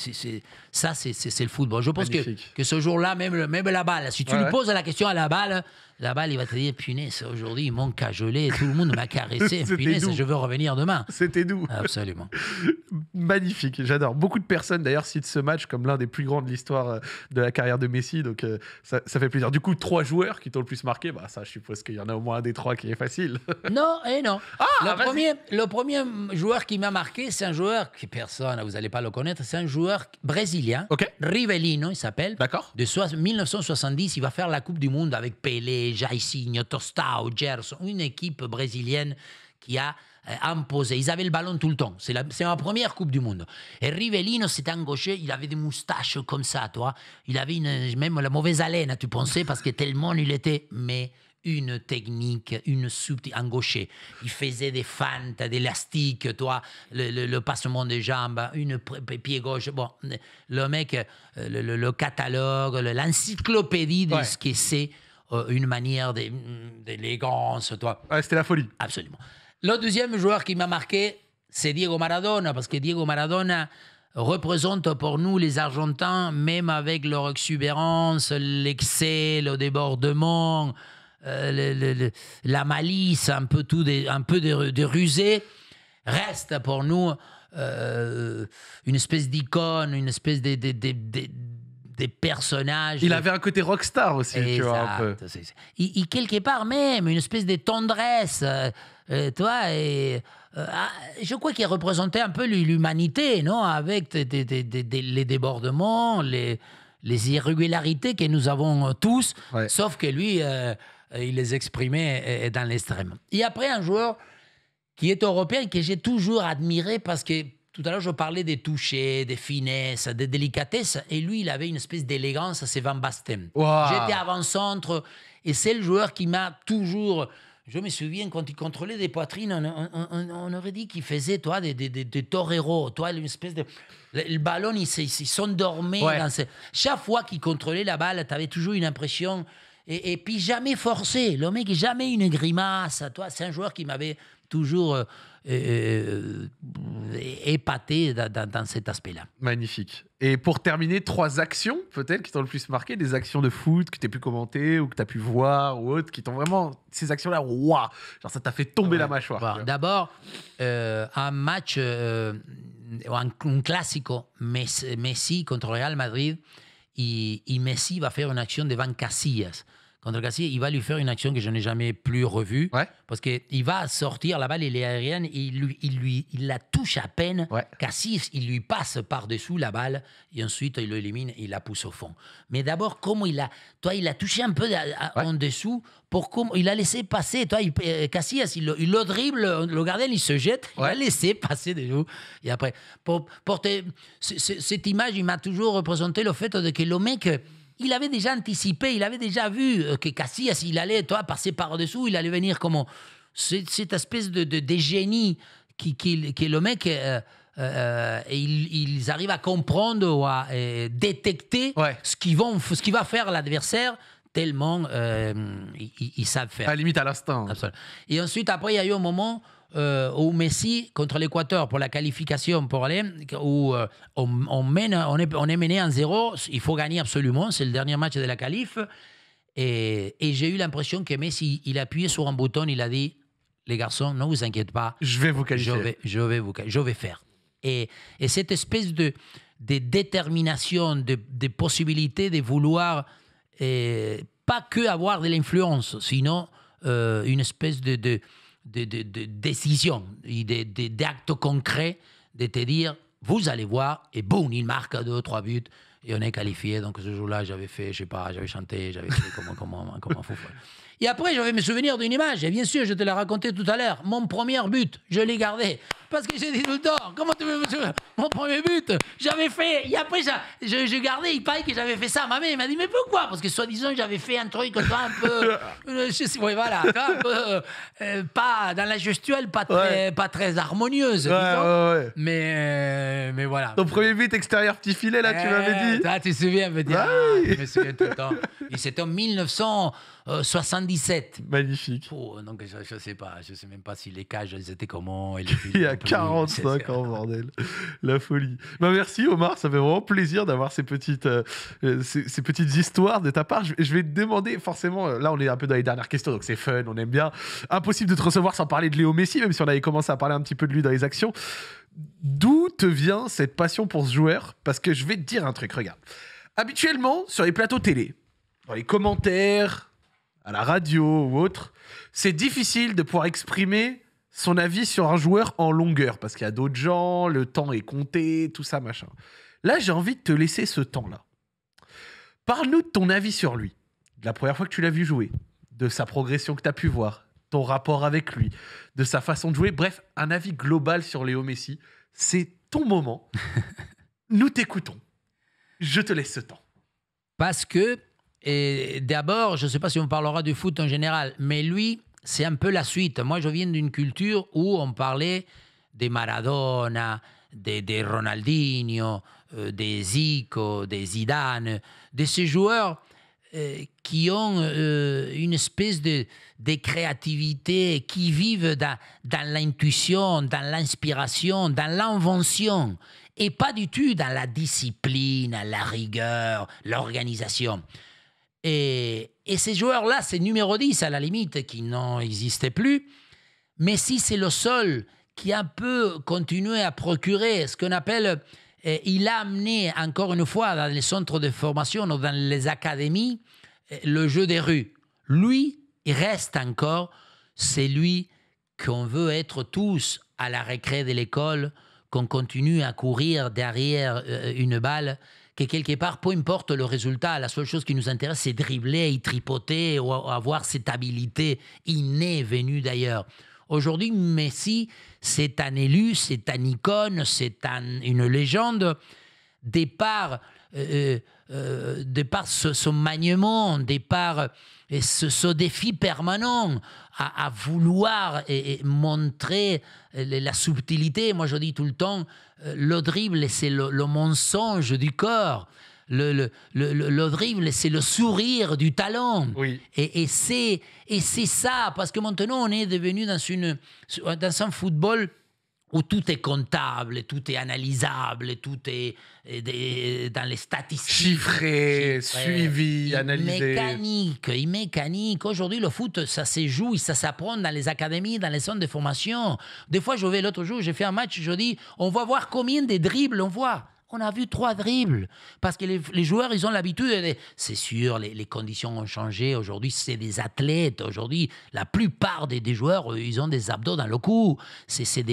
ça, c'est le football. Je pense que, ce jour-là, même, même la balle, si tu lui poses la question à la balle, la balle, il va te dire punaise, aujourd'hui, manque à cajolé, tout le monde m'a caressé, punaise, je veux revenir demain. C'était doux. Absolument. Magnifique, j'adore. Beaucoup de personnes, d'ailleurs, citent ce match comme l'un des plus grands de l'histoire euh, de la carrière de Messi, donc euh, ça, fait plaisir. Du coup, trois joueurs qui t'ont le plus marqué, bah, ça, je suppose qu'il y en a au moins un des trois qui est facile. Non, et eh non. Ah, le, premier, le premier joueur qui m'a marqué, c'est un joueur qui personne, vous n'allez pas le connaître, c'est un joueur brésilien. Rivelino, il s'appelle. D'accord. De 1970, il va faire la Coupe du Monde avec Pelé, Jairzinho, Tostao, Gerson, une équipe brésilienne qui a euh, imposé. Ils avaient le ballon tout le temps. C'est, la première Coupe du Monde. Et Rivellino, c'était un gaucher, il avait des moustaches comme ça, toi. Il avait même la mauvaise haleine, tu pensais, parce que tellement il était. Mais une technique, une subtilité. Un gaucher, il faisait des fentes, des élastiques, toi, le, le, passement des jambes, une pied gauche. Bon, le mec, euh, le, catalogue, l'encyclopédie de ce que c'est euh, une manière mm, d'élégance, toi. c'était la folie. Absolument. Le deuxième joueur qui m'a marqué, c'est Diego Maradona, parce que Diego Maradona représente pour nous les Argentins, même avec leur exubérance, l'excès, le débordement, euh, la malice, un peu, tout un peu de, rusée, reste pour nous euh, une espèce d'icône, une espèce de, personnage. des personnages. Il avait un côté rockstar aussi, tu vois, un quelque part même, une espèce de tendresse, tu euh, toi, et, ah, je crois qu'il représentait un peu l'humanité, non Avec les débordements, les, les irrégularités que nous avons tous, sauf que lui... Euh, il les exprimait euh, euh, dans l'extrême. Et après, un joueur qui est européen et que j'ai toujours admiré parce que tout à l'heure, je parlais des touchés, des finesses, des délicatesses. Et lui, il avait une espèce d'élégance, c'est Van Basten. J'étais avant-centre et c'est le joueur qui m'a toujours. Je me souviens quand il contrôlait des poitrines, on, aurait dit qu'il faisait toi, des, des, des, toreros, toi, une espèce de. Le, ballon, il, s'endormait. Chaque fois qu'il contrôlait la balle, tu avais toujours une impression et, puis jamais forcé. Le mec, jamais une grimace. Toi, c'est un joueur qui m'avait toujours euh, euh, euh, épaté dans, cet aspect-là. Magnifique. Et pour terminer, trois actions peut-être qui t'ont le plus marqué, des actions de foot que tu as pu commenter ou que tu as pu voir ou autre qui t'ont vraiment, ces actions-là, waouh, genre ça t'a fait tomber la mâchoire. D'abord, un match, un, un, classico, Messi, Messi contre Real Madrid. y, y Messi va a hacer una acción de bancasías contre Garcia, il va lui faire une action que je n'ai jamais plus revue. parce Parce qu'il va sortir, la balle, il est aérienne, et il, lui, il, lui, il la touche à peine. Cassis, il lui passe par-dessous la balle, et ensuite, il l'élimine, il la pousse au fond. Mais d'abord, comment il a. Toi, il a touché un peu en dessous, pour comment il a laissé passer. Toi, il, euh, il, le dribble, le gardien, il se jette, il a laissé passer des Et après, pour, porter cette image, il m'a toujours représenté le fait de que le mec il avait déjà anticipé, il avait déjà vu euh, que Cassias, il allait toi, passer par-dessous, il allait venir comme cette espèce de, de, génie qui, qui, qui, est le mec. Euh, euh, ils, arrivent à comprendre ou à détecter ce, qui vont, ce qui va faire l'adversaire tellement ils, ils, savent faire. À la limite à l'instant. Et ensuite, après, il y a eu un moment euh, Messi contre l'Équateur pour la qualification pour où euh, on, mène, on, est, on est mené en zéro, il faut gagner absolument, c'est le dernier match de la qualif. Et, j'ai eu l'impression que Messi, il appuyait sur un bouton, il a dit, les garçons, ne vous inquiétez pas. Je vais vous qualifier. Je vais, je vais, vous, je vais faire. Et, cette espèce de, de détermination, de, de possibilité de vouloir euh, pas que avoir de l'influence, sinon euh, une espèce de de, décision et d'actes concrets de te dire, vous allez voir, et boum, il marque deux, trois buts et on est qualifié. Donc ce jour-là, j'avais fait, je sais pas, j'avais chanté, j'avais fait comment et après, j'avais mes souvenirs d'une image. Et bien sûr, je te l'ai raconté tout à l'heure. Mon premier but, je l'ai gardé. Parce que j'ai dit tout le temps, comment tu veux me souvenir Mon premier but, j'avais fait. Et après, j'ai je Il paraît que j'avais fait ça. Ma mère m'a dit, mais pourquoi Parce que soi-disant, j'avais fait un truc un peu. Euh, sais, voilà. Un peu, euh, pas dans la gestuelle, pas très, pas très harmonieuse. mais, euh, mais voilà. Ton premier but extérieur petit filet, là, tu eh, m'avais dit. Ah, tu te souviens, me dire. Ah, je me souviens tout le temps. Et c'était en 1900. 77. Euh, Magnifique. donc oh, je, ne sais pas, je sais même pas si les cages elles étaient comment. Il y a 45 ans, bordel. La folie. Bah, merci Omar, ça fait vraiment plaisir d'avoir ces petites, euh, euh, ces, petites histoires de ta part. Je, vais te demander, forcément, là on est un peu dans les dernières questions, donc c'est fun, on aime bien. Impossible de te recevoir sans parler de Léo Messi, même si on avait commencé à parler un petit peu de lui dans les actions. D'où te vient cette passion pour ce joueur Parce que je vais te dire un truc, regarde. Habituellement, sur les plateaux télé, dans les commentaires, à la radio ou autre, c'est difficile de pouvoir exprimer son avis sur un joueur en longueur, parce qu'il y a d'autres gens, le temps est compté, tout ça, machin. Là, j'ai envie de te laisser ce temps-là. Parle-nous de ton avis sur lui, de la première fois que tu l'as vu jouer, de sa progression que tu as pu voir, ton rapport avec lui, de sa façon de jouer, bref, un avis global sur Léo Messi. C'est ton moment. Nous t'écoutons. Je te laisse ce temps. Parce que et d'abord, je ne sais pas si on parlera du foot en général, mais lui, c'est un peu la suite. Moi, je viens d'une culture où on parlait des Maradona, des, Ronaldinho, euh, des Zico, des Zidane, de ces joueurs euh, qui ont euh, une espèce de, des créativité, qui vivent dans, dans l'intuition, dans l'inspiration, dans l'invention, et pas du tout dans la discipline, la rigueur, l'organisation. Et, ces joueurs-là, c'est numéro 10 à la limite, qui n'en plus, plus. si c'est le seul qui a peu continué à procurer ce qu'on appelle... Eh, il a amené, encore une fois, dans les centres de formation ou dans les académies, eh, le jeu des rues. Lui, il reste encore, c'est lui qu'on veut être tous à la récré de l'école, qu'on continue à courir derrière euh, une balle que quelque part, peu importe le résultat, la seule chose qui nous intéresse, c'est dribbler et tripoter ou avoir cette habilité innée venue d'ailleurs. Aujourd'hui, Messi, c'est un élu, c'est un icône, c'est une légende. Départ, euh, euh, euh, de départ ce, maniement, départ ce, ce défi permanent, à, vouloir et, montrer euh, la subtilité. Moi, je dis tout le temps, euh, le dribble, c'est le, mensonge du corps. Le, dribble, c'est le sourire du talent. Et, et c'est ça, parce que maintenant, on est devenu dans, une, dans un football où tout est comptable, tout est analysable, tout est, dans les statistiques. Chiffré, suivi, analysé. Mécanique, il mécanique. Aujourd'hui, le foot, ça se joue, ça s'apprend dans les académies, dans les centres de formation. Des fois, je vais l'autre jour, j'ai fait un match, je dis, on va voir combien de dribbles on voit. On a vu trois dribbles. Parce que les, joueurs, ils ont l'habitude. C'est sûr, les, conditions ont changé. Aujourd'hui, c'est des athlètes. Aujourd'hui, la plupart des, joueurs, ils ont des abdos dans le cou. C'est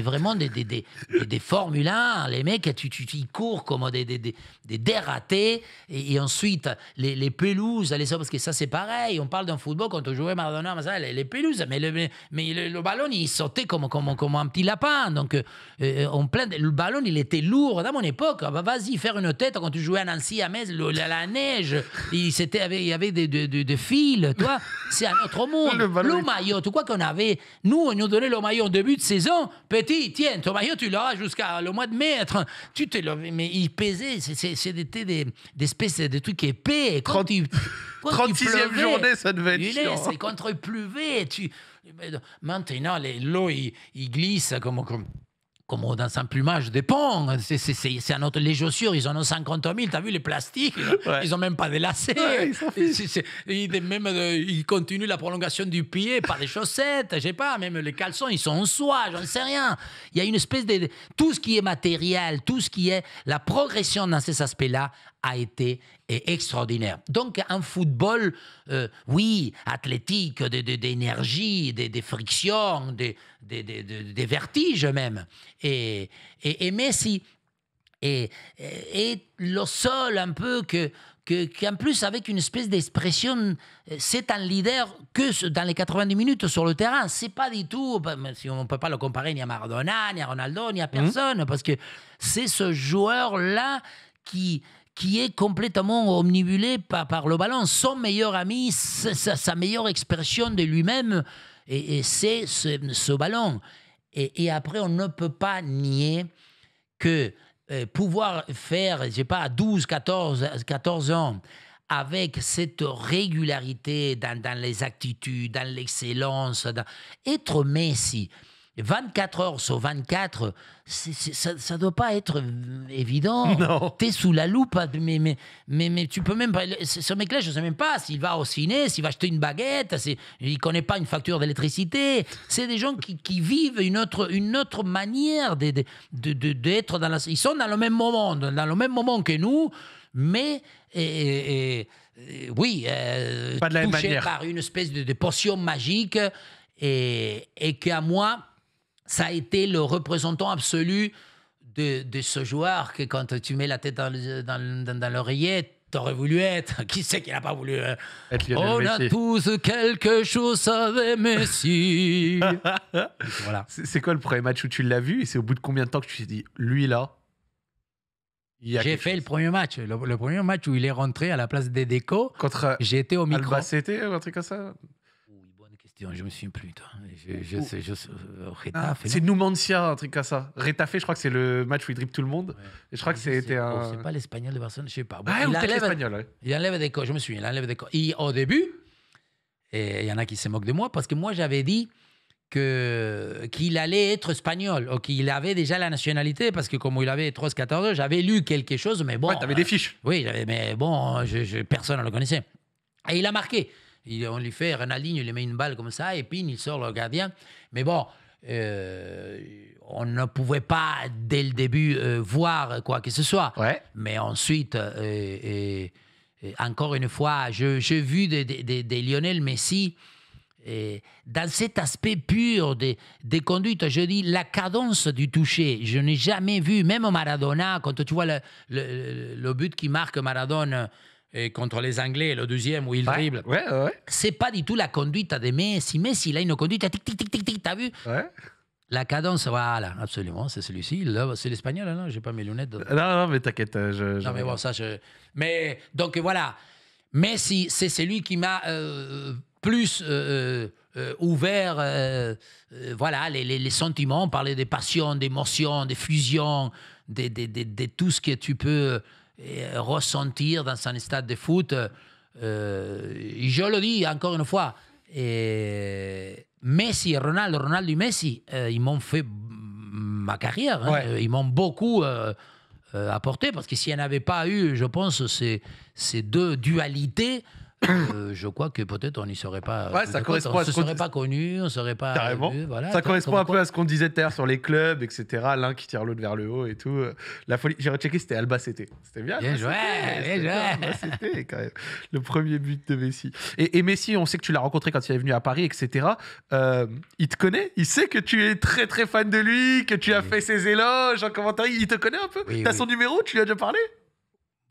vraiment des, des, des, des Formule 1. Les mecs, tu, tu, ils courent comme des, des, dératés. Et, ensuite, les, les pelouses, ça parce que ça, c'est pareil. On parle d'un football quand on jouait Maradona, les, les pelouses. Mais le, mais le, ballon, il sautait comme, comme, comme un petit lapin. Donc, euh, euh, on le ballon, il était lourd. Dans mon époque, ah, bah, vas-y, faire une tête quand tu jouais à Nancy, à Metz, la, neige, il, avait, il y avait des, fils, toi. C'est un autre monde. le, maillot, tu crois qu'on avait. Nous, on nous donnait le maillot au début de saison. Petit, tiens, ton maillot, tu l'auras jusqu'à le mois de mai. Tu te mais il pesait. C'était des, espèces de trucs épais. quand 36e journée, ça devait être chiant. quand il pleuvait, tu. Eh ben, maintenant, l'eau, il, ils glisse comme, comme, comme dans un plumage de pont. C'est, autre... Les chaussures, ils en ont 50 000. T'as vu les plastiques Ils n'ont même pas de lacets. ils, même, euh, ils continuent la prolongation du pied, par des chaussettes. Je sais pas, même les caleçons, ils sont en soie, j'en sais rien. Il y a une espèce de. Tout ce qui est matériel, tout ce qui est. La progression dans ces aspects-là a été extraordinaire. Donc un football, euh, oui, athlétique, d'énergie, de, des frictions, des des vertiges même. Et, et, et Messi est, le seul un peu que qu'en plus avec une espèce d'expression, c'est un leader que dans les 90 minutes sur le terrain. C'est pas du tout, ben, ben, si on ne peut pas le comparer ni à Maradona, ni à Ronaldo, ni à hum. personne, parce que c'est ce joueur-là qui, qui est complètement omnibulé par, le ballon. Son meilleur ami, sa, meilleure expression de lui-même, et, c'est ce, ballon. Et, après, on ne peut pas nier que euh, pouvoir faire, je sais pas, 12, 14, 14 ans, avec cette régularité dans, les attitudes, dans l'excellence, être Messi, 24 heures sur 24, ça ne doit pas être évident. Tu es sous la loupe, hein, mais, mais, mais, tu peux même pas. Ce mec-là, je ne sais même pas s'il va au ciné, s'il va acheter une baguette, il ne connaît pas une facture d'électricité. C'est des gens qui, vivent une autre, une autre manière d'être dans la. Ils sont dans le même moment, dans le même moment que nous, mais. Et, oui, euh, par une espèce de, potion magique et, et qu'à moi, ça a été le représentant absolu de, ce joueur que quand tu mets la tête dans, dans, dans, l'oreillette, t'aurais voulu être. Qui c'est qui n'a pas voulu hein? être On a tous quelque chose avec Messi. voilà. C'est quoi le premier match où tu l'as vu et c'est au bout de combien de temps que tu t'es dit, lui là j'ai fait le premier match, le, premier match où il est rentré à la place des décos. Contre j'étais au micro. c'était un truc comme ça Oh, je me souviens plus. Je, je, euh, ah, c'est Numancia, un truc comme ça. Retafe, je crois que c'est le match où il dribble tout le monde. Et je crois que c'était un. C'est pas l'espagnol de Barcelone, je sais pas. Ah, il, enlève, des corps, je me souviens, il enlève des corps. Et au début, il y en a qui se moquent de moi parce que moi j'avais dit qu'il allait être espagnol ou qu'il avait déjà la nationalité parce que comme il avait 13-14 ans, j'avais lu quelque chose, mais bon. t'avais des euh, fiches. Oui, mais bon, je, personne ne le connaissait. Et il a marqué on lui fait, Ronaldinho, il lui met une balle comme ça, et puis il sort le gardien. Mais bon, euh, on ne pouvait pas, dès le début, euh, voir quoi que ce soit. Mais ensuite, euh, encore une fois, j'ai je, vu des Lionel Messi et dans cet aspect pur des, conduites, je dis la cadence du toucher. Je n'ai jamais vu, même Maradona, quand tu vois le, le but qui marque Maradona et contre les Anglais, le deuxième où il dribble. Ouais, C'est pas du tout la conduite de Messi. Messi, il a une conduite tic tic tic tic T'as vu La cadence, voilà, absolument, c'est celui-ci. C'est l'espagnol, hein, non J'ai pas mes lunettes. Non, non, mais t'inquiète. Euh, je, Non, mais bon, ça, je. Mais donc voilà, Messi, c'est celui qui m'a euh, plus. Euh, ouvert voilà, les, les, les sentiments, parler des passions, des émotions, des fusions, des, des, de, tout ce que tu peux euh, ressentir dans son stade de foot. Euh, euh, je le dis encore une fois, et Messi et Ronaldo, Ronaldo et Messi, ils m'ont fait ma carrière. Hein. Ils m'ont beaucoup apporté parce que s'il n'y en avait pas eu, je pense, ces, ces deux dualités, je crois que peut-être on n'y serait pas. on ne serait pas connu, on serait pas. ça correspond un peu à ce qu'on disait terre sur les clubs, etc. L'un qui tire l'autre vers le haut et tout. La folie. J'ai rechecké, c'était Alba C'était bien. Bien joué, bien C'était quand même le premier but de Messi. Et, Messi, on sait que tu l'as rencontré quand il est venu à Paris, etc. Euh, il te connaît, il sait que tu es très très fan de lui, que tu as fait ses éloges en commentaire. Il te connaît un peu. tu T'as son numéro, tu lui as déjà parlé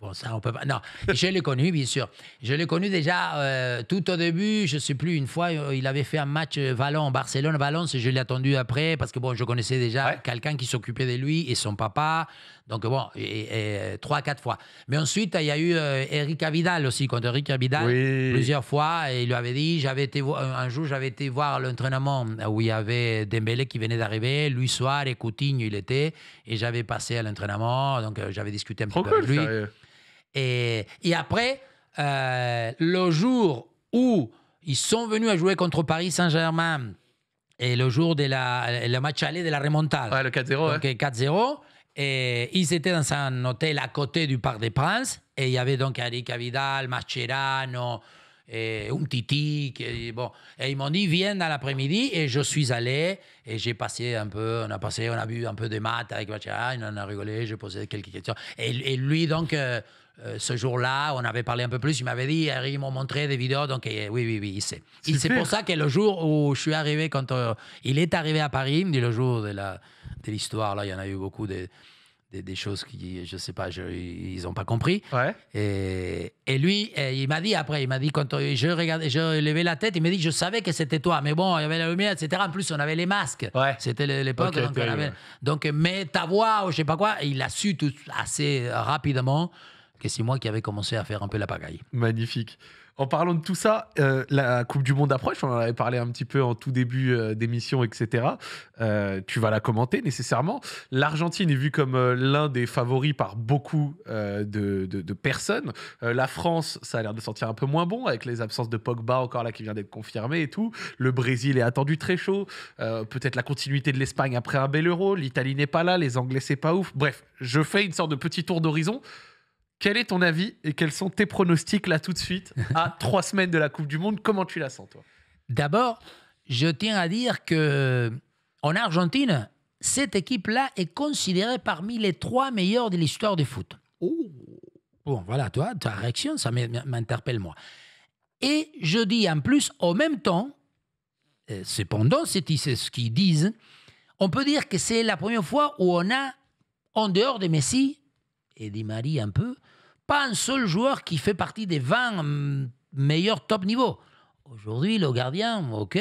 Bon, ça, on peut pas. Non, je l'ai connu, bien sûr. Je l'ai connu déjà euh, tout au début. Je ne sais plus, une fois, euh, il avait fait un match euh, valon Barcelone, Valence. Je l'ai attendu après parce que, bon, je connaissais déjà quelqu'un qui s'occupait de lui et son papa. Donc, bon, et, trois, quatre fois. Mais ensuite, il y a eu Eric Avidal aussi, contre Eric Avidal, plusieurs fois. Et il lui avait dit j'avais été un jour, j'avais été voir l'entraînement où il y avait Dembélé qui venait d'arriver, Lui, soir, et Coutinho, il était. Et j'avais passé à l'entraînement. Donc, j'avais discuté un peu avec lui. Et, et après, euh, le jour où ils sont venus à jouer contre Paris Saint-Germain, et le jour de la, le match aller de la remontade. le 4-0. 4-0. Euh, et ils étaient dans un hôtel à côté du Parc des Princes. Et il y avait donc Eric Avidal Mascherano, et un titi. bon. Et ils m'ont dit, viens dans l'après-midi. Et je suis allé. Et j'ai passé un peu, on a passé, on a bu un peu de maths avec Mascherano. On a rigolé, j'ai posé quelques questions. Et, et lui, donc, euh, euh, ce jour-là, on avait parlé un peu plus. Il m'avait dit, ils m'ont montré des vidéos. Donc, oui, oui, oui, il sait. C'est pour ça que le jour où je suis arrivé, quand euh, il est arrivé à Paris, dit le jour de l'histoire, là, il y en a eu beaucoup de, des choses qui, je sais pas, ils n'ont pas compris. Ouais. Et, et, lui, euh, il m'a dit après, il m'a dit, quand je regardais, je levais la tête, il m'a dit, je savais que c'était toi. Mais bon, il y avait la lumière, etc. En plus, on avait les masques. Ouais. C'était l'époque. donc, donc, mais ta voix, ou je sais pas quoi, il a su tout assez rapidement que c'est moi qui avais commencé à faire un peu la pagaille. Magnifique. En parlant de tout ça, euh, la Coupe du Monde approche, on en avait parlé un petit peu en tout début euh, d'émission, etc. Euh, tu vas la commenter nécessairement. L'Argentine est vue comme l'un des favoris par beaucoup de, de, personnes. la France, ça a l'air de sentir un peu moins bon, avec les absences de Pogba encore là qui vient d'être confirmé et tout. Le Brésil est attendu très chaud. Peut-être la continuité de l'Espagne après un bel euro. L'Italie n'est pas là, les Anglais c'est pas ouf. Bref, je fais une sorte de petit tour d'horizon. Quel est ton avis et quels sont tes pronostics là tout de suite à trois semaines de la Coupe du Monde Comment tu la sens toi D'abord, je tiens à dire que en Argentine, cette équipe-là est considérée parmi les trois meilleures de l'histoire du foot. Oh. Bon, voilà, toi, ta réaction, ça m'interpelle moi. Et je dis en plus, en même temps, euh, cependant, c'est ce qu'ils disent, on peut dire que c'est la première fois où on a, en dehors de Messi, et Di un peu, pas un seul joueur qui fait partie des 20 mm, meilleurs top niveau. Aujourd'hui, le gardien, ok.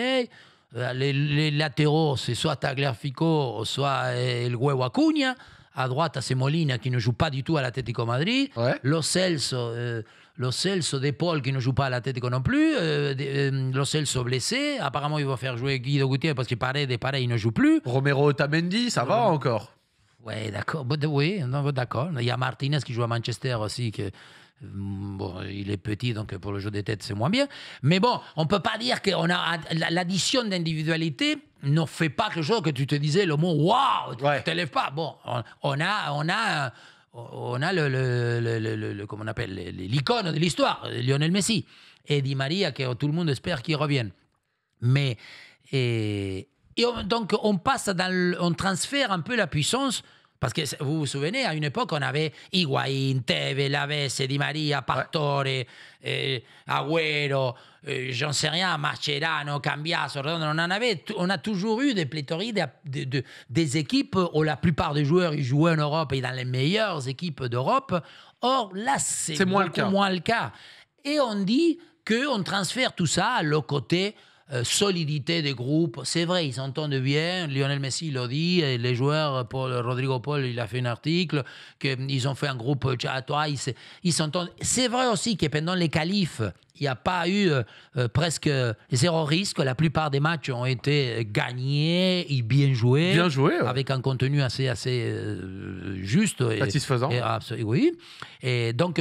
Euh, les, latéraux, c'est soit Tagliafico, soit El Huevo Acuña. À droite, c'est Molina qui ne joue pas du tout à l'Atlético Madrid. Le Celso, euh, Celso de qui ne joue pas à l'Atlético non plus. Euh, le Celso blessé. Apparemment, il va faire jouer Guido Gutiérrez parce qu'il paraît, des pareils, il ne joue plus. Romero Tamendi, ça va encore bah, oui, d'accord. Bah, d'accord. Il y a Martinez qui joue à Manchester aussi. Que, mm, bon, il est petit, donc pour le jeu des têtes, c'est moins bien. Mais bon, on ne peut pas dire que l'addition d'individualité ne fait pas quelque chose que tu te disais le mot waouh, tu ne ouais. pas. Bon, on, a. On a euh, on a le, le, le, comment on appelle l'icône de l'histoire, Lionel Messi et Di Maria que tout le monde espère qu'il revienne. Mais et donc, on passe dans on transfère un peu la puissance. Parce que vous vous souvenez, à une époque, on avait Higuaín, Teve, Laves, Di Maria, Pastore, eh, Agüero, eh, j'en sais rien, Marcherano, Cambiaso. On, en avait, on a toujours eu des pléthories de, des équipes où la plupart des joueurs ils jouaient en Europe et dans les meilleures équipes d'Europe. Or, là, c'est moins, moins le cas. Et on dit qu'on transfère tout ça à le côté euh, solidité des groupes. C'est vrai, ils s'entendent bien. Lionel Messi l'a dit, les joueurs, Paul, Rodrigo Paul, il a fait un article, qu'ils mm, ont fait un groupe euh, toi ils s'entendent. C'est vrai aussi que pendant les qualifs, il n'y a pas eu euh, presque zéro risque. La plupart des matchs ont été gagnés et bien joués. Bien joués. Avec un contenu assez, assez juste. Satisfaisant. Et, satisfaisant oui. Et donc,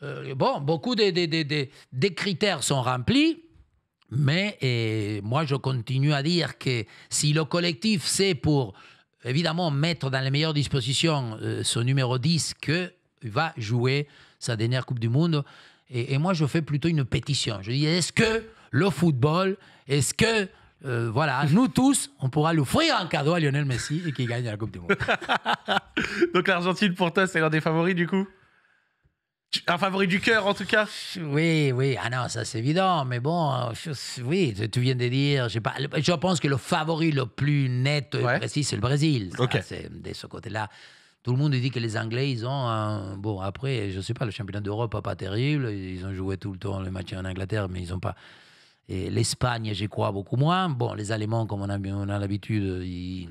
bon, beaucoup des, des, des, des critères sont remplis. Mais euh, moi, je continue à dire que si le collectif, c'est pour, évidemment, mettre dans les meilleures dispositions euh, ce numéro 10 que va jouer sa dernière Coupe du Monde, et, moi, je fais plutôt une pétition. Je dis, est-ce que le football, est-ce que euh, voilà, nous tous, on pourra l'offrir un cadeau à Lionel Messi et qu'il gagne la Coupe du Monde. Donc l'Argentine, pour toi, c'est l'un des favoris du coup un favori du cœur, en tout cas. Oui, oui. Ah non, ça c'est évident. Mais bon, euh, oui, tu viens de dire. Pas, je pense que le favori le plus net et précis, c'est le Brésil. de ce côté-là. Tout le monde dit que les Anglais, ils ont. Un... Bon, après, je sais pas, le championnat d'Europe pas, pas terrible. Ils ont joué tout le temps les matchs en Angleterre, mais ils n'ont pas. Et l'Espagne, j'y crois beaucoup moins. Bon, les Allemands, comme on a, on a l'habitude, ils,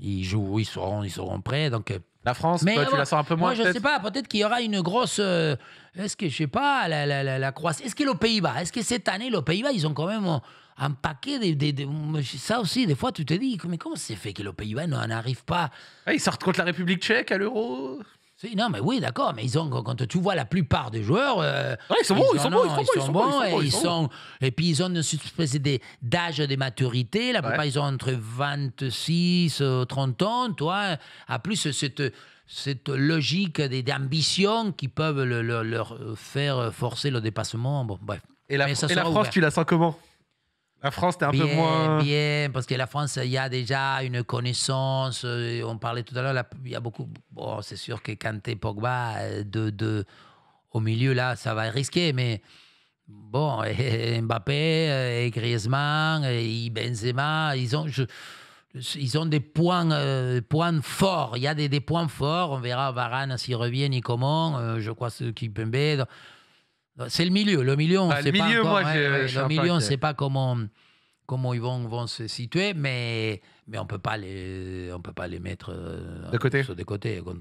ils, jouent, ils seront, ils seront prêts. Donc, euh, la France, mais tu la sens un peu moins. Moi, je ne sais pas. Peut-être qu'il y aura une grosse. Euh, est-ce que, je sais pas, la, la, croissance. Est-ce que le Pays-Bas, est-ce que cette année, le Pays-Bas, ils ont quand même un paquet de, Ça aussi, des fois, tu te dis, mais comment c'est fait que le Pays-Bas n'en arrive pas ah, Ils sortent contre la République tchèque à l'euro non, mais oui, d'accord, mais ils ont, quand tu vois la plupart des joueurs. Euh, ils sont bons, ils sont bons, ils sont bons. Et, ils sont, et puis ils ont une espèce d'âge de maturité. La plupart, ils ont entre 26 et 30 ans, toi. À plus, cette, cette logique d'ambition qui peuvent leur faire forcer le dépassement. Bon, bref. Et la, France, tu la sens comment la France, c'est un peu moins. Bien, parce que la France, il y a déjà une connaissance. Euh, on parlait tout à l'heure, il y a beaucoup. Bon, c'est sûr que quand Pogba, euh, de, de, au milieu, là, ça va risquer, mais bon, eh, Mbappé, euh, Griezmann, Benzema, ils ont. ils ont des points, points forts. Il y a des, points forts. On verra Varane s'il revient ni comment. je crois que m'aider. Euh, c'est le milieu. Le milieu, on ne bah, sait milieu, pas Moi, le pas comment, comment ils vont, vont se situer, mais, mais on ne peut pas les mettre euh, de côté. Sur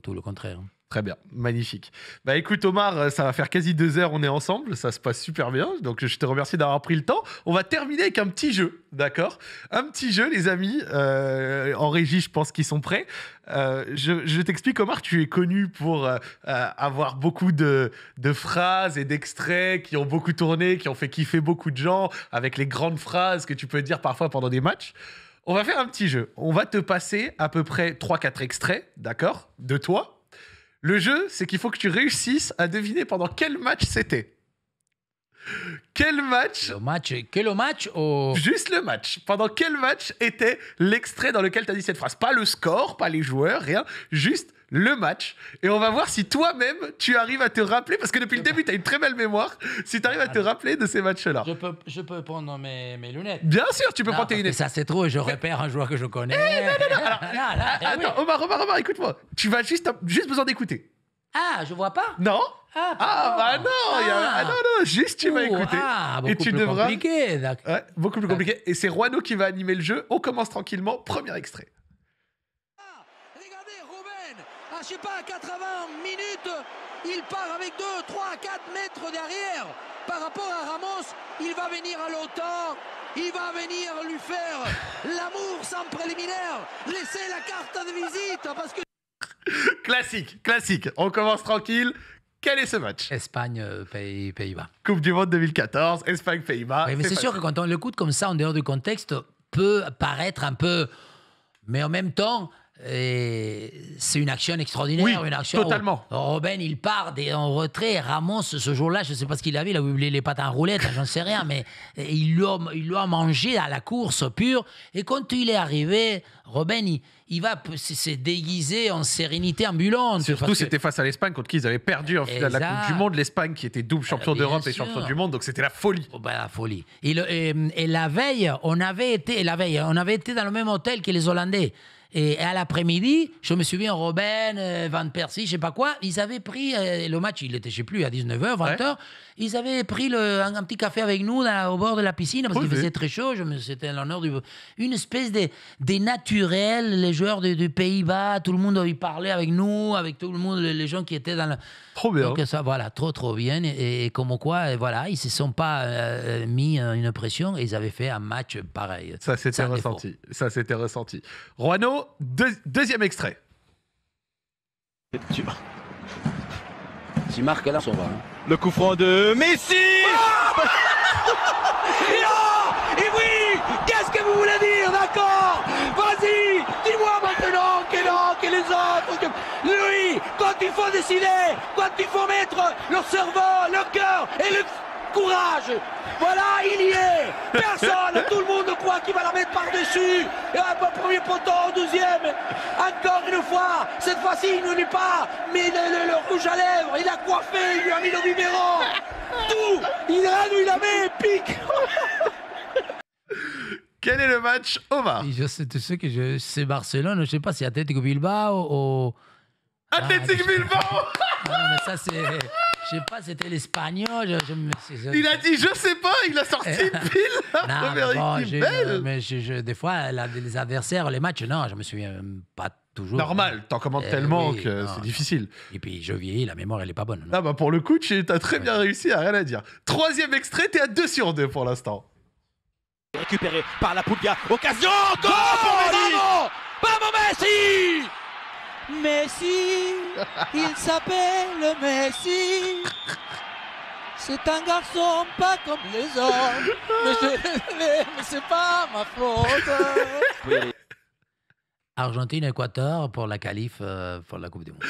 tout le contraire. Très bien, magnifique. Bah écoute Omar, euh, ça va faire quasi deux heures, on est ensemble, ça se passe super bien, donc je te remercie d'avoir pris le temps. On va terminer avec un petit jeu, d'accord Un petit jeu les amis, euh, en régie je pense qu'ils sont prêts. Euh, je, t'explique Omar, tu es connu pour avoir beaucoup de, de phrases et d'extraits qui ont beaucoup tourné, qui ont fait kiffer beaucoup de gens, avec les grandes phrases que tu peux dire parfois pendant des matchs. On va faire un petit jeu, on va te passer à peu près 3-4 extraits, d'accord De toi le jeu, c'est qu'il faut que tu réussisses à deviner pendant quel match c'était. Quel match Le match, quel match Juste le match. Pendant quel match était l'extrait dans lequel tu as dit cette phrase Pas le score, pas les joueurs, rien. Juste le match et on va voir si toi-même tu arrives à te rappeler, parce que depuis le début tu as une très belle mémoire, si tu arrives à te rappeler de ces matchs-là. Je peux, je peux prendre mes, lunettes. Bien sûr, tu peux prendre tes lunettes. Ça c'est trop, et je repère un joueur que je connais. Eh, non, non, non. Eh attends, Omar, Omar, écoute-moi. Tu vas juste, juste besoin d'écouter. Ah, je vois pas Non ah, ah bah non, ah, ah. non, non, juste tu vas écouter. Ah, beaucoup et tu plus compliqué. Ouais, beaucoup plus compliqué. Et c'est Juano qui va animer le jeu. On commence tranquillement. Premier extrait je sais pas, à 80 minutes, il part avec 2, 3, 4 mètres derrière. Par rapport à Ramos, il va venir à l'OTAN, il va venir lui faire l'amour sans préliminaire, laisser la carte de visite parce que. classique, classique. On commence tranquille. Quel est ce match Espagne-Pays-Bas. Euh, Coupe du Monde 2014, Espagne-Pays-Bas. mais c'est sûr que quand on l'écoute comme ça, en dehors du contexte, peut paraître un peu. Mais en même temps, c'est une action extraordinaire, oui, une action. Totalement. Robin, il part en retrait. Ramos, ce jour-là, je ne sais pas ce qu'il avait, il a oublié les pattes en roulette, hein, j'en sais rien, mais il lui, a, mangé à la course pure. Et quand il est arrivé, Robin, il, va se déguiser en sérénité ambulante. Surtout, c'était face à l'Espagne contre qui ils avaient perdu en finale de la Coupe du Monde. L'Espagne qui était double champion euh, d'Europe et champion du monde, donc c'était la folie. Oh, ben, la folie. Et, la veille, on avait été, la veille, on avait été dans le même hôtel que les Hollandais. Et à l'après-midi, je me souviens, Robin, euh, Van Persie, je sais pas quoi, ils avaient pris euh, le match, il était, je sais plus, à 19h, 20h, ils avaient pris le, un, petit café avec nous au bord de la piscine parce qu'il faisait très chaud, c'était l'honneur du. Une espèce de, des naturels, les joueurs du, Pays-Bas, tout le monde avait parlé avec nous, avec tout le monde, les, gens qui étaient dans le. Trop bien. Donc ça, voilà, trop, trop bien. Et, comment comme quoi, et voilà, ils se sont pas euh, mis une pression et ils avaient fait un match pareil. Ça s'était ressenti. Ça s'était ressenti. Roano deuxième extrait. Tu... Si marque là, on va. Hein. Le coup franc de Messi ah Et oui Qu'est-ce que vous voulez dire D'accord Vas-y Dis-moi maintenant quel Que les autres Lui, quand il faut décider, quand il faut mettre le cerveau, le cœur et le... Courage Voilà, il y est Personne Tout le monde croit qu'il va la mettre par-dessus Et un premier poteau, deuxième Encore une fois Cette fois-ci, il ne l'est pas Mais le, rouge à lèvres, il a coiffé, il lui a mis le numéro Tout Il a lui la met, pique Quel est le match, Omar Je sais, ce que je, c'est Barcelone, je ne sais pas si Atletico Bilbao ou... Atlético ah, Bilbao Non mais ça, c'est... Je sais pas, c'était l'espagnol. il a dit, je sais pas, il a sorti eh, ah. pile hein, non, première Mais je, des fois, les adversaires, les matchs, non, je me souviens pas toujours. Normal, eh t'en commandes tellement que c'est difficile. Et puis, je vieillis, la mémoire, elle est pas bonne. Non ah bah pour le coup, tu as très bien réussi, à rien à dire. Troisième extrait, t'es à 2 sur 2 pour l'instant. Récupéré par la Pulga, occasion, goal, goal Messi Messi, il s'appelle Messi. C'est un garçon pas comme les hommes Mais je mais c'est pas ma faute. Argentine-Équateur pour la qualif euh, pour la Coupe du Monde.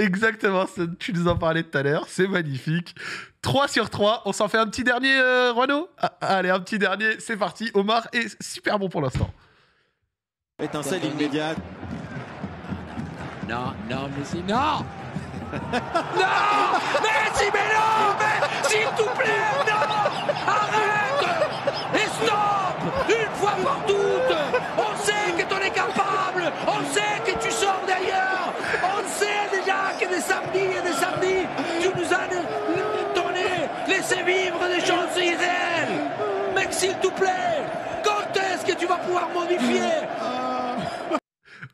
Exactement, tu nous en parlais tout à l'heure, c'est magnifique. 3 sur 3, on s'en fait un petit dernier, euh, Renaud ah, ah, Allez, un petit dernier, c'est parti. Omar est super bon pour l'instant. Étincelle immédiate. Non, non, mais si... non Non Mais si, mais non Mais s'il te plaît, non Arrête Et stop Une fois pour toutes On sait que t'en es capable On sait que tu sors d'ailleurs On sait déjà que des samedis et des samedis, tu nous as donné, laissé vivre des choses irréelles Mais s'il te plaît Quand est-ce que tu vas pouvoir modifier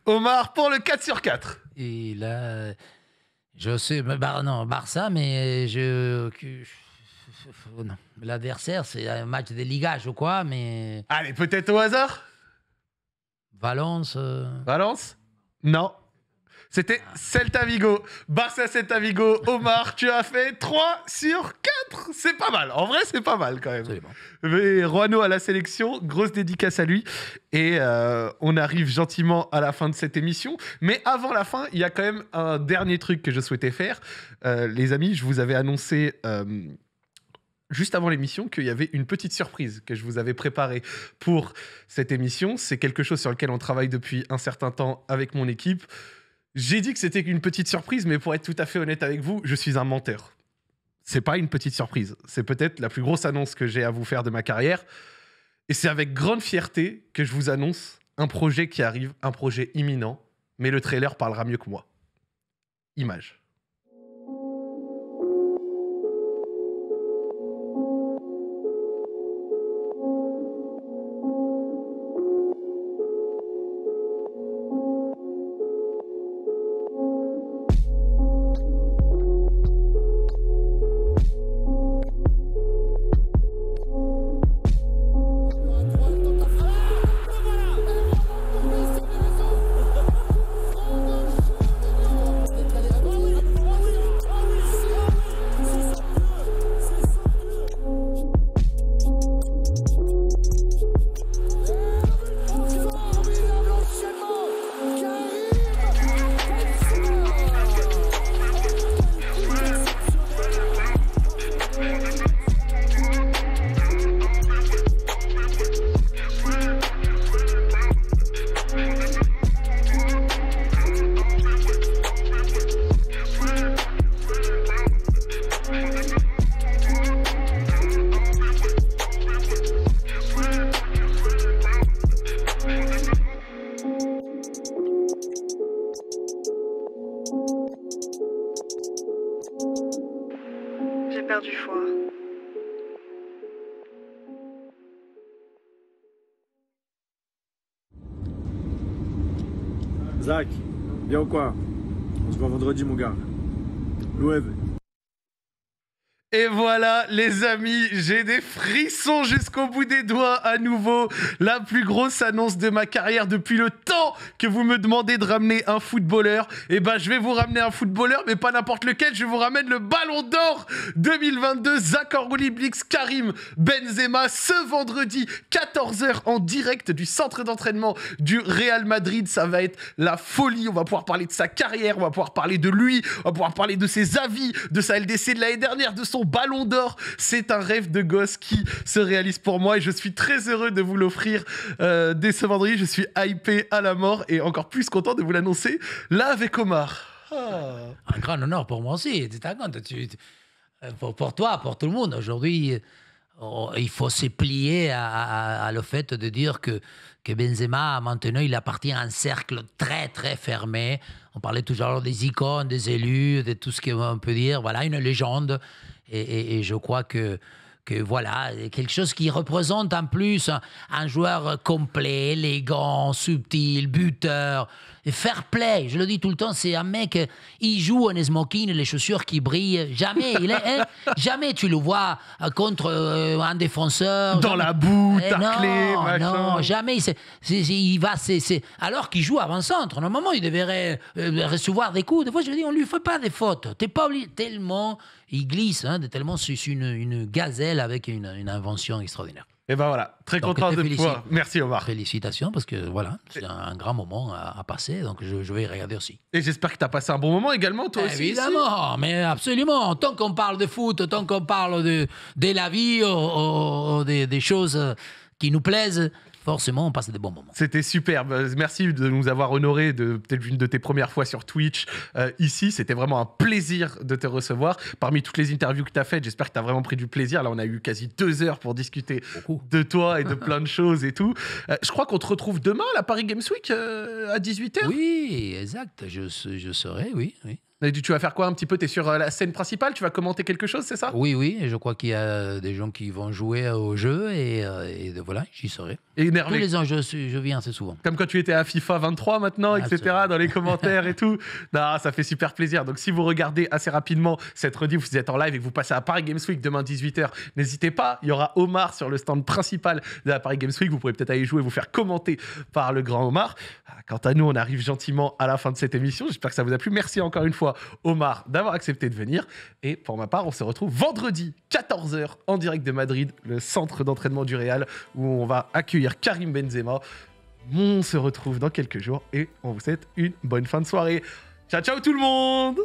Omar pour le 4 sur 4. Et là, je sais, bah, non, Barça, mais je. Oh l'adversaire, c'est un match de ligage ou quoi mais. Allez, peut-être au hasard Valence. Euh, Valence Non. C'était ah. Celta Vigo. Barça Celta Vigo. Omar, tu as fait 3 sur 4. C'est pas mal. En vrai, c'est pas mal quand même. Absolument. Mais Roano à la sélection, grosse dédicace à lui. Et euh, on arrive gentiment à la fin de cette émission. Mais avant la fin, il y a quand même un dernier truc que je souhaitais faire. Euh, les amis, je vous avais annoncé... Euh, juste avant l'émission qu'il y avait une petite surprise que je vous avais préparée pour cette émission. C'est quelque chose sur lequel on travaille depuis un certain temps avec mon équipe. J'ai dit que c'était une petite surprise, mais pour être tout à fait honnête avec vous, je suis un menteur. C'est pas une petite surprise. C'est peut-être la plus grosse annonce que j'ai à vous faire de ma carrière. Et c'est avec grande fierté que je vous annonce un projet qui arrive, un projet imminent, mais le trailer parlera mieux que moi. Image. Hacı Mugabe. Nueve. Et voilà, les amis, j'ai des frissons jusqu'au bout des doigts à nouveau. La plus grosse annonce de ma carrière depuis le temps que vous me demandez de ramener un footballeur. Et eh ben, je vais vous ramener un footballeur, mais pas n'importe lequel. Je vous ramène le Ballon d'Or 2022. Zach Blix, Karim Benzema, ce vendredi 14h en direct du centre d'entraînement du Real Madrid. Ça va être la folie. On va pouvoir parler de sa carrière, on va pouvoir parler de lui, on va pouvoir parler de ses avis, de sa LDC de l'année dernière, de son Ballon d'Or. C'est un rêve de gosse qui se réalise pour moi et je suis très heureux de vous l'offrir euh, dès ce vendredi. Je suis hypé à la mort et encore plus content de vous l'annoncer là avec Omar. Ah. Un grand honneur pour moi aussi. Tu euh, pour, toi, pour tout le monde. Aujourd'hui, oh, il faut se plier à, le fait de dire que, que Benzema, maintenant, il appartient à un cercle très, très fermé. On parlait toujours des icônes, des élus, de tout ce qu'on peut dire. Voilà, une légende. Et, je crois que que voilà, quelque chose qui représente en plus un, joueur complet, élégant, subtil, buteur, fair play. Je le dis tout le temps, c'est un mec, il joue en smoking les chaussures qui brillent. Jamais, il est, hein, jamais tu le vois contre euh, un défenseur. Dans la boue, eh non, machin. non, jamais. il va, alors qu'il joue avant-centre. Normalement, il devrait euh, recevoir des coups. Des fois, je dis, on lui fait pas des fautes. T'es pas obligé, tellement il glisse, hein, tellement c'est une, gazelle avec une, invention extraordinaire. Et ben voilà, très content de voir. Merci Omar. Félicitations parce que voilà, c'est un, grand moment à, passer, donc je, je, vais regarder aussi. Et j'espère que tu as passé un bon moment également, toi Évidemment, aussi. Évidemment, mais absolument. Tant qu'on parle de foot, tant qu'on parle de, de la vie, des choses qui nous plaisent, forcément, on passe des bons moments. C'était superbe. Merci de nous avoir honorés de peut-être une de tes premières fois sur Twitch euh, ici. C'était vraiment un plaisir de te recevoir. Parmi toutes les interviews que tu as faites, j'espère que tu as vraiment pris du plaisir. Là, on a eu quasi deux heures pour discuter de toi et de plein de choses et tout. Euh, je crois qu'on te retrouve demain à la Paris Games Week euh, à 18h. Oui, exact. Je, je serai, oui. oui. Tu vas faire quoi un petit peu Tu es sur euh, la scène principale Tu vas commenter quelque chose, c'est ça Oui, oui. Je crois qu'il y a des gens qui vont jouer euh, au jeu et, euh, voilà, j'y serai. énervé. Tous les ans, je, je viens assez souvent. Comme quand tu étais à FIFA 23 maintenant, etc., dans les commentaires et tout. ça fait super plaisir. Donc, si vous regardez assez rapidement cette rediff, vous êtes en live et que vous passez à Paris Games Week demain 18h, n'hésitez pas. Il y aura Omar sur le stand principal de Paris Games Week. Vous pourrez peut-être aller jouer, vous faire commenter par le grand Omar. Ah, quant à nous, on arrive gentiment à la fin de cette émission. J'espère que ça vous a plu. Merci encore une fois, Omar, d'avoir accepté de venir. Et pour ma part, on se retrouve vendredi, 14h, en direct de Madrid, le centre d'entraînement du Real, où on va accueillir Karim Benzema. On se retrouve dans quelques jours et on vous souhaite une bonne fin de soirée. Ciao, ciao tout le monde!